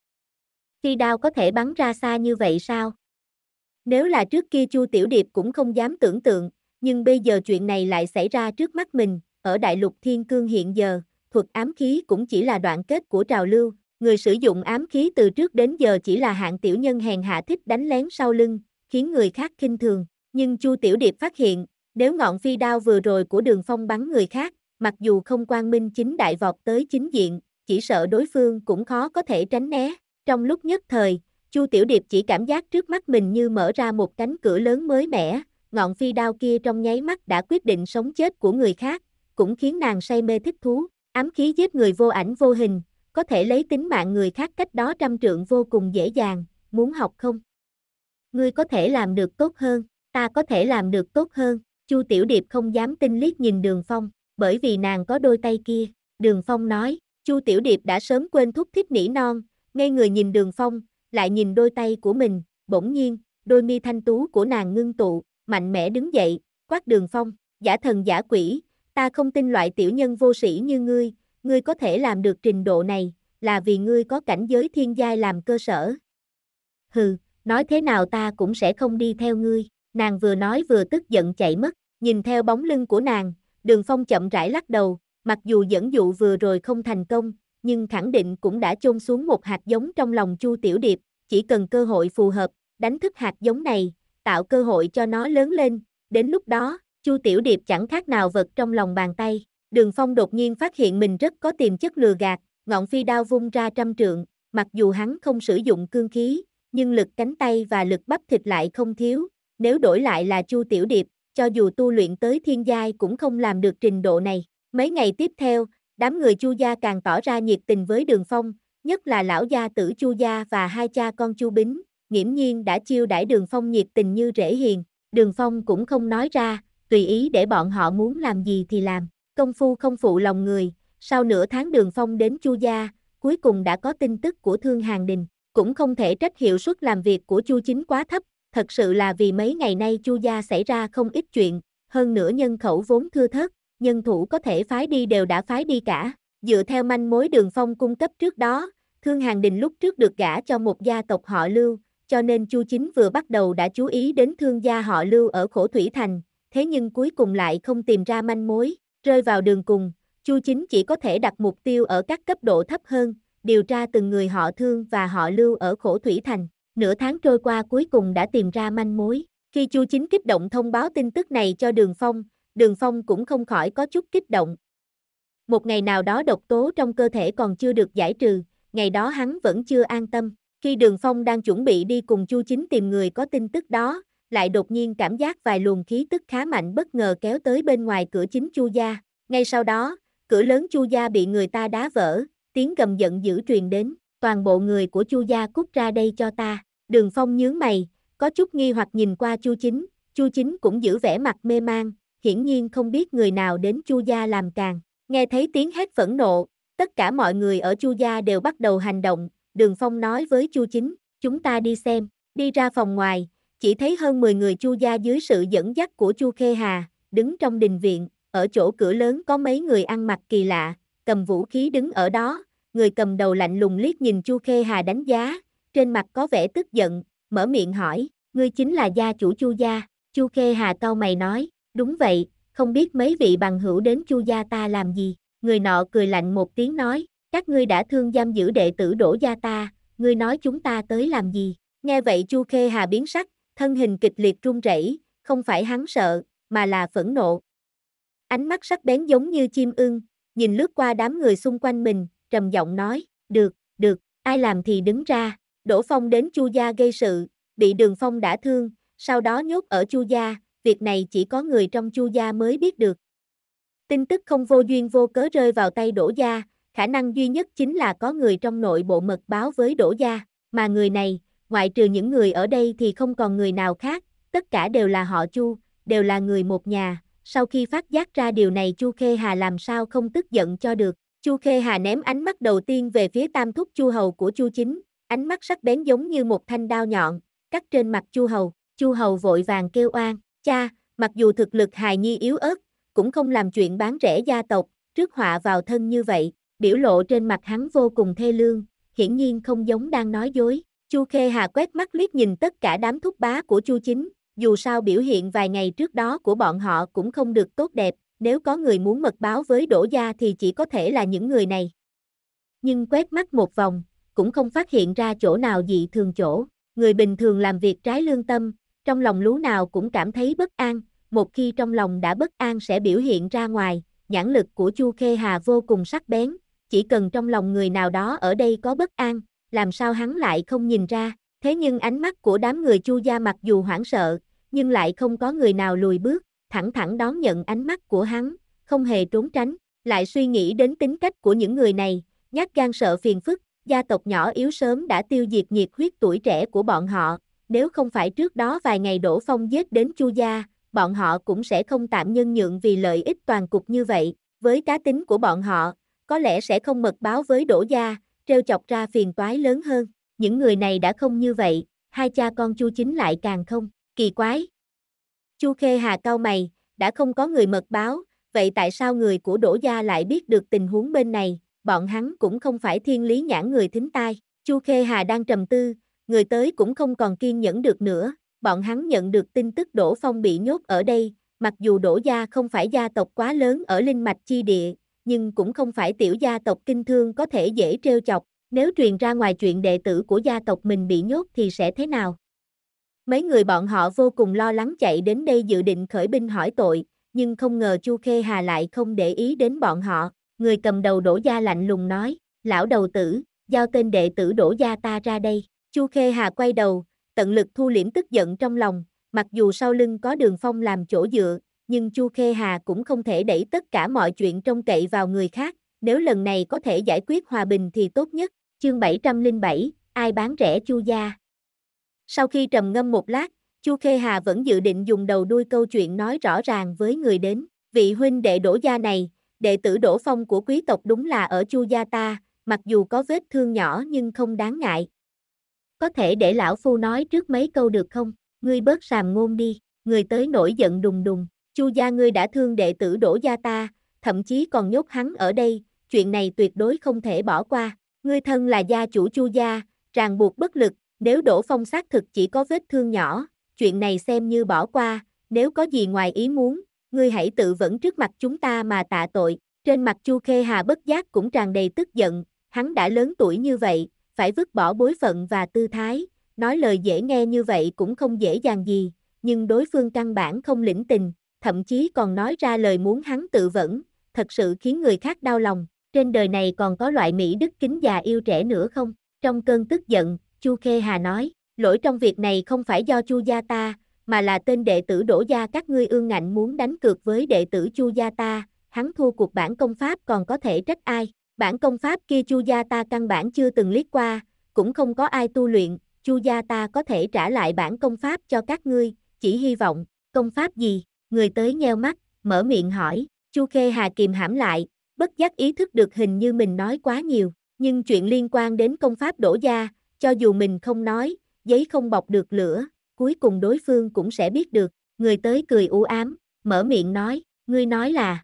Phi đao có thể bắn ra xa như vậy sao? Nếu là trước kia Chu Tiểu Điệp cũng không dám tưởng tượng, nhưng bây giờ chuyện này lại xảy ra trước mắt mình, ở đại lục thiên cương hiện giờ, thuật ám khí cũng chỉ là đoạn kết của trào lưu, người sử dụng ám khí từ trước đến giờ chỉ là hạng tiểu nhân hèn hạ thích đánh lén sau lưng, khiến người khác khinh thường, nhưng Chu Tiểu Điệp phát hiện, nếu ngọn phi đao vừa rồi của đường phong bắn người khác, mặc dù không quan minh chính đại vọt tới chính diện, chỉ sợ đối phương cũng khó có thể tránh né, trong lúc nhất thời, Chu Tiểu Điệp chỉ cảm giác trước mắt mình như mở ra một cánh cửa lớn mới mẻ, ngọn phi đao kia trong nháy mắt đã quyết định sống chết của người khác, cũng khiến nàng say mê thích thú, ám khí giết người vô ảnh vô hình, có thể lấy tính mạng người khác cách đó trăm trượng vô cùng dễ dàng, muốn học không? Ngươi có thể làm được tốt hơn, ta có thể làm được tốt hơn, Chu Tiểu Điệp không dám tin liếc nhìn Đường Phong, bởi vì nàng có đôi tay kia, Đường Phong nói, Chu Tiểu Điệp đã sớm quên thúc thích nỉ non, ngay người nhìn Đường Phong, lại nhìn đôi tay của mình, bỗng nhiên, đôi mi thanh tú của nàng ngưng tụ, mạnh mẽ đứng dậy, quát đường phong, giả thần giả quỷ, ta không tin loại tiểu nhân vô sĩ như ngươi, ngươi có thể làm được trình độ này, là vì ngươi có cảnh giới thiên giai làm cơ sở. Hừ, nói thế nào ta cũng sẽ không đi theo ngươi, nàng vừa nói vừa tức giận chạy mất, nhìn theo bóng lưng của nàng, đường phong chậm rãi lắc đầu, mặc dù dẫn dụ vừa rồi không thành công, nhưng khẳng định cũng đã chôn xuống một hạt giống trong lòng Chu Tiểu Điệp, chỉ cần cơ hội phù hợp, đánh thức hạt giống này, tạo cơ hội cho nó lớn lên, đến lúc đó, Chu Tiểu Điệp chẳng khác nào vật trong lòng bàn tay. Đường Phong đột nhiên phát hiện mình rất có tiềm chất lừa gạt, ngọn phi đao vung ra trăm trượng, mặc dù hắn không sử dụng cương khí, nhưng lực cánh tay và lực bắp thịt lại không thiếu, nếu đổi lại là Chu Tiểu Điệp, cho dù tu luyện tới thiên giai cũng không làm được trình độ này. Mấy ngày tiếp theo, Đám người Chu gia càng tỏ ra nhiệt tình với Đường Phong, nhất là lão gia tử Chu gia và hai cha con Chu Bính, nghiễm nhiên đã chiêu đãi Đường Phong nhiệt tình như rễ hiền. Đường Phong cũng không nói ra, tùy ý để bọn họ muốn làm gì thì làm. Công phu không phụ lòng người, sau nửa tháng Đường Phong đến Chu gia, cuối cùng đã có tin tức của Thương Hàng Đình, cũng không thể trách hiệu suất làm việc của Chu Chính quá thấp, thật sự là vì mấy ngày nay Chu gia xảy ra không ít chuyện, hơn nữa nhân khẩu vốn thưa thớt, nhân thủ có thể phái đi đều đã phái đi cả. Dựa theo manh mối đường phong cung cấp trước đó, Thương Hàng Đình lúc trước được gả cho một gia tộc họ Lưu, cho nên Chu Chính vừa bắt đầu đã chú ý đến thương gia họ Lưu ở Khổ Thủy Thành, thế nhưng cuối cùng lại không tìm ra manh mối, rơi vào đường cùng, Chu Chính chỉ có thể đặt mục tiêu ở các cấp độ thấp hơn, điều tra từng người họ Thương và họ Lưu ở Khổ Thủy Thành. Nửa tháng trôi qua cuối cùng đã tìm ra manh mối. Khi Chu Chính kích động thông báo tin tức này cho Đường Phong, Đường Phong cũng không khỏi có chút kích động. Một ngày nào đó độc tố trong cơ thể còn chưa được giải trừ, ngày đó hắn vẫn chưa an tâm. Khi Đường Phong đang chuẩn bị đi cùng Chu Chính tìm người có tin tức đó, lại đột nhiên cảm giác vài luồng khí tức khá mạnh bất ngờ kéo tới bên ngoài cửa chính Chu gia. Ngay sau đó, cửa lớn Chu gia bị người ta đá vỡ, tiếng gầm giận dữ truyền đến, toàn bộ người của Chu gia cút ra đây cho ta. Đường Phong nhướng mày, có chút nghi hoặc nhìn qua Chu Chính, Chu Chính cũng giữ vẻ mặt mê mang, hiển nhiên không biết người nào đến Chu gia làm càng. Nghe thấy tiếng hét phẫn nộ, tất cả mọi người ở Chu gia đều bắt đầu hành động, Đường Phong nói với Chu Chính, chúng ta đi xem, đi ra phòng ngoài, chỉ thấy hơn 10 người Chu gia dưới sự dẫn dắt của Chu Khê Hà, đứng trong đình viện, ở chỗ cửa lớn có mấy người ăn mặc kỳ lạ, cầm vũ khí đứng ở đó, người cầm đầu lạnh lùng liếc nhìn Chu Khê Hà đánh giá, trên mặt có vẻ tức giận, mở miệng hỏi, ngươi chính là gia chủ Chu gia, Chu Khê Hà cau mày nói, đúng vậy, không biết mấy vị bằng hữu đến chu gia ta làm gì, người nọ cười lạnh một tiếng nói, các ngươi đã thương giam giữ đệ tử đổ gia ta, ngươi nói chúng ta tới làm gì, nghe vậy chu khê hà biến sắc, thân hình kịch liệt run rẩy, không phải hắn sợ, mà là phẫn nộ. Ánh mắt sắc bén giống như chim ưng, nhìn lướt qua đám người xung quanh mình, trầm giọng nói, được, được, ai làm thì đứng ra, Đổ Phong đến Chu Gia gây sự, bị Đường Phong đã thương, sau đó nhốt ở Chu Gia, việc này chỉ có người trong Chu gia mới biết được. Tin tức không vô duyên vô cớ rơi vào tay đổ gia, khả năng duy nhất chính là có người trong nội bộ mật báo với đổ gia, mà người này, ngoại trừ những người ở đây thì không còn người nào khác, tất cả đều là họ Chu, đều là người một nhà. Sau khi phát giác ra điều này Chu Khê Hà làm sao không tức giận cho được. Chu Khê Hà ném ánh mắt đầu tiên về phía tam thúc Chu Hầu của Chu Chính, ánh mắt sắc bén giống như một thanh đao nhọn, cắt trên mặt Chu Hầu, Chu Hầu vội vàng kêu oan cha, mặc dù thực lực hài nhi yếu ớt, cũng không làm chuyện bán rẻ gia tộc, trước họa vào thân như vậy, biểu lộ trên mặt hắn vô cùng thê lương, hiển nhiên không giống đang nói dối. Chu Khê Hà quét mắt liếc nhìn tất cả đám thúc bá của Chu Chính, dù sao biểu hiện vài ngày trước đó của bọn họ cũng không được tốt đẹp, nếu có người muốn mật báo với Đỗ Gia thì chỉ có thể là những người này. Nhưng quét mắt một vòng, cũng không phát hiện ra chỗ nào dị thường chỗ, người bình thường làm việc trái lương tâm, trong lòng lú nào cũng cảm thấy bất an, một khi trong lòng đã bất an sẽ biểu hiện ra ngoài, nhãn lực của Chu Khê Hà vô cùng sắc bén, chỉ cần trong lòng người nào đó ở đây có bất an, làm sao hắn lại không nhìn ra, thế nhưng ánh mắt của đám người Chu gia mặc dù hoảng sợ, nhưng lại không có người nào lùi bước, thẳng thẳng đón nhận ánh mắt của hắn, không hề trốn tránh, lại suy nghĩ đến tính cách của những người này, nhát gan sợ phiền phức, gia tộc nhỏ yếu sớm đã tiêu diệt nhiệt huyết tuổi trẻ của bọn họ, nếu không phải trước đó vài ngày đổ Phong giết đến Chu Gia, bọn họ cũng sẽ không tạm nhân nhượng vì lợi ích toàn cục như vậy, với cá tính của bọn họ, có lẽ sẽ không mật báo với đổ Gia, treo chọc ra phiền toái lớn hơn, những người này đã không như vậy, hai cha con Chu Chính lại càng không, kỳ quái. Chu Khê Hà cao mày, đã không có người mật báo, vậy tại sao người của đổ Gia lại biết được tình huống bên này, bọn hắn cũng không phải thiên lý nhãn người thính tai. Chu Khê Hà đang trầm tư, người tới cũng không còn kiên nhẫn được nữa, bọn hắn nhận được tin tức Đỗ Phong bị nhốt ở đây, mặc dù Đỗ Gia không phải gia tộc quá lớn ở Linh Mạch Chi Địa, nhưng cũng không phải tiểu gia tộc kinh thương có thể dễ trêu chọc, nếu truyền ra ngoài chuyện đệ tử của gia tộc mình bị nhốt thì sẽ thế nào? Mấy người bọn họ vô cùng lo lắng chạy đến đây dự định khởi binh hỏi tội, nhưng không ngờ Chu Khê Hà lại không để ý đến bọn họ, người cầm đầu Đỗ Gia lạnh lùng nói, lão đầu tử, giao tên đệ tử Đỗ Gia ta ra đây. Chu Khê Hà quay đầu, tận lực thu liễm tức giận trong lòng, mặc dù sau lưng có đường phong làm chỗ dựa, nhưng Chu Khê Hà cũng không thể đẩy tất cả mọi chuyện trông cậy vào người khác, nếu lần này có thể giải quyết hòa bình thì tốt nhất. Chương 707, ai bán rẻ Chu gia? Sau khi trầm ngâm một lát, Chu Khê Hà vẫn dự định dùng đầu đuôi câu chuyện nói rõ ràng với người đến, vị huynh đệ đổ gia này, đệ tử đổ phong của quý tộc đúng là ở Chu gia ta, mặc dù có vết thương nhỏ nhưng không đáng ngại, có thể để lão phu nói trước mấy câu được không? Ngươi bớt sàm ngôn đi, người tới nổi giận đùng đùng, Chu gia ngươi đã thương đệ tử đổ gia ta, thậm chí còn nhốt hắn ở đây, chuyện này tuyệt đối không thể bỏ qua. Ngươi thân là gia chủ Chu gia, ràng buộc bất lực, nếu đổ phong xác thực chỉ có vết thương nhỏ, chuyện này xem như bỏ qua, nếu có gì ngoài ý muốn, ngươi hãy tự vẫn trước mặt chúng ta mà tạ tội. Trên mặt Chu Khê Hà bất giác cũng tràn đầy tức giận, hắn đã lớn tuổi như vậy, phải vứt bỏ bối phận và tư thái, nói lời dễ nghe như vậy cũng không dễ dàng gì, nhưng đối phương căn bản không lĩnh tình, thậm chí còn nói ra lời muốn hắn tự vẫn, thật sự khiến người khác đau lòng, trên đời này còn có loại Mỹ đức kính già yêu trẻ nữa không? Trong cơn tức giận, Chu Khê Hà nói, lỗi trong việc này không phải do Chu gia ta, mà là tên đệ tử đổ gia các ngươi ương ngạnh muốn đánh cược với đệ tử Chu gia ta, hắn thua cuộc bản công pháp còn có thể trách ai, Bản công pháp kia Chu Gia ta căn bản chưa từng liếc qua, cũng không có ai tu luyện, Chu Gia ta có thể trả lại bản công pháp cho các ngươi, chỉ hy vọng, công pháp gì, người tới nheo mắt, mở miệng hỏi, Chu Khê Hà kìm hãm lại, bất giác ý thức được hình như mình nói quá nhiều, nhưng chuyện liên quan đến công pháp đổ gia, cho dù mình không nói, giấy không bọc được lửa, cuối cùng đối phương cũng sẽ biết được, người tới cười u ám, mở miệng nói, ngươi nói là,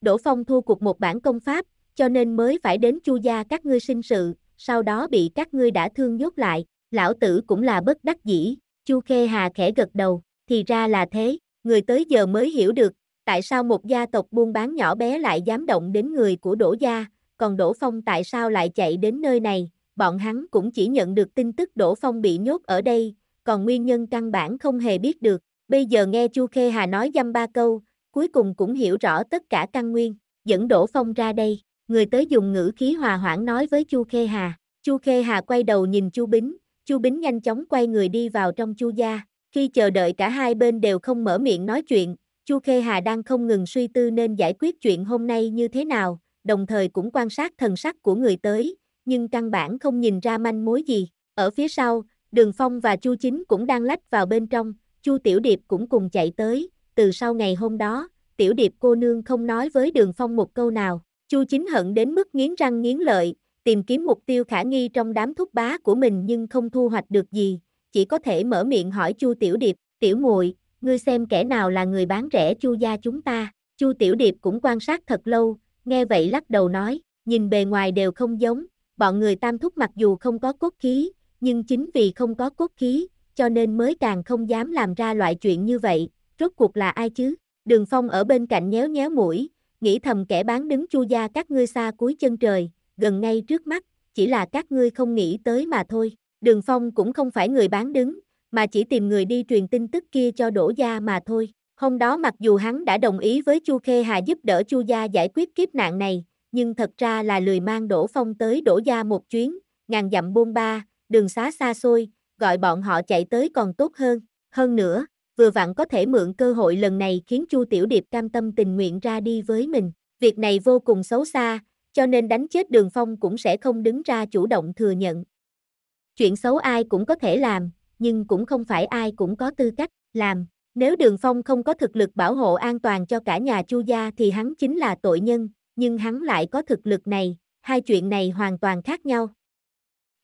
Đỗ Phong thu cục một bản công pháp, cho nên mới phải đến chu gia các ngươi sinh sự, sau đó bị các ngươi đã thương nhốt lại, lão tử cũng là bất đắc dĩ, chu khê hà khẽ gật đầu, thì ra là thế, người tới giờ mới hiểu được, tại sao một gia tộc buôn bán nhỏ bé lại dám động đến người của đổ gia, còn đổ phong tại sao lại chạy đến nơi này, bọn hắn cũng chỉ nhận được tin tức đổ phong bị nhốt ở đây, còn nguyên nhân căn bản không hề biết được, bây giờ nghe chu khê hà nói dăm ba câu, cuối cùng cũng hiểu rõ tất cả căn nguyên, dẫn đổ phong ra đây người tới dùng ngữ khí hòa hoãn nói với Chu Khê Hà. Chu Khê Hà quay đầu nhìn Chu Bính, Chu Bính nhanh chóng quay người đi vào trong Chu gia. Khi chờ đợi cả hai bên đều không mở miệng nói chuyện, Chu Khê Hà đang không ngừng suy tư nên giải quyết chuyện hôm nay như thế nào, đồng thời cũng quan sát thần sắc của người tới, nhưng căn bản không nhìn ra manh mối gì. Ở phía sau, Đường Phong và Chu Chính cũng đang lách vào bên trong, Chu Tiểu Điệp cũng cùng chạy tới, từ sau ngày hôm đó, Tiểu Điệp cô nương không nói với Đường Phong một câu nào, Chu Chính hận đến mức nghiến răng nghiến lợi, tìm kiếm mục tiêu khả nghi trong đám thúc bá của mình nhưng không thu hoạch được gì, chỉ có thể mở miệng hỏi Chu Tiểu Điệp, "Tiểu muội, ngươi xem kẻ nào là người bán rẻ Chu gia chúng ta?" Chu Tiểu Điệp cũng quan sát thật lâu, nghe vậy lắc đầu nói, nhìn bề ngoài đều không giống, bọn người tam thúc mặc dù không có cốt khí, nhưng chính vì không có cốt khí, cho nên mới càng không dám làm ra loại chuyện như vậy, rốt cuộc là ai chứ? Đường Phong ở bên cạnh nhéo nhéo mũi, nghĩ thầm kẻ bán đứng chu gia các ngươi xa cuối chân trời, gần ngay trước mắt, chỉ là các ngươi không nghĩ tới mà thôi. Đường Phong cũng không phải người bán đứng, mà chỉ tìm người đi truyền tin tức kia cho đổ gia mà thôi. Hôm đó mặc dù hắn đã đồng ý với Chu Khê Hà giúp đỡ Chu gia giải quyết kiếp nạn này, nhưng thật ra là lười mang Đỗ Phong tới Đỗ gia một chuyến, ngàn dặm bôn ba, đường xá xa xôi, gọi bọn họ chạy tới còn tốt hơn. Hơn nữa, vừa vặn có thể mượn cơ hội lần này khiến Chu Tiểu Điệp cam tâm tình nguyện ra đi với mình. Việc này vô cùng xấu xa, cho nên đánh chết Đường Phong cũng sẽ không đứng ra chủ động thừa nhận. Chuyện xấu ai cũng có thể làm, nhưng cũng không phải ai cũng có tư cách làm. Nếu Đường Phong không có thực lực bảo hộ an toàn cho cả nhà Chu gia thì hắn chính là tội nhân, nhưng hắn lại có thực lực này, hai chuyện này hoàn toàn khác nhau.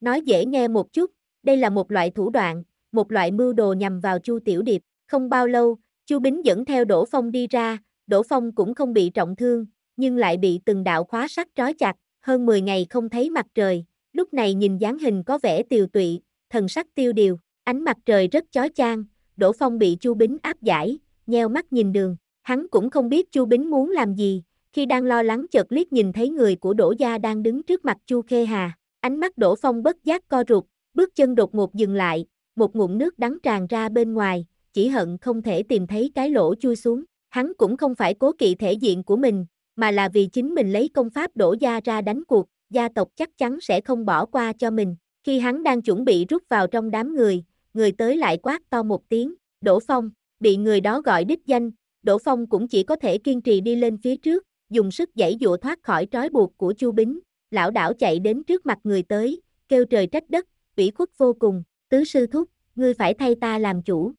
Nói dễ nghe một chút, đây là một loại thủ đoạn, một loại mưu đồ nhằm vào Chu Tiểu Điệp. Không bao lâu, Chu Bính dẫn theo Đỗ Phong đi ra, Đỗ Phong cũng không bị trọng thương, nhưng lại bị từng đạo khóa sắt trói chặt, hơn 10 ngày không thấy mặt trời, lúc này nhìn dáng hình có vẻ tiều tụy, thần sắc tiêu điều, ánh mặt trời rất chói chang, Đỗ Phong bị Chu Bính áp giải, nheo mắt nhìn đường, hắn cũng không biết Chu Bính muốn làm gì, khi đang lo lắng chợt liếc nhìn thấy người của Đỗ Gia đang đứng trước mặt Chu Khê Hà, ánh mắt Đỗ Phong bất giác co rụt, bước chân đột ngột dừng lại, một ngụm nước đắng tràn ra bên ngoài, chỉ hận không thể tìm thấy cái lỗ chui xuống. Hắn cũng không phải cố kỵ thể diện của mình, mà là vì chính mình lấy công pháp đổ gia ra đánh cuộc, gia tộc chắc chắn sẽ không bỏ qua cho mình. Khi hắn đang chuẩn bị rút vào trong đám người, người tới lại quát to một tiếng, Đỗ Phong, bị người đó gọi đích danh, Đỗ Phong cũng chỉ có thể kiên trì đi lên phía trước, dùng sức giãy dụa thoát khỏi trói buộc của Chu Bính, lão đảo chạy đến trước mặt người tới, kêu trời trách đất, ủy khuất vô cùng, tứ sư thúc, ngươi phải thay ta làm chủ.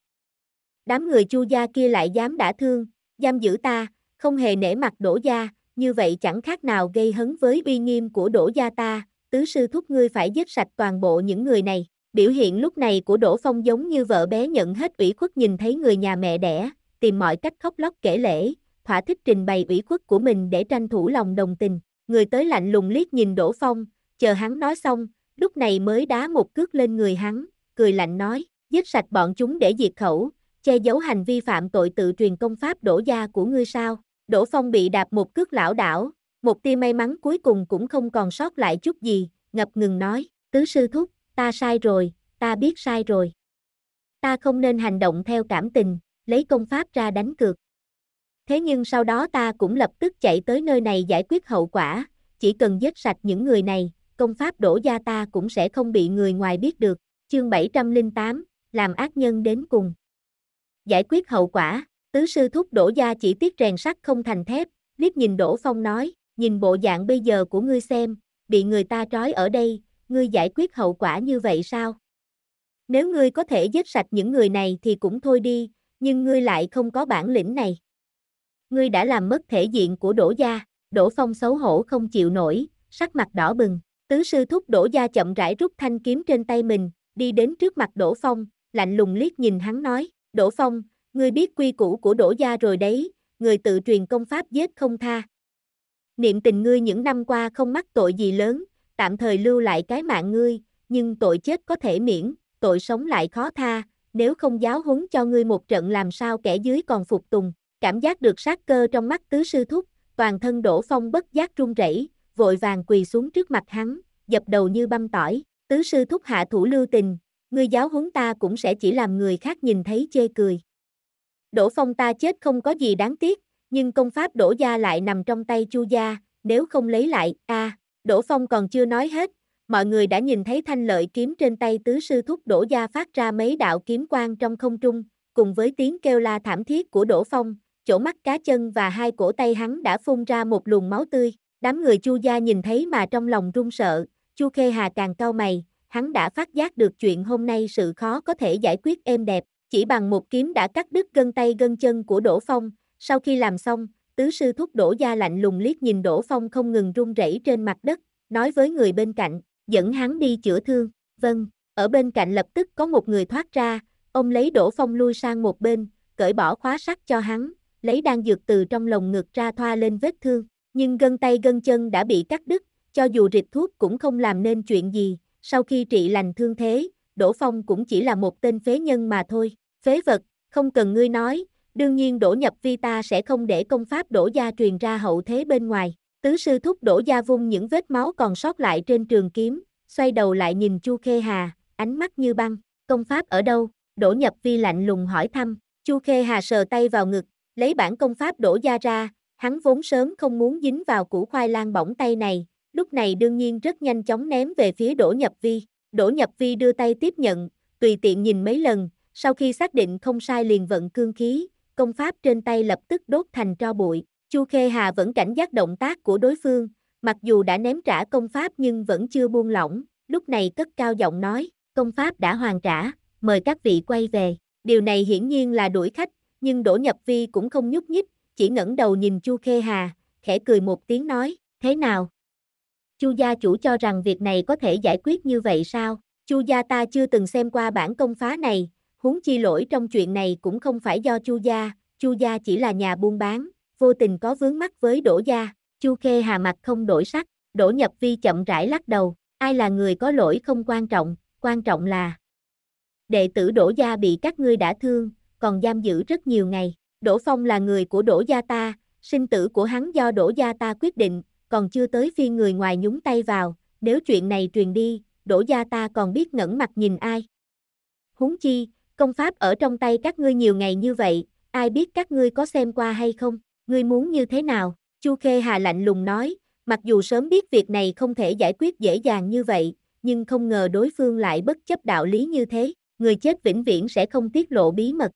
Đám người chu gia kia lại dám đã thương, giam giữ ta, không hề nể mặt đổ gia, như vậy chẳng khác nào gây hấn với uy nghiêm của đổ gia ta, tứ sư thúc ngươi phải giết sạch toàn bộ những người này. Biểu hiện lúc này của Đỗ Phong giống như vợ bé nhận hết ủy khuất nhìn thấy người nhà mẹ đẻ, tìm mọi cách khóc lóc kể lễ, thỏa thích trình bày ủy khuất của mình để tranh thủ lòng đồng tình. Người tới lạnh lùng liếc nhìn Đỗ Phong, chờ hắn nói xong, lúc này mới đá một cước lên người hắn, cười lạnh nói, giết sạch bọn chúng để diệt khẩu, che giấu hành vi phạm tội tự truyền công pháp đổ gia của ngươi sao? Đỗ Phong bị đạp một cước lão đảo, một tia may mắn cuối cùng cũng không còn sót lại chút gì, ngập ngừng nói, tứ sư thúc, ta sai rồi, ta biết sai rồi. Ta không nên hành động theo cảm tình, lấy công pháp ra đánh cược. Thế nhưng sau đó ta cũng lập tức chạy tới nơi này giải quyết hậu quả, chỉ cần giết sạch những người này, công pháp đổ gia ta cũng sẽ không bị người ngoài biết được. Chương 708, làm ác nhân đến cùng. Giải quyết hậu quả, tứ sư thúc đổ gia chỉ tiếc rèn sắt không thành thép, liếc nhìn Đỗ Phong nói, nhìn bộ dạng bây giờ của ngươi xem, bị người ta trói ở đây, ngươi giải quyết hậu quả như vậy sao? Nếu ngươi có thể giết sạch những người này thì cũng thôi đi, nhưng ngươi lại không có bản lĩnh này. Ngươi đã làm mất thể diện của Đỗ gia, Đỗ Phong xấu hổ không chịu nổi, sắc mặt đỏ bừng, tứ sư thúc Đỗ gia chậm rãi rút thanh kiếm trên tay mình, đi đến trước mặt Đỗ Phong, lạnh lùng liếc nhìn hắn nói, Đỗ Phong, ngươi biết quy củ của Đỗ gia rồi đấy, người tự truyền công pháp giết không tha. Niệm tình ngươi những năm qua không mắc tội gì lớn, tạm thời lưu lại cái mạng ngươi, nhưng tội chết có thể miễn, tội sống lại khó tha, nếu không giáo huấn cho ngươi một trận làm sao kẻ dưới còn phục tùng. Cảm giác được sát cơ trong mắt tứ sư thúc, toàn thân Đỗ Phong bất giác run rẩy, vội vàng quỳ xuống trước mặt hắn, dập đầu như băm tỏi, tứ sư thúc hạ thủ lưu tình, ngươi giáo huấn ta cũng sẽ chỉ làm người khác nhìn thấy chê cười. Đỗ Phong ta chết không có gì đáng tiếc, nhưng công pháp Đỗ gia lại nằm trong tay Chu gia, nếu không lấy lại, a, à, Đỗ Phong còn chưa nói hết, mọi người đã nhìn thấy thanh lợi kiếm trên tay tứ sư thúc Đỗ gia phát ra mấy đạo kiếm quang trong không trung, cùng với tiếng kêu la thảm thiết của Đỗ Phong, chỗ mắt cá chân và hai cổ tay hắn đã phun ra một luồng máu tươi, đám người Chu gia nhìn thấy mà trong lòng run sợ, Chu Khê Hà càng cau mày, hắn đã phát giác được chuyện hôm nay sự khó có thể giải quyết êm đẹp, chỉ bằng một kiếm đã cắt đứt gân tay gân chân của Đỗ Phong, sau khi làm xong, tứ sư thúc Đỗ Gia lạnh lùng liếc nhìn Đỗ Phong không ngừng run rẩy trên mặt đất, nói với người bên cạnh, dẫn hắn đi chữa thương, vâng, ở bên cạnh lập tức có một người thoát ra, ông lấy Đỗ Phong lui sang một bên, cởi bỏ khóa sắt cho hắn, lấy đan dược từ trong lồng ngực ra thoa lên vết thương, nhưng gân tay gân chân đã bị cắt đứt, cho dù rịt thuốc cũng không làm nên chuyện gì, sau khi trị lành thương thế, Đỗ Phong cũng chỉ là một tên phế nhân mà thôi, phế vật, không cần ngươi nói, đương nhiên đổ nhập vi ta sẽ không để công pháp đổ gia truyền ra hậu thế bên ngoài. Tứ sư thúc đổ gia vung những vết máu còn sót lại trên trường kiếm, xoay đầu lại nhìn Chu Khê Hà, ánh mắt như băng, công pháp ở đâu? Đổ nhập vi lạnh lùng hỏi thăm, Chu Khê Hà sờ tay vào ngực, lấy bản công pháp đổ gia ra, hắn vốn sớm không muốn dính vào củ khoai lang bỏng tay này, lúc này đương nhiên rất nhanh chóng ném về phía Đỗ Nhập Vi. Đỗ Nhập Vi đưa tay tiếp nhận, tùy tiện nhìn mấy lần, sau khi xác định không sai liền vận cương khí, công pháp trên tay lập tức đốt thành tro bụi. Chu Khê Hà vẫn cảnh giác động tác của đối phương, mặc dù đã ném trả công pháp nhưng vẫn chưa buông lỏng, lúc này cất cao giọng nói, công pháp đã hoàn trả, mời các vị quay về. Điều này hiển nhiên là đuổi khách, nhưng Đỗ Nhập Vi cũng không nhúc nhích, chỉ ngẩng đầu nhìn Chu Khê Hà, khẽ cười một tiếng nói, thế nào, Chu gia chủ cho rằng việc này có thể giải quyết như vậy sao? Chu gia ta chưa từng xem qua bản công phá này, huống chi lỗi trong chuyện này cũng không phải do Chu gia, Chu gia chỉ là nhà buôn bán, vô tình có vướng mắc với Đỗ gia. Chu Khê Hà mặt không đổi sắc, Đỗ Nhập Vi chậm rãi lắc đầu, ai là người có lỗi không quan trọng, quan trọng là đệ tử Đỗ gia bị các ngươi đã thương, còn giam giữ rất nhiều ngày. Đỗ Phong là người của Đỗ gia ta, sinh tử của hắn do Đỗ gia ta quyết định, còn chưa tới phiên người ngoài nhúng tay vào, nếu chuyện này truyền đi, đổ gia ta còn biết ngẩn mặt nhìn ai. húng chi, công pháp ở trong tay các ngươi nhiều ngày như vậy, ai biết các ngươi có xem qua hay không, ngươi muốn như thế nào, Chu Khê Hà lạnh lùng nói, mặc dù sớm biết việc này không thể giải quyết dễ dàng như vậy, nhưng không ngờ đối phương lại bất chấp đạo lý như thế, người chết vĩnh viễn sẽ không tiết lộ bí mật.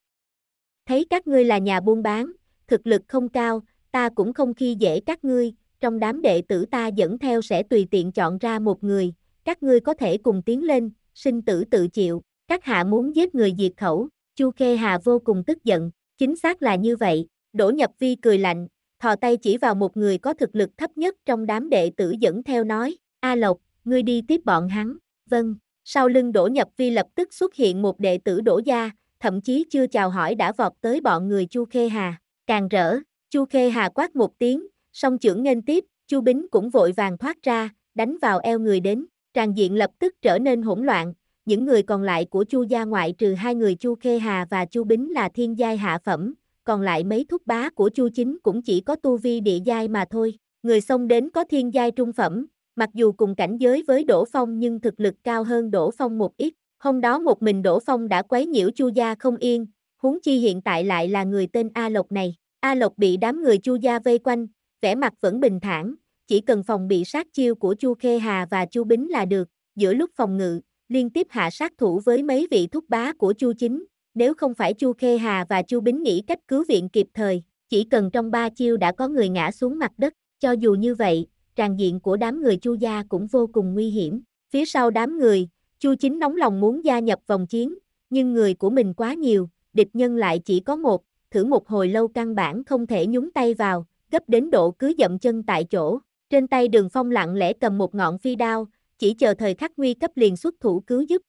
Thấy các ngươi là nhà buôn bán, thực lực không cao, ta cũng không khi dễ các ngươi, trong đám đệ tử ta dẫn theo sẽ tùy tiện chọn ra một người, các ngươi có thể cùng tiến lên, sinh tử tự chịu, các hạ muốn giết người diệt khẩu, Chu Khê Hà vô cùng tức giận, chính xác là như vậy, Đỗ Nhập Vi cười lạnh, thò tay chỉ vào một người có thực lực thấp nhất trong đám đệ tử dẫn theo nói, A Lộc, ngươi đi tiếp bọn hắn, vâng, sau lưng Đỗ Nhập Vi lập tức xuất hiện một đệ tử Đỗ Gia, thậm chí chưa chào hỏi đã vọt tới bọn người Chu Khê Hà, càng rỡ, Chu Khê Hà quát một tiếng, song trưởng nghênh tiếp, Chu Bính cũng vội vàng thoát ra, đánh vào eo người đến, tràn diện lập tức trở nên hỗn loạn, những người còn lại của Chu gia ngoại trừ hai người Chu Khê Hà và Chu Bính là thiên giai hạ phẩm, còn lại mấy thúc bá của Chu Chính cũng chỉ có tu vi địa giai mà thôi, người xông đến có thiên giai trung phẩm, mặc dù cùng cảnh giới với Đỗ Phong nhưng thực lực cao hơn Đỗ Phong một ít, hôm đó một mình Đỗ Phong đã quấy nhiễu Chu gia không yên, huống chi hiện tại lại là người tên A Lộc này. A Lộc bị đám người Chu gia vây quanh, vẻ mặt vẫn bình thản, chỉ cần phòng bị sát chiêu của Chu Khê Hà và Chu Bính là được, giữa lúc phòng ngự, liên tiếp hạ sát thủ với mấy vị thúc bá của Chu Chính, nếu không phải Chu Khê Hà và Chu Bính nghĩ cách cứu viện kịp thời, chỉ cần trong ba chiêu đã có người ngã xuống mặt đất, cho dù như vậy, tràn diện của đám người Chu gia cũng vô cùng nguy hiểm. Phía sau đám người, Chu Chính nóng lòng muốn gia nhập vòng chiến, nhưng người của mình quá nhiều, địch nhân lại chỉ có một, thử một hồi lâu căn bản không thể nhúng tay vào, gấp đến độ cứ dậm chân tại chỗ. Trên tay đường phong lặng lẽ cầm một ngọn phi đao, chỉ chờ thời khắc nguy cấp liền xuất thủ cứu giúp.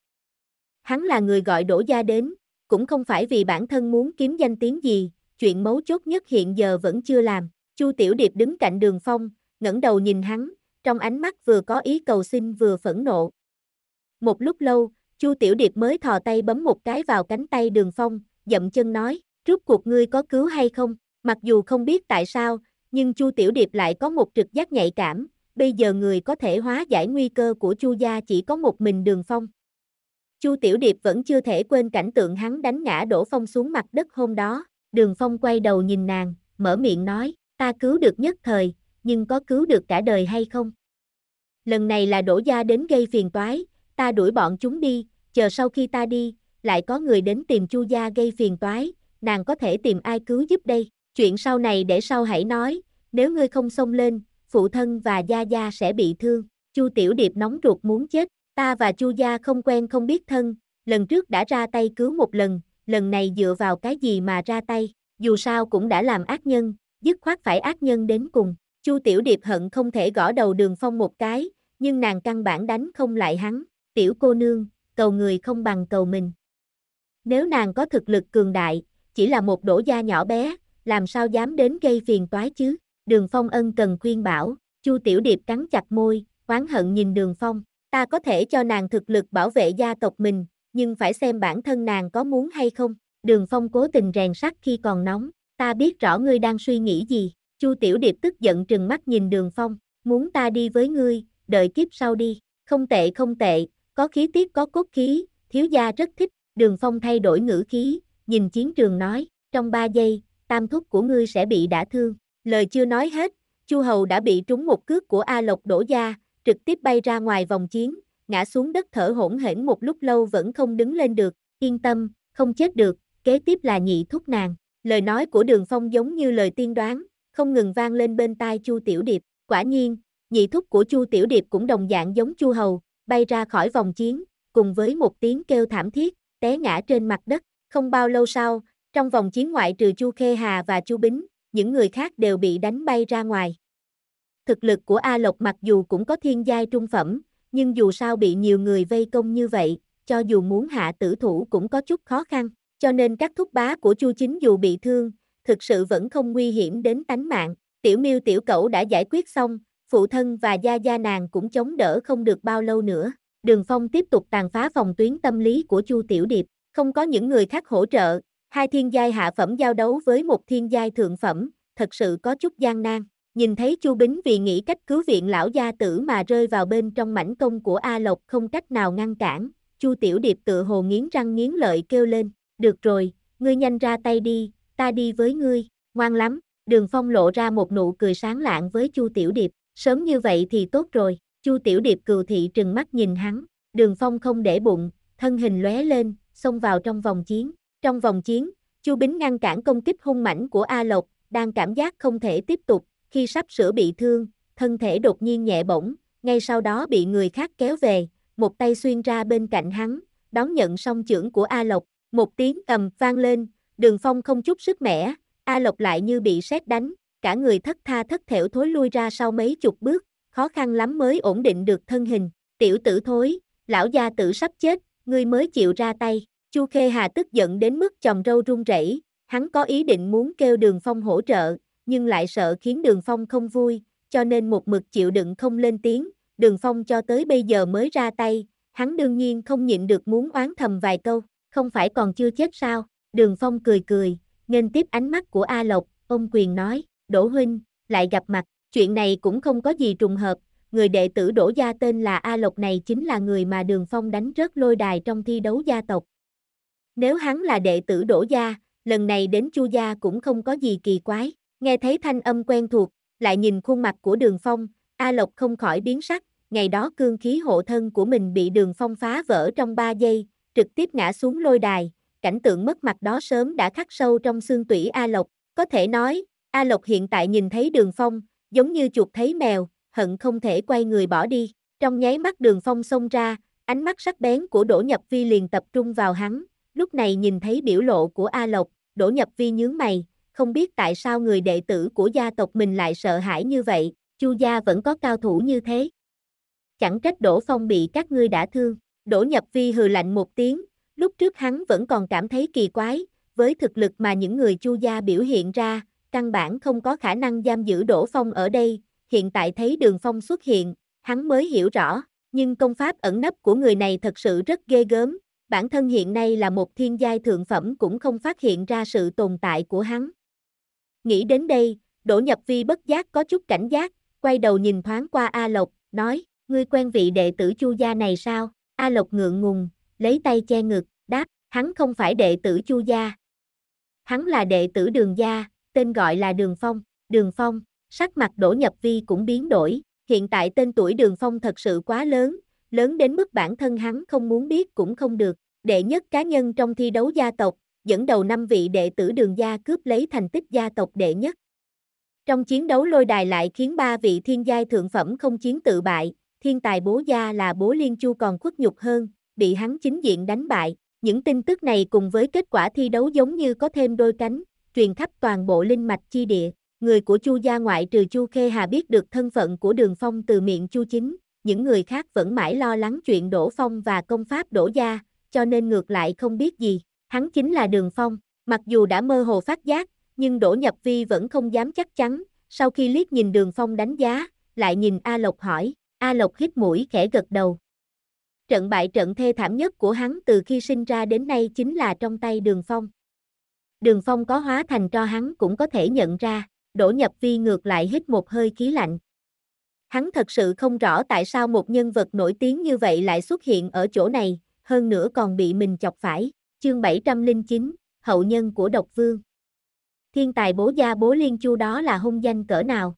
Hắn là người gọi đổ gia đến, cũng không phải vì bản thân muốn kiếm danh tiếng gì, chuyện mấu chốt nhất hiện giờ vẫn chưa làm. Chu Tiểu Điệp đứng cạnh đường phong, ngẩng đầu nhìn hắn, trong ánh mắt vừa có ý cầu xin vừa phẫn nộ. Một lúc lâu, Chu Tiểu Điệp mới thò tay bấm một cái vào cánh tay đường phong, dậm chân nói, rút cuộc ngươi có cứu hay không? Mặc dù không biết tại sao, nhưng Chu Tiểu Điệp lại có một trực giác nhạy cảm, bây giờ người có thể hóa giải nguy cơ của Chu gia chỉ có một mình Đường Phong. Chu Tiểu Điệp vẫn chưa thể quên cảnh tượng hắn đánh ngã Đỗ Phong xuống mặt đất hôm đó, Đường Phong quay đầu nhìn nàng, mở miệng nói, ta cứu được nhất thời, nhưng có cứu được cả đời hay không? Lần này là Đỗ gia đến gây phiền toái, ta đuổi bọn chúng đi, chờ sau khi ta đi, lại có người đến tìm Chu gia gây phiền toái, nàng có thể tìm ai cứu giúp đây? chuyện sau này để sau hãy nói, nếu ngươi không xông lên, phụ thân và gia gia sẽ bị thương. Chu Tiểu Điệp nóng ruột muốn chết, ta và Chu gia không quen không biết thân, lần trước đã ra tay cứu một lần, lần này dựa vào cái gì mà ra tay, dù sao cũng đã làm ác nhân, dứt khoát phải ác nhân đến cùng. Chu Tiểu Điệp hận không thể gõ đầu Đường Phong một cái, nhưng nàng căn bản đánh không lại hắn, tiểu cô nương, cầu người không bằng cầu mình. Nếu nàng có thực lực cường đại, chỉ là một đổ gia nhỏ bé, làm sao dám đến gây phiền toái chứ, đường phong ân cần khuyên bảo, chu tiểu điệp cắn chặt môi, oán hận nhìn đường phong, ta có thể cho nàng thực lực bảo vệ gia tộc mình, nhưng phải xem bản thân nàng có muốn hay không, đường phong cố tình rèn sắt khi còn nóng, ta biết rõ ngươi đang suy nghĩ gì, chu tiểu điệp tức giận trừng mắt nhìn đường phong, muốn ta đi với ngươi, đợi kiếp sau đi, không tệ không tệ, có khí tiết có cốt khí, thiếu gia rất thích, đường phong thay đổi ngữ khí, nhìn chiến trường nói, trong 3 giây, tam thúc của ngươi sẽ bị đả thương. Lời chưa nói hết, Chu Hầu đã bị trúng một cước của A Lộc đổ ra, trực tiếp bay ra ngoài vòng chiến, ngã xuống đất thở hổn hển một lúc lâu vẫn không đứng lên được, yên tâm, không chết được, kế tiếp là nhị thúc nàng. Lời nói của Đường Phong giống như lời tiên đoán, không ngừng vang lên bên tai Chu Tiểu Điệp, quả nhiên, nhị thúc của Chu Tiểu Điệp cũng đồng dạng giống Chu Hầu, bay ra khỏi vòng chiến, cùng với một tiếng kêu thảm thiết, té ngã trên mặt đất, không bao lâu sau, trong vòng chiến ngoại trừ Chu Khê Hà và Chu Bính, những người khác đều bị đánh bay ra ngoài. Thực lực của A Lộc mặc dù cũng có thiên giai trung phẩm, nhưng dù sao bị nhiều người vây công như vậy, cho dù muốn hạ tử thủ cũng có chút khó khăn, cho nên các thúc bá của Chu Chính dù bị thương, thực sự vẫn không nguy hiểm đến tánh mạng. Tiểu Miêu tiểu cẩu đã giải quyết xong, phụ thân và gia gia nàng cũng chống đỡ không được bao lâu nữa. Đường Phong tiếp tục tàn phá phòng tuyến tâm lý của Chu Tiểu Điệp, không có những người khác hỗ trợ, Hai thiên giai hạ phẩm giao đấu với một thiên giai thượng phẩm, thật sự có chút gian nan. Nhìn thấy Chu Bính vì nghĩ cách cứu viện lão gia tử mà rơi vào bên trong mảnh công của A Lộc không cách nào ngăn cản, Chu Tiểu Điệp tự hồ nghiến răng nghiến lợi kêu lên, "Được rồi, ngươi nhanh ra tay đi, ta đi với ngươi." Ngoan lắm, Đường Phong lộ ra một nụ cười sáng lạng với Chu Tiểu Điệp, sớm như vậy thì tốt rồi. Chu Tiểu Điệp cừu thị trừng mắt nhìn hắn, Đường Phong không để bụng, thân hình lóe lên, xông vào trong vòng chiến. Trong vòng chiến, Chu Bính ngăn cản công kích hung mãnh của A Lộc, đang cảm giác không thể tiếp tục, khi sắp sửa bị thương, thân thể đột nhiên nhẹ bổng, ngay sau đó bị người khác kéo về, một tay xuyên ra bên cạnh hắn, đón nhận song trưởng của A Lộc, một tiếng ầm vang lên, đường phong không chút sức mẻ, A Lộc lại như bị sét đánh, cả người thất tha thất thểu thối lui ra sau mấy chục bước, khó khăn lắm mới ổn định được thân hình, tiểu tử thối, lão gia tử sắp chết, ngươi mới chịu ra tay. Chu Khê Hà tức giận đến mức chồng râu run rẩy, hắn có ý định muốn kêu Đường Phong hỗ trợ, nhưng lại sợ khiến Đường Phong không vui, cho nên một mực chịu đựng không lên tiếng, Đường Phong cho tới bây giờ mới ra tay, hắn đương nhiên không nhịn được muốn oán thầm vài câu, không phải còn chưa chết sao, Đường Phong cười cười, nên tiếp ánh mắt của A Lộc, ông quyền nói, Đỗ Huynh, lại gặp mặt, chuyện này cũng không có gì trùng hợp, người đệ tử Đỗ Gia tên là A Lộc này chính là người mà Đường Phong đánh rớt lôi đài trong thi đấu gia tộc, nếu hắn là đệ tử đổ Gia, lần này đến Chu Gia cũng không có gì kỳ quái. Nghe thấy thanh âm quen thuộc, lại nhìn khuôn mặt của đường phong, A Lộc không khỏi biến sắc. Ngày đó cương khí hộ thân của mình bị đường phong phá vỡ trong 3 giây, trực tiếp ngã xuống lôi đài. Cảnh tượng mất mặt đó sớm đã khắc sâu trong xương tủy A Lộc. Có thể nói, A Lộc hiện tại nhìn thấy đường phong, giống như chuột thấy mèo, hận không thể quay người bỏ đi. Trong nháy mắt đường phong xông ra, ánh mắt sắc bén của đổ nhập vi liền tập trung vào hắn, Lúc này nhìn thấy biểu lộ của A Lộc, Đỗ Nhập Vi nhướng mày, không biết tại sao người đệ tử của gia tộc mình lại sợ hãi như vậy, Chu gia vẫn có cao thủ như thế. Chẳng trách Đỗ Phong bị các ngươi đã thương, Đỗ Nhập Vi hừ lạnh một tiếng, lúc trước hắn vẫn còn cảm thấy kỳ quái, với thực lực mà những người Chu gia biểu hiện ra, căn bản không có khả năng giam giữ Đỗ Phong ở đây, hiện tại thấy Đường Phong xuất hiện, hắn mới hiểu rõ, nhưng công pháp ẩn nấp của người này thật sự rất ghê gớm, bản thân hiện nay là một thiên giai thượng phẩm cũng không phát hiện ra sự tồn tại của hắn. Nghĩ đến đây, Đỗ Nhập Vi bất giác có chút cảnh giác, quay đầu nhìn thoáng qua A Lộc, nói, ngươi quen vị đệ tử Chu gia này sao? A Lộc ngượng ngùng, lấy tay che ngực, đáp, hắn không phải đệ tử Chu gia. Hắn là đệ tử Đường gia, tên gọi là Đường Phong, Đường Phong, sắc mặt Đỗ Nhập Vi cũng biến đổi, hiện tại tên tuổi Đường Phong thật sự quá lớn, lớn đến mức bản thân hắn không muốn biết cũng không được. Đệ nhất cá nhân trong thi đấu gia tộc, dẫn đầu năm vị đệ tử đường gia cướp lấy thành tích gia tộc đệ nhất. Trong chiến đấu lôi đài lại khiến ba vị thiên giai thượng phẩm không chiến tự bại, thiên tài bố gia là bố liên chu còn khuất nhục hơn, bị hắn chính diện đánh bại. Những tin tức này cùng với kết quả thi đấu giống như có thêm đôi cánh, truyền khắp toàn bộ linh mạch chi địa. Người của Chu gia ngoại trừ Chu Khê Hà biết được thân phận của Đường Phong từ miệng Chu Chính, những người khác vẫn mãi lo lắng chuyện đổ Phong và công pháp đổ Gia, cho nên ngược lại không biết gì. Hắn chính là Đường Phong, mặc dù đã mơ hồ phát giác, nhưng Đổ Nhập Vi vẫn không dám chắc chắn. Sau khi liếc nhìn Đường Phong đánh giá, lại nhìn A Lộc hỏi, A Lộc hít mũi khẽ gật đầu. Trận bại trận thê thảm nhất của hắn từ khi sinh ra đến nay chính là trong tay Đường Phong. Đường Phong có hóa thành cho hắn cũng có thể nhận ra, Đổ Nhập Vi ngược lại hít một hơi khí lạnh. Hắn thật sự không rõ tại sao một nhân vật nổi tiếng như vậy lại xuất hiện ở chỗ này, hơn nữa còn bị mình chọc phải. Chương 709, hậu nhân của độc vương. Thiên tài bố gia bố liên chu đó là hung danh cỡ nào?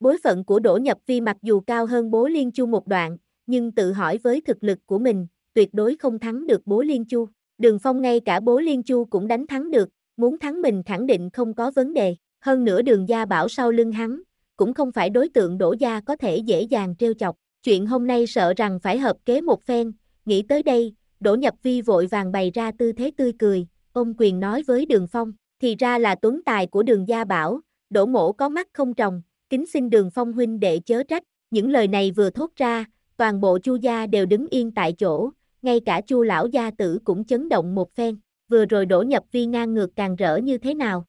Bối phận của Đỗ Nhập Vi mặc dù cao hơn bố liên chu một đoạn, nhưng tự hỏi với thực lực của mình, tuyệt đối không thắng được bố liên chu. Đường Phong ngay cả bố Liên Chu cũng đánh thắng được, muốn thắng mình khẳng định không có vấn đề. Hơn nữa đường gia bảo sau lưng hắn, cũng không phải đối tượng đổ gia có thể dễ dàng trêu chọc. Chuyện hôm nay sợ rằng phải hợp kế một phen, nghĩ tới đây, đổ nhập vi vội vàng bày ra tư thế tươi cười, ông quyền nói với đường phong, thì ra là tuấn tài của đường gia bảo, đổ mổ có mắt không trồng, kính xin đường phong huynh để chớ trách, những lời này vừa thốt ra, toàn bộ chu gia đều đứng yên tại chỗ, ngay cả chu lão gia tử cũng chấn động một phen, vừa rồi đổ nhập vi ngang ngược càng rỡ như thế nào.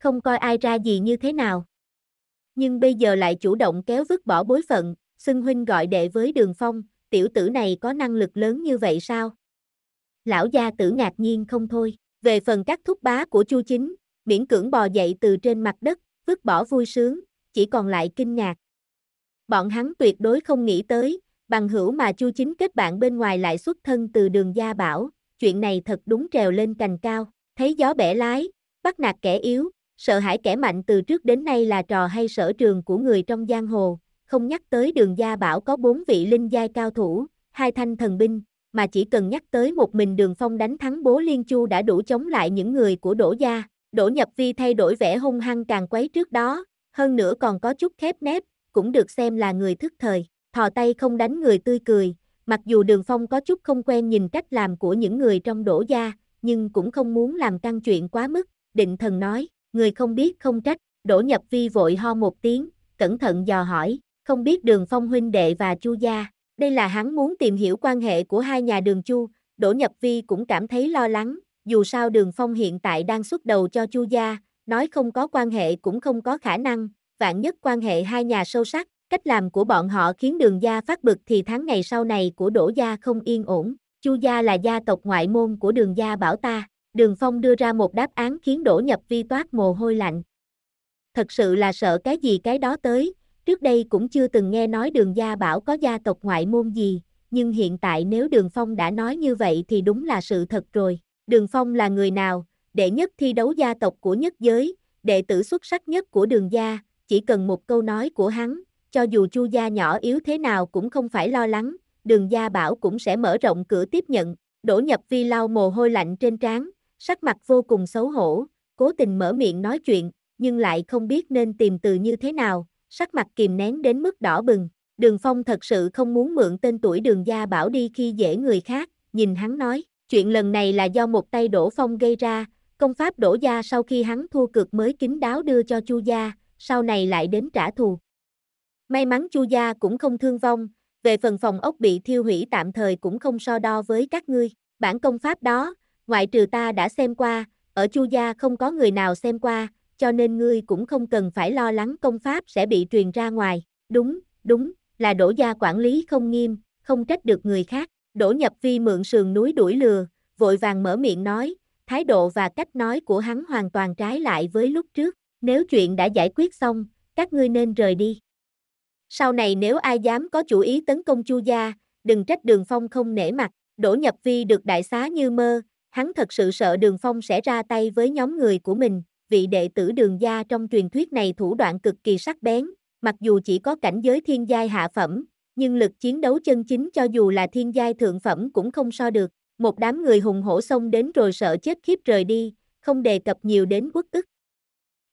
Không coi ai ra gì như thế nào nhưng bây giờ lại chủ động kéo vứt bỏ bối phận, xưng huynh gọi đệ với đường phong, tiểu tử này có năng lực lớn như vậy sao? Lão gia tử ngạc nhiên không thôi, về phần các thúc bá của chu chính, miễn cưỡng bò dậy từ trên mặt đất, vứt bỏ vui sướng, chỉ còn lại kinh ngạc. Bọn hắn tuyệt đối không nghĩ tới, bằng hữu mà chu chính kết bạn bên ngoài lại xuất thân từ đường gia bảo, chuyện này thật đúng trèo lên cành cao, thấy gió bẻ lái, bắt nạt kẻ yếu, Sợ hãi kẻ mạnh từ trước đến nay là trò hay sở trường của người trong giang hồ, không nhắc tới đường gia bảo có bốn vị linh giai cao thủ, hai thanh thần binh, mà chỉ cần nhắc tới một mình đường phong đánh thắng bố Liên Chu đã đủ chống lại những người của đổ gia, đổ nhập vi thay đổi vẻ hung hăng càng quấy trước đó, hơn nữa còn có chút khép nép, cũng được xem là người thức thời, thò tay không đánh người tươi cười, mặc dù đường phong có chút không quen nhìn cách làm của những người trong đổ gia, nhưng cũng không muốn làm căng chuyện quá mức, định thần nói, người không biết không trách, đổ nhập vi vội ho một tiếng, cẩn thận dò hỏi, không biết đường phong huynh đệ và chu gia, đây là hắn muốn tìm hiểu quan hệ của hai nhà đường chu, đổ nhập vi cũng cảm thấy lo lắng, dù sao đường phong hiện tại đang xuất đầu cho chu gia, nói không có quan hệ cũng không có khả năng, vạn nhất quan hệ hai nhà sâu sắc, cách làm của bọn họ khiến đường gia phát bực thì tháng ngày sau này của đổ gia không yên ổn, chu gia là gia tộc ngoại môn của đường gia bảo ta, Đường Phong đưa ra một đáp án khiến Đỗ Nhập Vi toát mồ hôi lạnh. Thật sự là sợ cái gì cái đó tới, trước đây cũng chưa từng nghe nói đường gia bảo có gia tộc ngoại môn gì, nhưng hiện tại nếu Đường Phong đã nói như vậy thì đúng là sự thật rồi. Đường Phong là người nào, đệ nhất thi đấu gia tộc của nhất giới, đệ tử xuất sắc nhất của đường gia, chỉ cần một câu nói của hắn, cho dù chu gia nhỏ yếu thế nào cũng không phải lo lắng, đường gia bảo cũng sẽ mở rộng cửa tiếp nhận. đổ Nhập Vi lau mồ hôi lạnh trên trán, sắc mặt vô cùng xấu hổ, cố tình mở miệng nói chuyện, nhưng lại không biết nên tìm từ như thế nào, sắc mặt kìm nén đến mức đỏ bừng. Đường Phong thật sự không muốn mượn tên tuổi đường gia bảo đi khi dễ người khác, nhìn hắn nói, chuyện lần này là do một tay đổ phong gây ra, công pháp đổ gia sau khi hắn thua cược mới kín đáo đưa cho chu gia, sau này lại đến trả thù. May mắn chu gia cũng không thương vong, về phần phòng ốc bị thiêu hủy tạm thời cũng không so đo với các ngươi, bản công pháp đó, ngoại trừ ta đã xem qua, ở Chu gia không có người nào xem qua, cho nên ngươi cũng không cần phải lo lắng công pháp sẽ bị truyền ra ngoài. Đúng, đúng, là đổ gia quản lý không nghiêm, không trách được người khác. Đổ nhập vi mượn sườn núi đuổi lừa, vội vàng mở miệng nói, thái độ và cách nói của hắn hoàn toàn trái lại với lúc trước. Nếu chuyện đã giải quyết xong, các ngươi nên rời đi. Sau này nếu ai dám có chủ ý tấn công Chu gia, đừng trách Đường Phong không nể mặt. Đỗ Nhập Vi được đại xá như mơ, hắn thật sự sợ đường phong sẽ ra tay với nhóm người của mình, vị đệ tử đường gia trong truyền thuyết này thủ đoạn cực kỳ sắc bén, mặc dù chỉ có cảnh giới thiên giai hạ phẩm, nhưng lực chiến đấu chân chính cho dù là thiên giai thượng phẩm cũng không so được, một đám người hùng hổ xông đến rồi sợ chết khiếp rời đi, không đề cập nhiều đến quốc ức.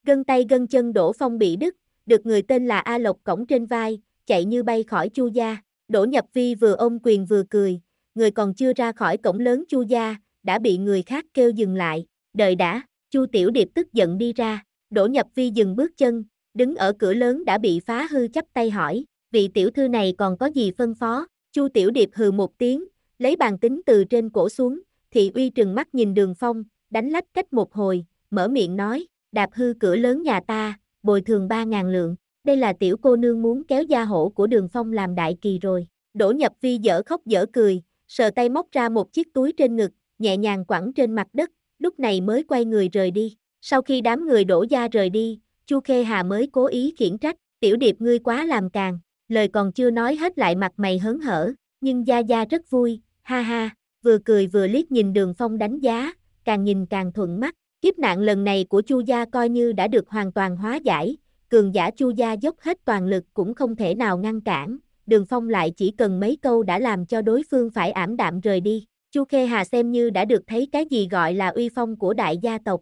Gân tay gân chân đổ Phong bị đứt, được người tên là A Lộc cổng trên vai, chạy như bay khỏi Chu gia. Đổ Nhập Vi vừa ôm quyền vừa cười, người còn chưa ra khỏi cổng lớn Chu gia, đã bị người khác kêu dừng lại, đợi đã, Chu Tiểu Điệp tức giận đi ra, Đỗ Nhập Vi dừng bước chân, đứng ở cửa lớn đã bị phá hư chắp tay hỏi, vị tiểu thư này còn có gì phân phó, Chu Tiểu Điệp hừ một tiếng, lấy bàn tính từ trên cổ xuống, thị uy trừng mắt nhìn đường phong, đánh lách cách một hồi, mở miệng nói, đạp hư cửa lớn nhà ta, bồi thường 3.000 lượng, đây là tiểu cô nương muốn kéo gia hổ của đường phong làm đại kỳ rồi, đổ nhập vi dở khóc dở cười, sờ tay móc ra một chiếc túi trên ngực, nhẹ nhàng quẳng trên mặt đất, lúc này mới quay người rời đi. Sau khi đám người đổ ra rời đi, Chu Khê Hà mới cố ý khiển trách, tiểu điệp ngươi quá làm càng, lời còn chưa nói hết lại mặt mày hớn hở, nhưng Gia Gia rất vui, ha ha, vừa cười vừa liếc nhìn đường phong đánh giá, càng nhìn càng thuận mắt, kiếp nạn lần này của Chu Gia coi như đã được hoàn toàn hóa giải, cường giả Chu Gia dốc hết toàn lực cũng không thể nào ngăn cản, đường phong lại chỉ cần mấy câu đã làm cho đối phương phải ảm đạm rời đi. Chu Khê Hà xem như đã được thấy cái gì gọi là uy phong của đại gia tộc.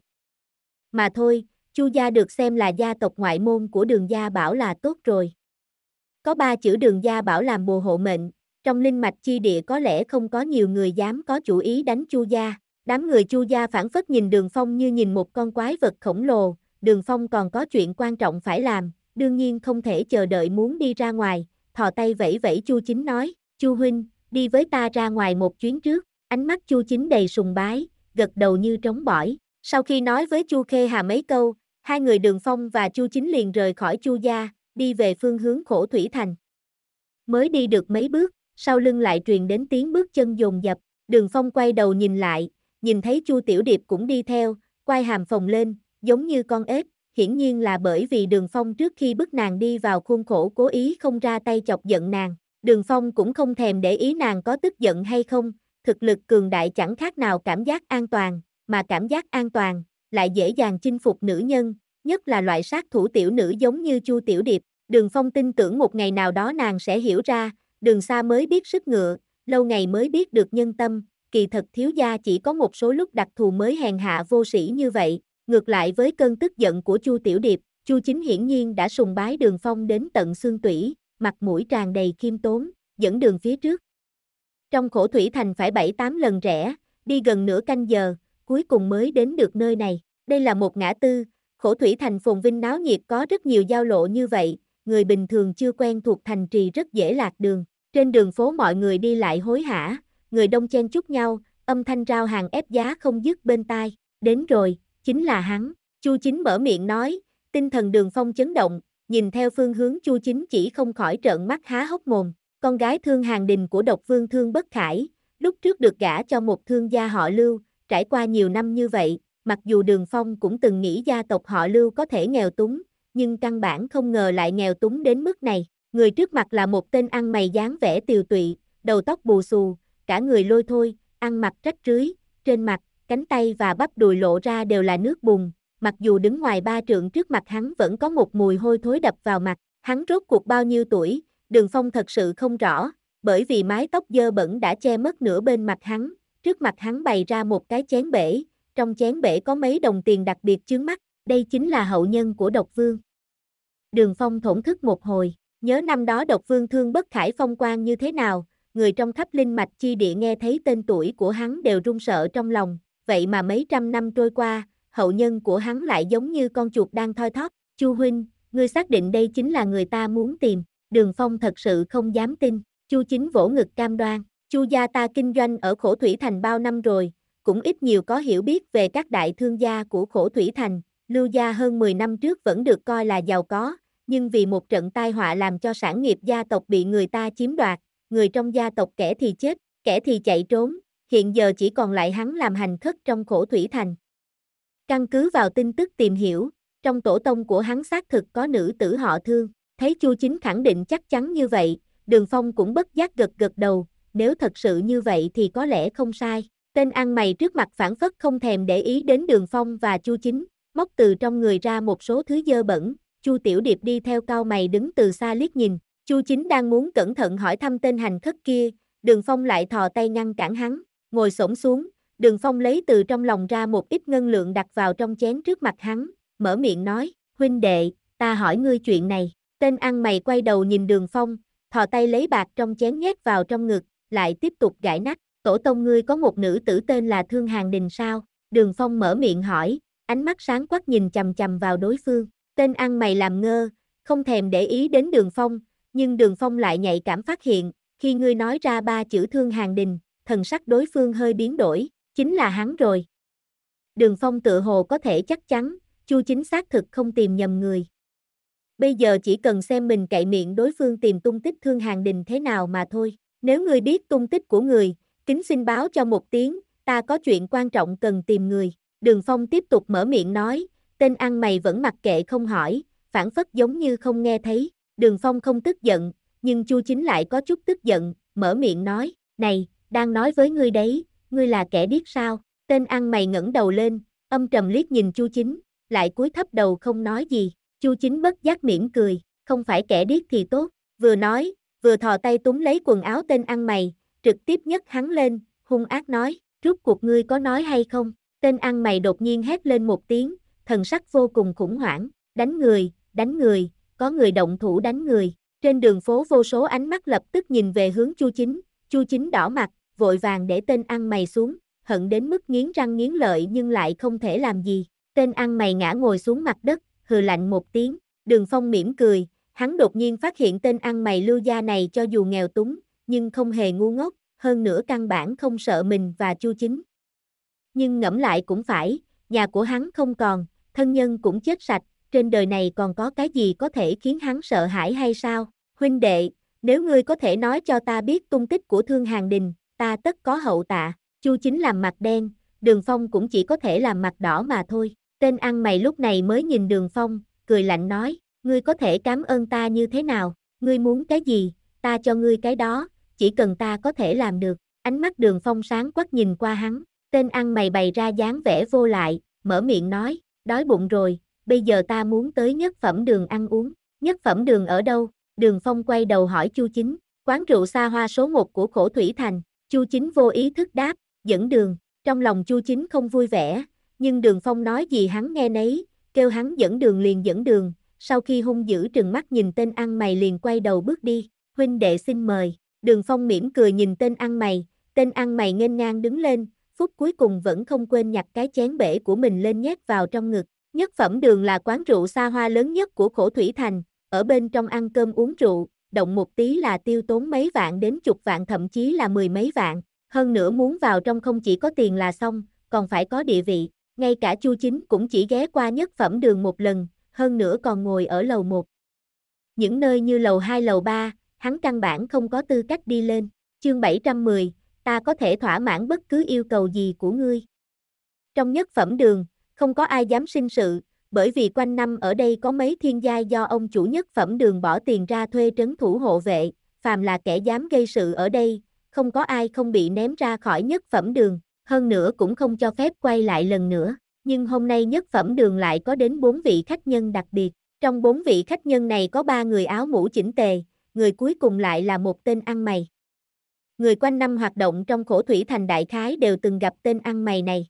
Mà thôi, Chu gia được xem là gia tộc ngoại môn của đường gia bảo là tốt rồi. Có ba chữ đường gia bảo làm bùa hộ mệnh, trong linh mạch chi địa có lẽ không có nhiều người dám có chủ ý đánh Chu gia. Đám người Chu gia phản phất nhìn đường phong như nhìn một con quái vật khổng lồ, đường phong còn có chuyện quan trọng phải làm, đương nhiên không thể chờ đợi muốn đi ra ngoài, thò tay vẫy vẫy Chu chính nói, Chu huynh, đi với ta ra ngoài một chuyến trước. Ánh mắt Chu Chính đầy sùng bái, gật đầu như trống bỏi. Sau khi nói với Chu Khê Hà mấy câu, hai người Đường Phong và Chu Chính liền rời khỏi Chu gia, đi về phương hướng Khổ Thủy Thành. Mới đi được mấy bước, sau lưng lại truyền đến tiếng bước chân dồn dập, Đường Phong quay đầu nhìn lại, nhìn thấy Chu Tiểu Điệp cũng đi theo, quay hàm phồng lên, giống như con ếch, hiển nhiên là bởi vì Đường Phong trước khi bức nàng đi vào khuôn khổ cố ý không ra tay chọc giận nàng. Đường Phong cũng không thèm để ý nàng có tức giận hay không, Thực lực cường đại chẳng khác nào cảm giác an toàn, mà cảm giác an toàn lại dễ dàng chinh phục nữ nhân, nhất là loại sát thủ tiểu nữ giống như Chu Tiểu Điệp. Đường Phong tin tưởng một ngày nào đó nàng sẽ hiểu ra, đường xa mới biết sức ngựa, lâu ngày mới biết được nhân tâm, kỳ thật thiếu gia chỉ có một số lúc đặc thù mới hèn hạ vô sĩ như vậy, ngược lại với cơn tức giận của Chu Tiểu Điệp, Chu Chính hiển nhiên đã sùng bái Đường Phong đến tận xương tủy, mặt mũi tràn đầy khiêm tốn, dẫn đường phía trước. Trong khổ thủy thành phải 7-8 lần rẽ, đi gần nửa canh giờ, cuối cùng mới đến được nơi này. Đây là một ngã tư, khổ thủy thành phồn vinh náo nhiệt có rất nhiều giao lộ như vậy, người bình thường chưa quen thuộc thành trì rất dễ lạc đường. Trên đường phố mọi người đi lại hối hả, người đông chen chúc nhau, âm thanh rao hàng ép giá không dứt bên tai. Đến rồi, chính là hắn. Chu Chính mở miệng nói, tinh thần đường phong chấn động, nhìn theo phương hướng Chu Chính chỉ không khỏi trợn mắt há hốc mồm. Con gái thương hàng đình của độc vương thương bất khải, lúc trước được gả cho một thương gia họ lưu, trải qua nhiều năm như vậy, mặc dù đường phong cũng từng nghĩ gia tộc họ lưu có thể nghèo túng, nhưng căn bản không ngờ lại nghèo túng đến mức này. Người trước mặt là một tên ăn mày dáng vẻ tiều tụy, đầu tóc bù xù, cả người lôi thôi, ăn mặc rách rưới, trên mặt, cánh tay và bắp đùi lộ ra đều là nước bùn. Mặc dù đứng ngoài ba trượng trước mặt hắn vẫn có một mùi hôi thối đập vào mặt, hắn rốt cuộc bao nhiêu tuổi, đường phong thật sự không rõ, bởi vì mái tóc dơ bẩn đã che mất nửa bên mặt hắn, trước mặt hắn bày ra một cái chén bể, trong chén bể có mấy đồng tiền đặc biệt chướng mắt, đây chính là hậu nhân của độc vương. Đường phong thổn thức một hồi, nhớ năm đó độc vương thương bất khải phong quan như thế nào, người trong khắp linh mạch chi địa nghe thấy tên tuổi của hắn đều run sợ trong lòng, vậy mà mấy trăm năm trôi qua, hậu nhân của hắn lại giống như con chuột đang thoi thóp, chu huynh, ngươi xác định đây chính là người ta muốn tìm. Đường Phong thật sự không dám tin, Chu Chính vỗ ngực cam đoan, Chu gia ta kinh doanh ở khổ thủy thành bao năm rồi, cũng ít nhiều có hiểu biết về các đại thương gia của khổ thủy thành, Lưu gia hơn 10 năm trước vẫn được coi là giàu có, nhưng vì một trận tai họa làm cho sản nghiệp gia tộc bị người ta chiếm đoạt, người trong gia tộc kẻ thì chết, kẻ thì chạy trốn, hiện giờ chỉ còn lại hắn làm hành khất trong khổ thủy thành. Căn cứ vào tin tức tìm hiểu, trong tổ tông của hắn xác thực có nữ tử họ thương. Thấy Chu Chính khẳng định chắc chắn như vậy, Đường Phong cũng bất giác gật gật đầu, nếu thật sự như vậy thì có lẽ không sai. Tên ăn mày trước mặt phản phất không thèm để ý đến Đường Phong và Chu Chính, móc từ trong người ra một số thứ dơ bẩn, Chu Tiểu Điệp đi theo cao mày đứng từ xa liếc nhìn, Chu Chính đang muốn cẩn thận hỏi thăm tên hành khất kia, Đường Phong lại thò tay ngăn cản hắn, ngồi xổm xuống, Đường Phong lấy từ trong lòng ra một ít ngân lượng đặt vào trong chén trước mặt hắn, mở miệng nói, huynh đệ, ta hỏi ngươi chuyện này, Tên ăn mày quay đầu nhìn đường phong, thò tay lấy bạc trong chén nhét vào trong ngực, lại tiếp tục gãi nách. Tổ tông ngươi có một nữ tử tên là Thương Hàng Đình sao? Đường phong mở miệng hỏi, ánh mắt sáng quắc nhìn chầm chầm vào đối phương. Tên ăn mày làm ngơ, không thèm để ý đến đường phong, nhưng đường phong lại nhạy cảm phát hiện, khi ngươi nói ra ba chữ Thương Hàng Đình, thần sắc đối phương hơi biến đổi, chính là hắn rồi. Đường phong tự hồ có thể chắc chắn, chu chính xác thực không tìm nhầm người bây giờ chỉ cần xem mình cậy miệng đối phương tìm tung tích Thương Hàng Đình thế nào mà thôi. Nếu người biết tung tích của người, kính xin báo cho một tiếng, ta có chuyện quan trọng cần tìm người. Đường Phong tiếp tục mở miệng nói, tên ăn mày vẫn mặc kệ không hỏi, phản phất giống như không nghe thấy. Đường Phong không tức giận, nhưng Chu Chính lại có chút tức giận, mở miệng nói, này, đang nói với ngươi đấy, ngươi là kẻ điếc sao? Tên ăn mày ngẩng đầu lên, âm trầm liếc nhìn Chu Chính, lại cúi thấp đầu không nói gì. Chu Chính bất giác mỉm cười, không phải kẻ điếc thì tốt, vừa nói, vừa thò tay túm lấy quần áo tên ăn mày, trực tiếp nhấc hắn lên, hung ác nói, rốt cuộc ngươi có nói hay không? Tên ăn mày đột nhiên hét lên một tiếng, thần sắc vô cùng khủng hoảng, đánh người, đánh người, có người động thủ đánh người. Trên đường phố vô số ánh mắt lập tức nhìn về hướng Chu Chính, Chu Chính đỏ mặt, vội vàng để tên ăn mày xuống, hận đến mức nghiến răng nghiến lợi nhưng lại không thể làm gì. Tên ăn mày ngã ngồi xuống mặt đất, hừ lạnh một tiếng, đường phong mỉm cười, hắn đột nhiên phát hiện tên ăn mày lưu gia này cho dù nghèo túng, nhưng không hề ngu ngốc, hơn nữa căn bản không sợ mình và chu chính. Nhưng ngẫm lại cũng phải, nhà của hắn không còn, thân nhân cũng chết sạch, trên đời này còn có cái gì có thể khiến hắn sợ hãi hay sao? Huynh đệ, nếu ngươi có thể nói cho ta biết tung tích của thương hàng đình, ta tất có hậu tạ, chu chính làm mặt đen, đường phong cũng chỉ có thể làm mặt đỏ mà thôi. Tên ăn mày lúc này mới nhìn đường phong, cười lạnh nói, ngươi có thể cảm ơn ta như thế nào, ngươi muốn cái gì, ta cho ngươi cái đó, chỉ cần ta có thể làm được. Ánh mắt đường phong sáng quắc nhìn qua hắn, tên ăn mày bày ra dáng vẻ vô lại, mở miệng nói, đói bụng rồi, bây giờ ta muốn tới nhất phẩm đường ăn uống, nhất phẩm đường ở đâu? Đường phong quay đầu hỏi chu chính, quán rượu xa hoa số 1 của khổ thủy thành, chu chính vô ý thức đáp, dẫn đường, trong lòng chu chính không vui vẻ, nhưng đường phong nói gì hắn nghe nấy, kêu hắn dẫn đường liền dẫn đường, sau khi hung dữ trừng mắt nhìn tên ăn mày liền quay đầu bước đi, huynh đệ xin mời, đường phong mỉm cười nhìn tên ăn mày, tên ăn mày nghênh ngang đứng lên, phút cuối cùng vẫn không quên nhặt cái chén bể của mình lên nhét vào trong ngực, nhất phẩm đường là quán rượu xa hoa lớn nhất của khổ thủy thành, ở bên trong ăn cơm uống rượu, động một tí là tiêu tốn mấy vạn đến chục vạn thậm chí là mười mấy vạn, hơn nữa muốn vào trong không chỉ có tiền là xong, còn phải có địa vị, ngay cả Chu Chính cũng chỉ ghé qua nhất phẩm đường một lần, hơn nữa còn ngồi ở lầu 1. Những nơi như lầu 2 lầu 3, hắn căn bản không có tư cách đi lên. Chương 710, ta có thể thỏa mãn bất cứ yêu cầu gì của ngươi. Trong nhất phẩm đường, không có ai dám sinh sự, bởi vì quanh năm ở đây có mấy thiên giai do ông chủ nhất phẩm đường bỏ tiền ra thuê trấn thủ hộ vệ, phàm là kẻ dám gây sự ở đây, không có ai không bị ném ra khỏi nhất phẩm đường hơn nữa cũng không cho phép quay lại lần nữa. Nhưng hôm nay nhất phẩm đường lại có đến 4 vị khách nhân đặc biệt. Trong 4 vị khách nhân này có 3 người áo mũ chỉnh tề, người cuối cùng lại là một tên ăn mày. Người quanh năm hoạt động trong khổ thủy thành đại khái đều từng gặp tên ăn mày này.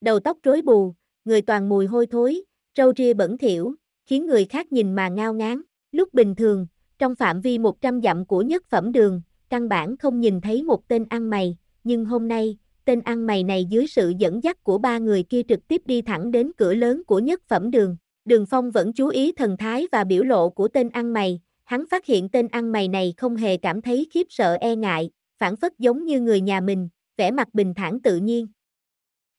Đầu tóc rối bù, người toàn mùi hôi thối, râu ria bẩn thỉu, khiến người khác nhìn mà ngao ngán. Lúc bình thường, trong phạm vi 100 dặm của nhất phẩm đường, căn bản không nhìn thấy một tên ăn mày, nhưng hôm nay, tên ăn mày này dưới sự dẫn dắt của ba người kia trực tiếp đi thẳng đến cửa lớn của nhất phẩm đường. Đường Phong vẫn chú ý thần thái và biểu lộ của tên ăn mày, hắn phát hiện tên ăn mày này không hề cảm thấy khiếp sợ e ngại, phản phất giống như người nhà mình, vẻ mặt bình thản tự nhiên.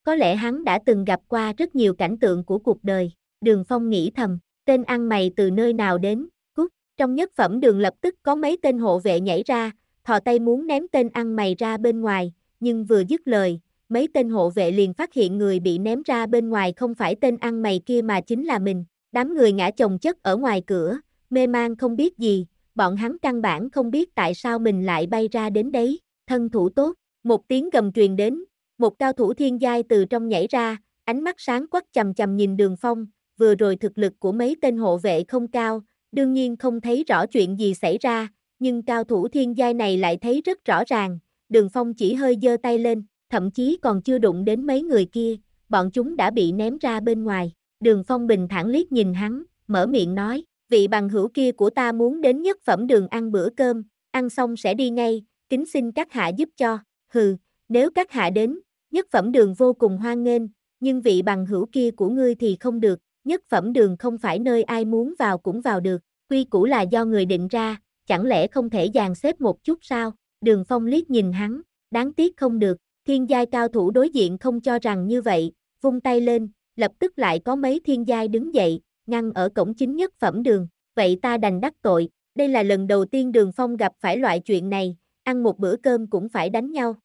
Có lẽ hắn đã từng gặp qua rất nhiều cảnh tượng của cuộc đời, Đường Phong nghĩ thầm, tên ăn mày từ nơi nào đến, cút, trong nhất phẩm đường lập tức có mấy tên hộ vệ nhảy ra, thò tay muốn ném tên ăn mày ra bên ngoài, nhưng vừa dứt lời, mấy tên hộ vệ liền phát hiện người bị ném ra bên ngoài không phải tên ăn mày kia mà chính là mình. Đám người ngã chồng chất ở ngoài cửa, mê man không biết gì, bọn hắn căn bản không biết tại sao mình lại bay ra đến đấy. Thân thủ tốt, một tiếng gầm truyền đến, một cao thủ thiên giai từ trong nhảy ra, ánh mắt sáng quắc chầm chầm nhìn đường phong, vừa rồi thực lực của mấy tên hộ vệ không cao, đương nhiên không thấy rõ chuyện gì xảy ra, nhưng cao thủ thiên giai này lại thấy rất rõ ràng, đường phong chỉ hơi giơ tay lên, thậm chí còn chưa đụng đến mấy người kia, bọn chúng đã bị ném ra bên ngoài. Đường phong bình thản liếc nhìn hắn, mở miệng nói, vị bằng hữu kia của ta muốn đến nhất phẩm đường ăn bữa cơm, ăn xong sẽ đi ngay, kính xin các hạ giúp cho, hừ, nếu các hạ đến, nhất phẩm đường vô cùng hoan nghênh, nhưng vị bằng hữu kia của ngươi thì không được, nhất phẩm đường không phải nơi ai muốn vào cũng vào được, quy củ là do người định ra, chẳng lẽ không thể dàn xếp một chút sao? đường phong liếc nhìn hắn, đáng tiếc không được, thiên giai cao thủ đối diện không cho rằng như vậy, vung tay lên, lập tức lại có mấy thiên giai đứng dậy, ngăn ở cổng chính nhất phẩm đường, vậy ta đành đắc tội, đây là lần đầu tiên đường phong gặp phải loại chuyện này, ăn một bữa cơm cũng phải đánh nhau.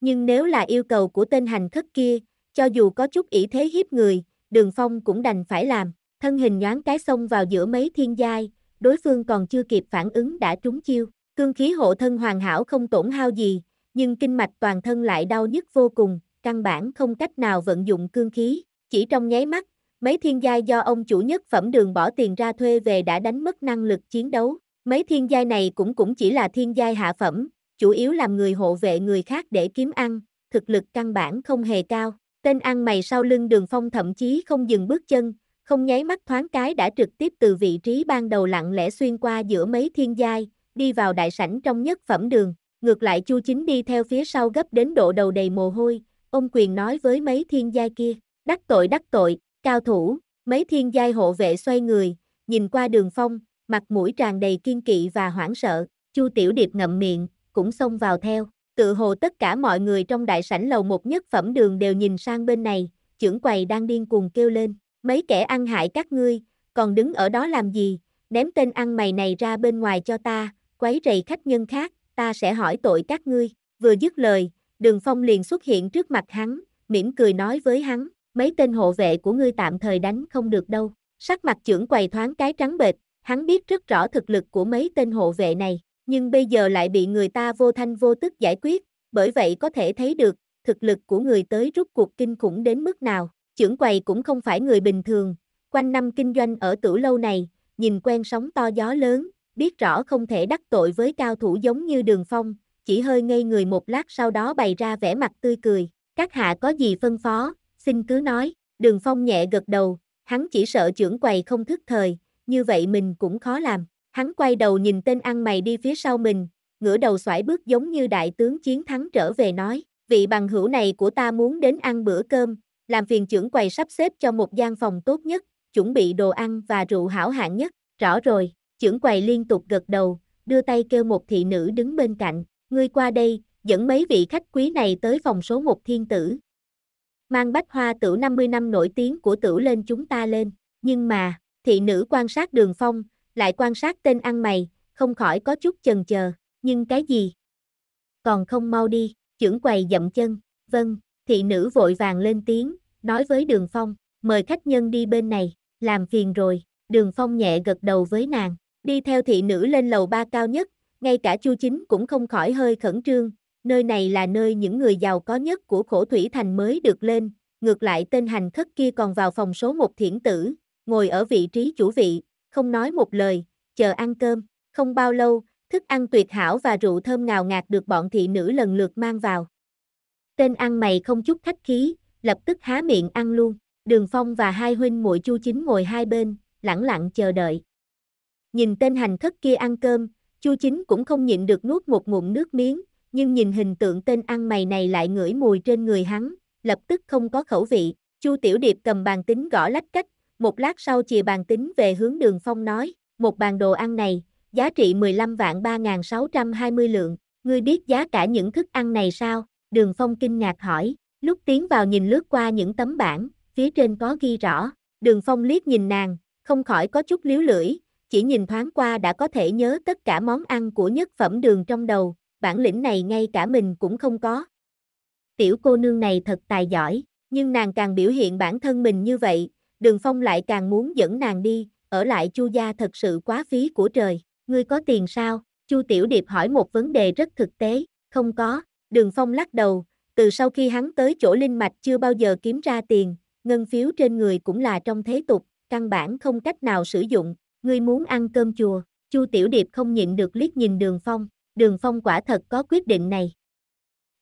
Nhưng nếu là yêu cầu của tên hành khất kia, cho dù có chút ỷ thế hiếp người, đường phong cũng đành phải làm, thân hình nhoáng cái xông vào giữa mấy thiên giai, đối phương còn chưa kịp phản ứng đã trúng chiêu, Cương khí hộ thân hoàn hảo không tổn hao gì, nhưng kinh mạch toàn thân lại đau nhức vô cùng, căn bản không cách nào vận dụng cương khí, chỉ trong nháy mắt, mấy thiên giai do ông chủ nhất phẩm đường bỏ tiền ra thuê về đã đánh mất năng lực chiến đấu, mấy thiên giai này cũng cũng chỉ là thiên giai hạ phẩm, chủ yếu làm người hộ vệ người khác để kiếm ăn, thực lực căn bản không hề cao, tên ăn mày sau lưng đường phong thậm chí không dừng bước chân, không nháy mắt thoáng cái đã trực tiếp từ vị trí ban đầu lặng lẽ xuyên qua giữa mấy thiên giai, đi vào đại sảnh trong nhất phẩm đường, ngược lại Chu Chính đi theo phía sau gấp đến độ đầu đầy mồ hôi, ông quyền nói với mấy thiên giai kia, đắc tội đắc tội, cao thủ, mấy thiên giai hộ vệ xoay người, nhìn qua đường phong, mặt mũi tràn đầy kiên kỵ và hoảng sợ, Chu Tiểu Điệp ngậm miệng, cũng xông vào theo, tự hồ tất cả mọi người trong đại sảnh lầu một nhất phẩm đường đều nhìn sang bên này, trưởng quầy đang điên cuồng kêu lên, mấy kẻ ăn hại các ngươi, còn đứng ở đó làm gì, ném tên ăn mày này ra bên ngoài cho ta, quấy rầy khách nhân khác, ta sẽ hỏi tội các ngươi. Vừa dứt lời, Đường Phong liền xuất hiện trước mặt hắn, mỉm cười nói với hắn, mấy tên hộ vệ của ngươi tạm thời đánh không được đâu. Sắc mặt trưởng quầy thoáng cái trắng bệch, hắn biết rất rõ thực lực của mấy tên hộ vệ này, nhưng bây giờ lại bị người ta vô thanh vô tức giải quyết, bởi vậy có thể thấy được, thực lực của người tới rút cuộc kinh khủng đến mức nào. Trưởng quầy cũng không phải người bình thường, quanh năm kinh doanh ở tử lâu này, nhìn quen sóng to gió lớn, biết rõ không thể đắc tội với cao thủ giống như đường phong, chỉ hơi ngây người một lát sau đó bày ra vẻ mặt tươi cười, các hạ có gì phân phó, xin cứ nói, đường phong nhẹ gật đầu, hắn chỉ sợ trưởng quầy không thức thời, như vậy mình cũng khó làm, hắn quay đầu nhìn tên ăn mày đi phía sau mình, ngửa đầu xoải bước giống như đại tướng chiến thắng trở về nói, vị bằng hữu này của ta muốn đến ăn bữa cơm, làm phiền trưởng quầy sắp xếp cho một gian phòng tốt nhất, chuẩn bị đồ ăn và rượu hảo hạng nhất, rõ rồi. Chưởng quầy liên tục gật đầu, đưa tay kêu một thị nữ đứng bên cạnh, ngươi qua đây, dẫn mấy vị khách quý này tới phòng số một thiên tử. Mang bách hoa tửu 50 năm nổi tiếng của tử lên chúng ta lên, nhưng mà, thị nữ quan sát đường phong, lại quan sát tên ăn mày, không khỏi có chút chần chờ, nhưng cái gì? Còn không mau đi, trưởng quầy dậm chân, vâng, thị nữ vội vàng lên tiếng, nói với đường phong, mời khách nhân đi bên này, làm phiền rồi, đường phong nhẹ gật đầu với nàng, Đi theo thị nữ lên lầu ba cao nhất, ngay cả Chu Chính cũng không khỏi hơi khẩn trương, nơi này là nơi những người giàu có nhất của khổ thủy thành mới được lên, ngược lại tên hành khất kia còn vào phòng số một thiển tử, ngồi ở vị trí chủ vị, không nói một lời, chờ ăn cơm, không bao lâu, thức ăn tuyệt hảo và rượu thơm ngào ngạt được bọn thị nữ lần lượt mang vào. Tên ăn mày không chút khách khí, lập tức há miệng ăn luôn, Đường Phong và hai huynh muội Chu Chính ngồi hai bên, lẳng lặng chờ đợi. Nhìn tên hành khất kia ăn cơm, Chu Chính cũng không nhịn được nuốt một ngụm nước miếng, nhưng nhìn hình tượng tên ăn mày này lại ngửi mùi trên người hắn, lập tức không có khẩu vị. Chu Tiểu Điệp cầm bàn tính gõ lách cách, một lát sau chìa bàn tính về hướng đường phong nói, một bàn đồ ăn này, giá trị 15 vạn 3.620 lượng, ngươi biết giá cả những thức ăn này sao? Đường phong kinh ngạc hỏi, lúc tiến vào nhìn lướt qua những tấm bảng, phía trên có ghi rõ, đường phong liếc nhìn nàng, không khỏi có chút liếu lưỡi, chỉ nhìn thoáng qua đã có thể nhớ tất cả món ăn của nhất phẩm đường trong đầu, bản lĩnh này ngay cả mình cũng không có. Tiểu cô nương này thật tài giỏi, nhưng nàng càng biểu hiện bản thân mình như vậy, đường phong lại càng muốn dẫn nàng đi, ở lại chu gia thật sự quá phí của trời, ngươi có tiền sao? Chu Tiểu Điệp hỏi một vấn đề rất thực tế, không có, đường phong lắc đầu, từ sau khi hắn tới chỗ linh mạch chưa bao giờ kiếm ra tiền, ngân phiếu trên người cũng là trong thế tục, căn bản không cách nào sử dụng, ngươi muốn ăn cơm chùa, Chu Tiểu Điệp không nhịn được liếc nhìn Đường Phong, Đường Phong quả thật có quyết định này.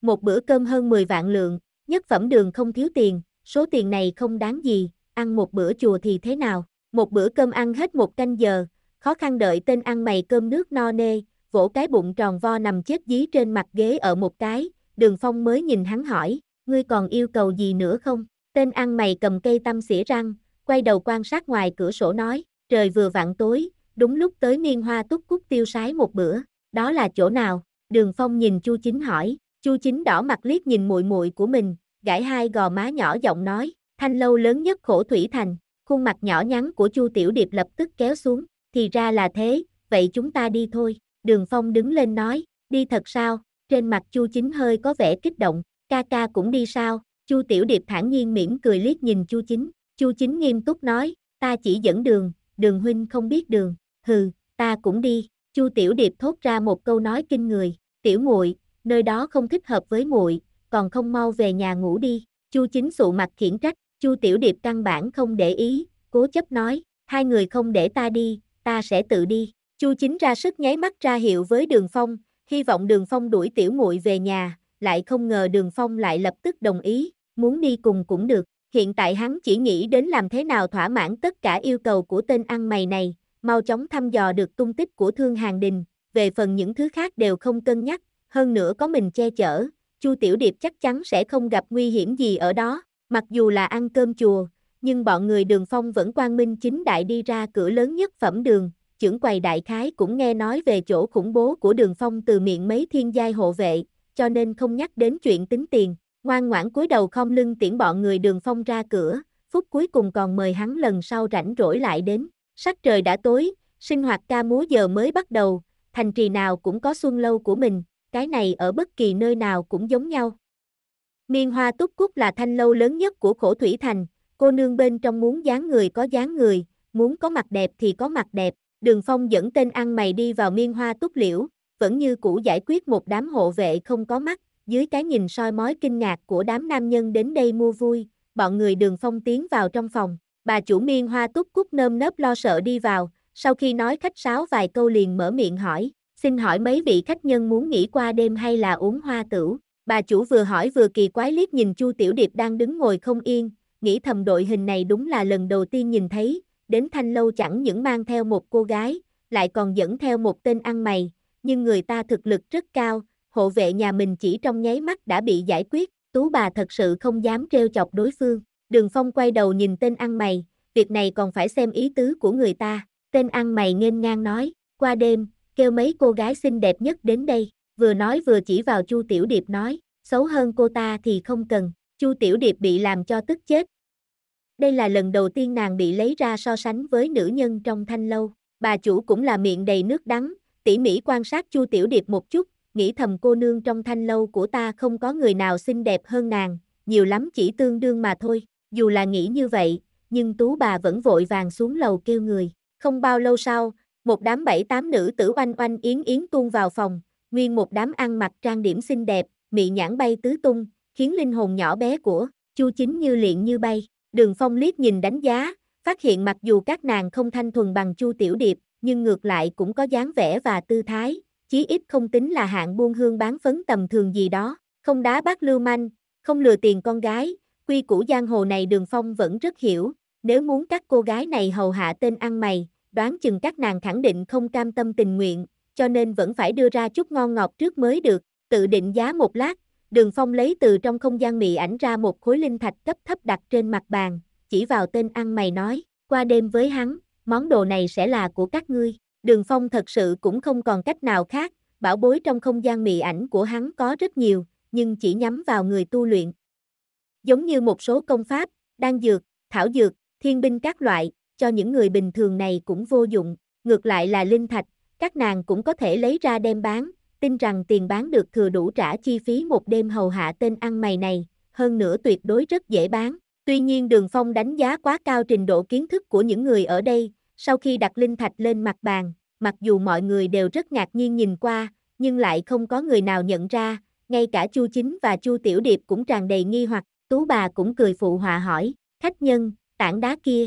Một bữa cơm hơn 10 vạn lượng, nhất phẩm đường không thiếu tiền, số tiền này không đáng gì, ăn một bữa chùa thì thế nào, một bữa cơm ăn hết một canh giờ, khó khăn đợi tên ăn mày cơm nước no nê, vỗ cái bụng tròn vo nằm chết dí trên mặt ghế ở một cái, Đường Phong mới nhìn hắn hỏi, ngươi còn yêu cầu gì nữa không? Tên ăn mày cầm cây tăm xỉa răng, quay đầu quan sát ngoài cửa sổ nói, trời vừa vặn tối, đúng lúc tới niên hoa túc cúc tiêu sái một bữa, đó là chỗ nào? Đường Phong nhìn Chu Chính hỏi, Chu Chính đỏ mặt liếc nhìn muội muội của mình, gãi hai gò má nhỏ giọng nói, thanh lâu lớn nhất khổ thủy thành, khuôn mặt nhỏ nhắn của Chu Tiểu Điệp lập tức kéo xuống, thì ra là thế, vậy chúng ta đi thôi, Đường Phong đứng lên nói, đi thật sao? Trên mặt Chu Chính hơi có vẻ kích động, ca ca cũng đi sao? Chu Tiểu Điệp thản nhiên mỉm cười liếc nhìn Chu Chính, Chu Chính nghiêm túc nói, ta chỉ dẫn đường, đường huynh không biết đường, hừ, ta cũng đi, Chu Tiểu Điệp thốt ra một câu nói kinh người, tiểu muội, nơi đó không thích hợp với muội, còn không mau về nhà ngủ đi, Chu Chính sụ mặt khiển trách, Chu Tiểu Điệp căn bản không để ý, cố chấp nói, hai người không để ta đi, ta sẽ tự đi, Chu Chính ra sức nháy mắt ra hiệu với Đường Phong, hy vọng Đường Phong đuổi tiểu muội về nhà, lại không ngờ Đường Phong lại lập tức đồng ý, muốn đi cùng cũng được, Hiện tại hắn chỉ nghĩ đến làm thế nào thỏa mãn tất cả yêu cầu của tên ăn mày này, mau chóng thăm dò được tung tích của Thương Hàng Đình, về phần những thứ khác đều không cân nhắc, hơn nữa có mình che chở, Chu Tiểu Điệp chắc chắn sẽ không gặp nguy hiểm gì ở đó, mặc dù là ăn cơm chùa, nhưng bọn người đường phong vẫn quang minh chính đại đi ra cửa lớn nhất phẩm đường, trưởng quầy đại khái cũng nghe nói về chỗ khủng bố của đường phong từ miệng mấy thiên giai hộ vệ, cho nên không nhắc đến chuyện tính tiền, Ngoan ngoãn cúi đầu không lưng tiễn bọn người đường phong ra cửa, phút cuối cùng còn mời hắn lần sau rảnh rỗi lại đến. Sắc trời đã tối, sinh hoạt ca múa giờ mới bắt đầu, thành trì nào cũng có xuân lâu của mình, cái này ở bất kỳ nơi nào cũng giống nhau. Miên hoa túc cúc là thanh lâu lớn nhất của khổ thủy thành, cô nương bên trong muốn dáng người có dáng người, muốn có mặt đẹp thì có mặt đẹp. Đường phong dẫn tên ăn mày đi vào miên hoa túc liễu, vẫn như cũ giải quyết một đám hộ vệ không có mắt, dưới cái nhìn soi mói kinh ngạc của đám nam nhân đến đây mua vui, bọn người đường phong tiến vào trong phòng, bà chủ miên hoa túc cúc nơm nớp lo sợ đi vào, sau khi nói khách sáo vài câu liền mở miệng hỏi, xin hỏi mấy vị khách nhân muốn nghỉ qua đêm hay là uống hoa tửu, bà chủ vừa hỏi vừa kỳ quái liếc nhìn chu tiểu điệp đang đứng ngồi không yên, nghĩ thầm đội hình này đúng là lần đầu tiên nhìn thấy, đến thanh lâu chẳng những mang theo một cô gái, lại còn dẫn theo một tên ăn mày, nhưng người ta thực lực rất cao, hộ vệ nhà mình chỉ trong nháy mắt đã bị giải quyết, tú bà thật sự không dám trêu chọc đối phương. Đường Phong quay đầu nhìn tên ăn mày, việc này còn phải xem ý tứ của người ta. Tên ăn mày nghênh ngang nói, qua đêm, kêu mấy cô gái xinh đẹp nhất đến đây, vừa nói vừa chỉ vào Chu Tiểu Điệp nói, xấu hơn cô ta thì không cần, Chu Tiểu Điệp bị làm cho tức chết. Đây là lần đầu tiên nàng bị lấy ra so sánh với nữ nhân trong thanh lâu, bà chủ cũng là miệng đầy nước đắng, tỉ mỉ quan sát Chu Tiểu Điệp một chút, nghĩ thầm cô nương trong thanh lâu của ta không có người nào xinh đẹp hơn nàng, nhiều lắm chỉ tương đương mà thôi, dù là nghĩ như vậy, nhưng tú bà vẫn vội vàng xuống lầu kêu người, không bao lâu sau, một đám bảy tám nữ tử oanh oanh yến yến tuôn vào phòng, nguyên một đám ăn mặc trang điểm xinh đẹp, mị nhãn bay tứ tung, khiến linh hồn nhỏ bé của Chu Chính như liện như bay. Đường Phong liếc nhìn đánh giá, phát hiện mặc dù các nàng không thanh thuần bằng Chu Tiểu Điệp, nhưng ngược lại cũng có dáng vẻ và tư thái, chí ít không tính là hạng buôn hương bán phấn tầm thường gì đó, không đá bác lưu manh, không lừa tiền con gái, quy củ giang hồ này Đường Phong vẫn rất hiểu, nếu muốn các cô gái này hầu hạ tên ăn mày, đoán chừng các nàng khẳng định không cam tâm tình nguyện, cho nên vẫn phải đưa ra chút ngon ngọt trước mới được, tự định giá một lát, Đường Phong lấy từ trong không gian mị ảnh ra một khối linh thạch cấp thấp đặt trên mặt bàn, chỉ vào tên ăn mày nói, qua đêm với hắn, món đồ này sẽ là của các ngươi. Đường Phong thật sự cũng không còn cách nào khác, bảo bối trong không gian mị ảnh của hắn có rất nhiều, nhưng chỉ nhắm vào người tu luyện. Giống như một số công pháp, đan dược, thảo dược, thiên binh các loại, cho những người bình thường này cũng vô dụng, ngược lại là linh thạch, các nàng cũng có thể lấy ra đem bán, tin rằng tiền bán được thừa đủ trả chi phí một đêm hầu hạ tên ăn mày này, hơn nữa tuyệt đối rất dễ bán. Tuy nhiên Đường Phong đánh giá quá cao trình độ kiến thức của những người ở đây, sau khi đặt linh thạch lên mặt bàn, mặc dù mọi người đều rất ngạc nhiên nhìn qua, nhưng lại không có người nào nhận ra, ngay cả Chu Chính và Chu Tiểu Điệp cũng tràn đầy nghi hoặc, Tú bà cũng cười phụ họa hỏi, khách nhân, tảng đá kia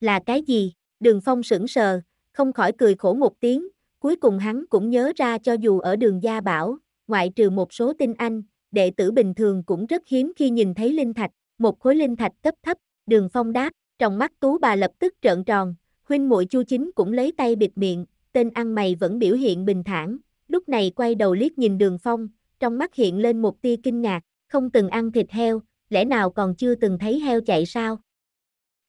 là cái gì? Đường Phong sững sờ, không khỏi cười khổ một tiếng, cuối cùng hắn cũng nhớ ra cho dù ở đường Gia Bảo, ngoại trừ một số tinh anh, đệ tử bình thường cũng rất hiếm khi nhìn thấy linh thạch, một khối linh thạch cấp thấp, đường Phong đáp, trong mắt Tú bà lập tức trợn tròn, Huynh muội Chu Chính cũng lấy tay bịt miệng, tên ăn mày vẫn biểu hiện bình thản, lúc này quay đầu liếc nhìn Đường Phong, trong mắt hiện lên một tia kinh ngạc, không từng ăn thịt heo, lẽ nào còn chưa từng thấy heo chạy sao?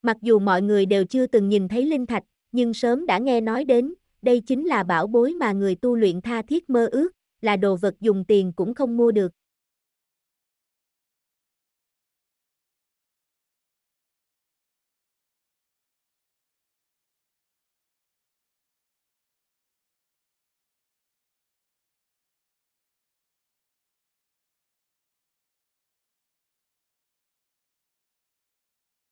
Mặc dù mọi người đều chưa từng nhìn thấy linh thạch, nhưng sớm đã nghe nói đến, đây chính là bảo bối mà người tu luyện tha thiết mơ ước, là đồ vật dùng tiền cũng không mua được.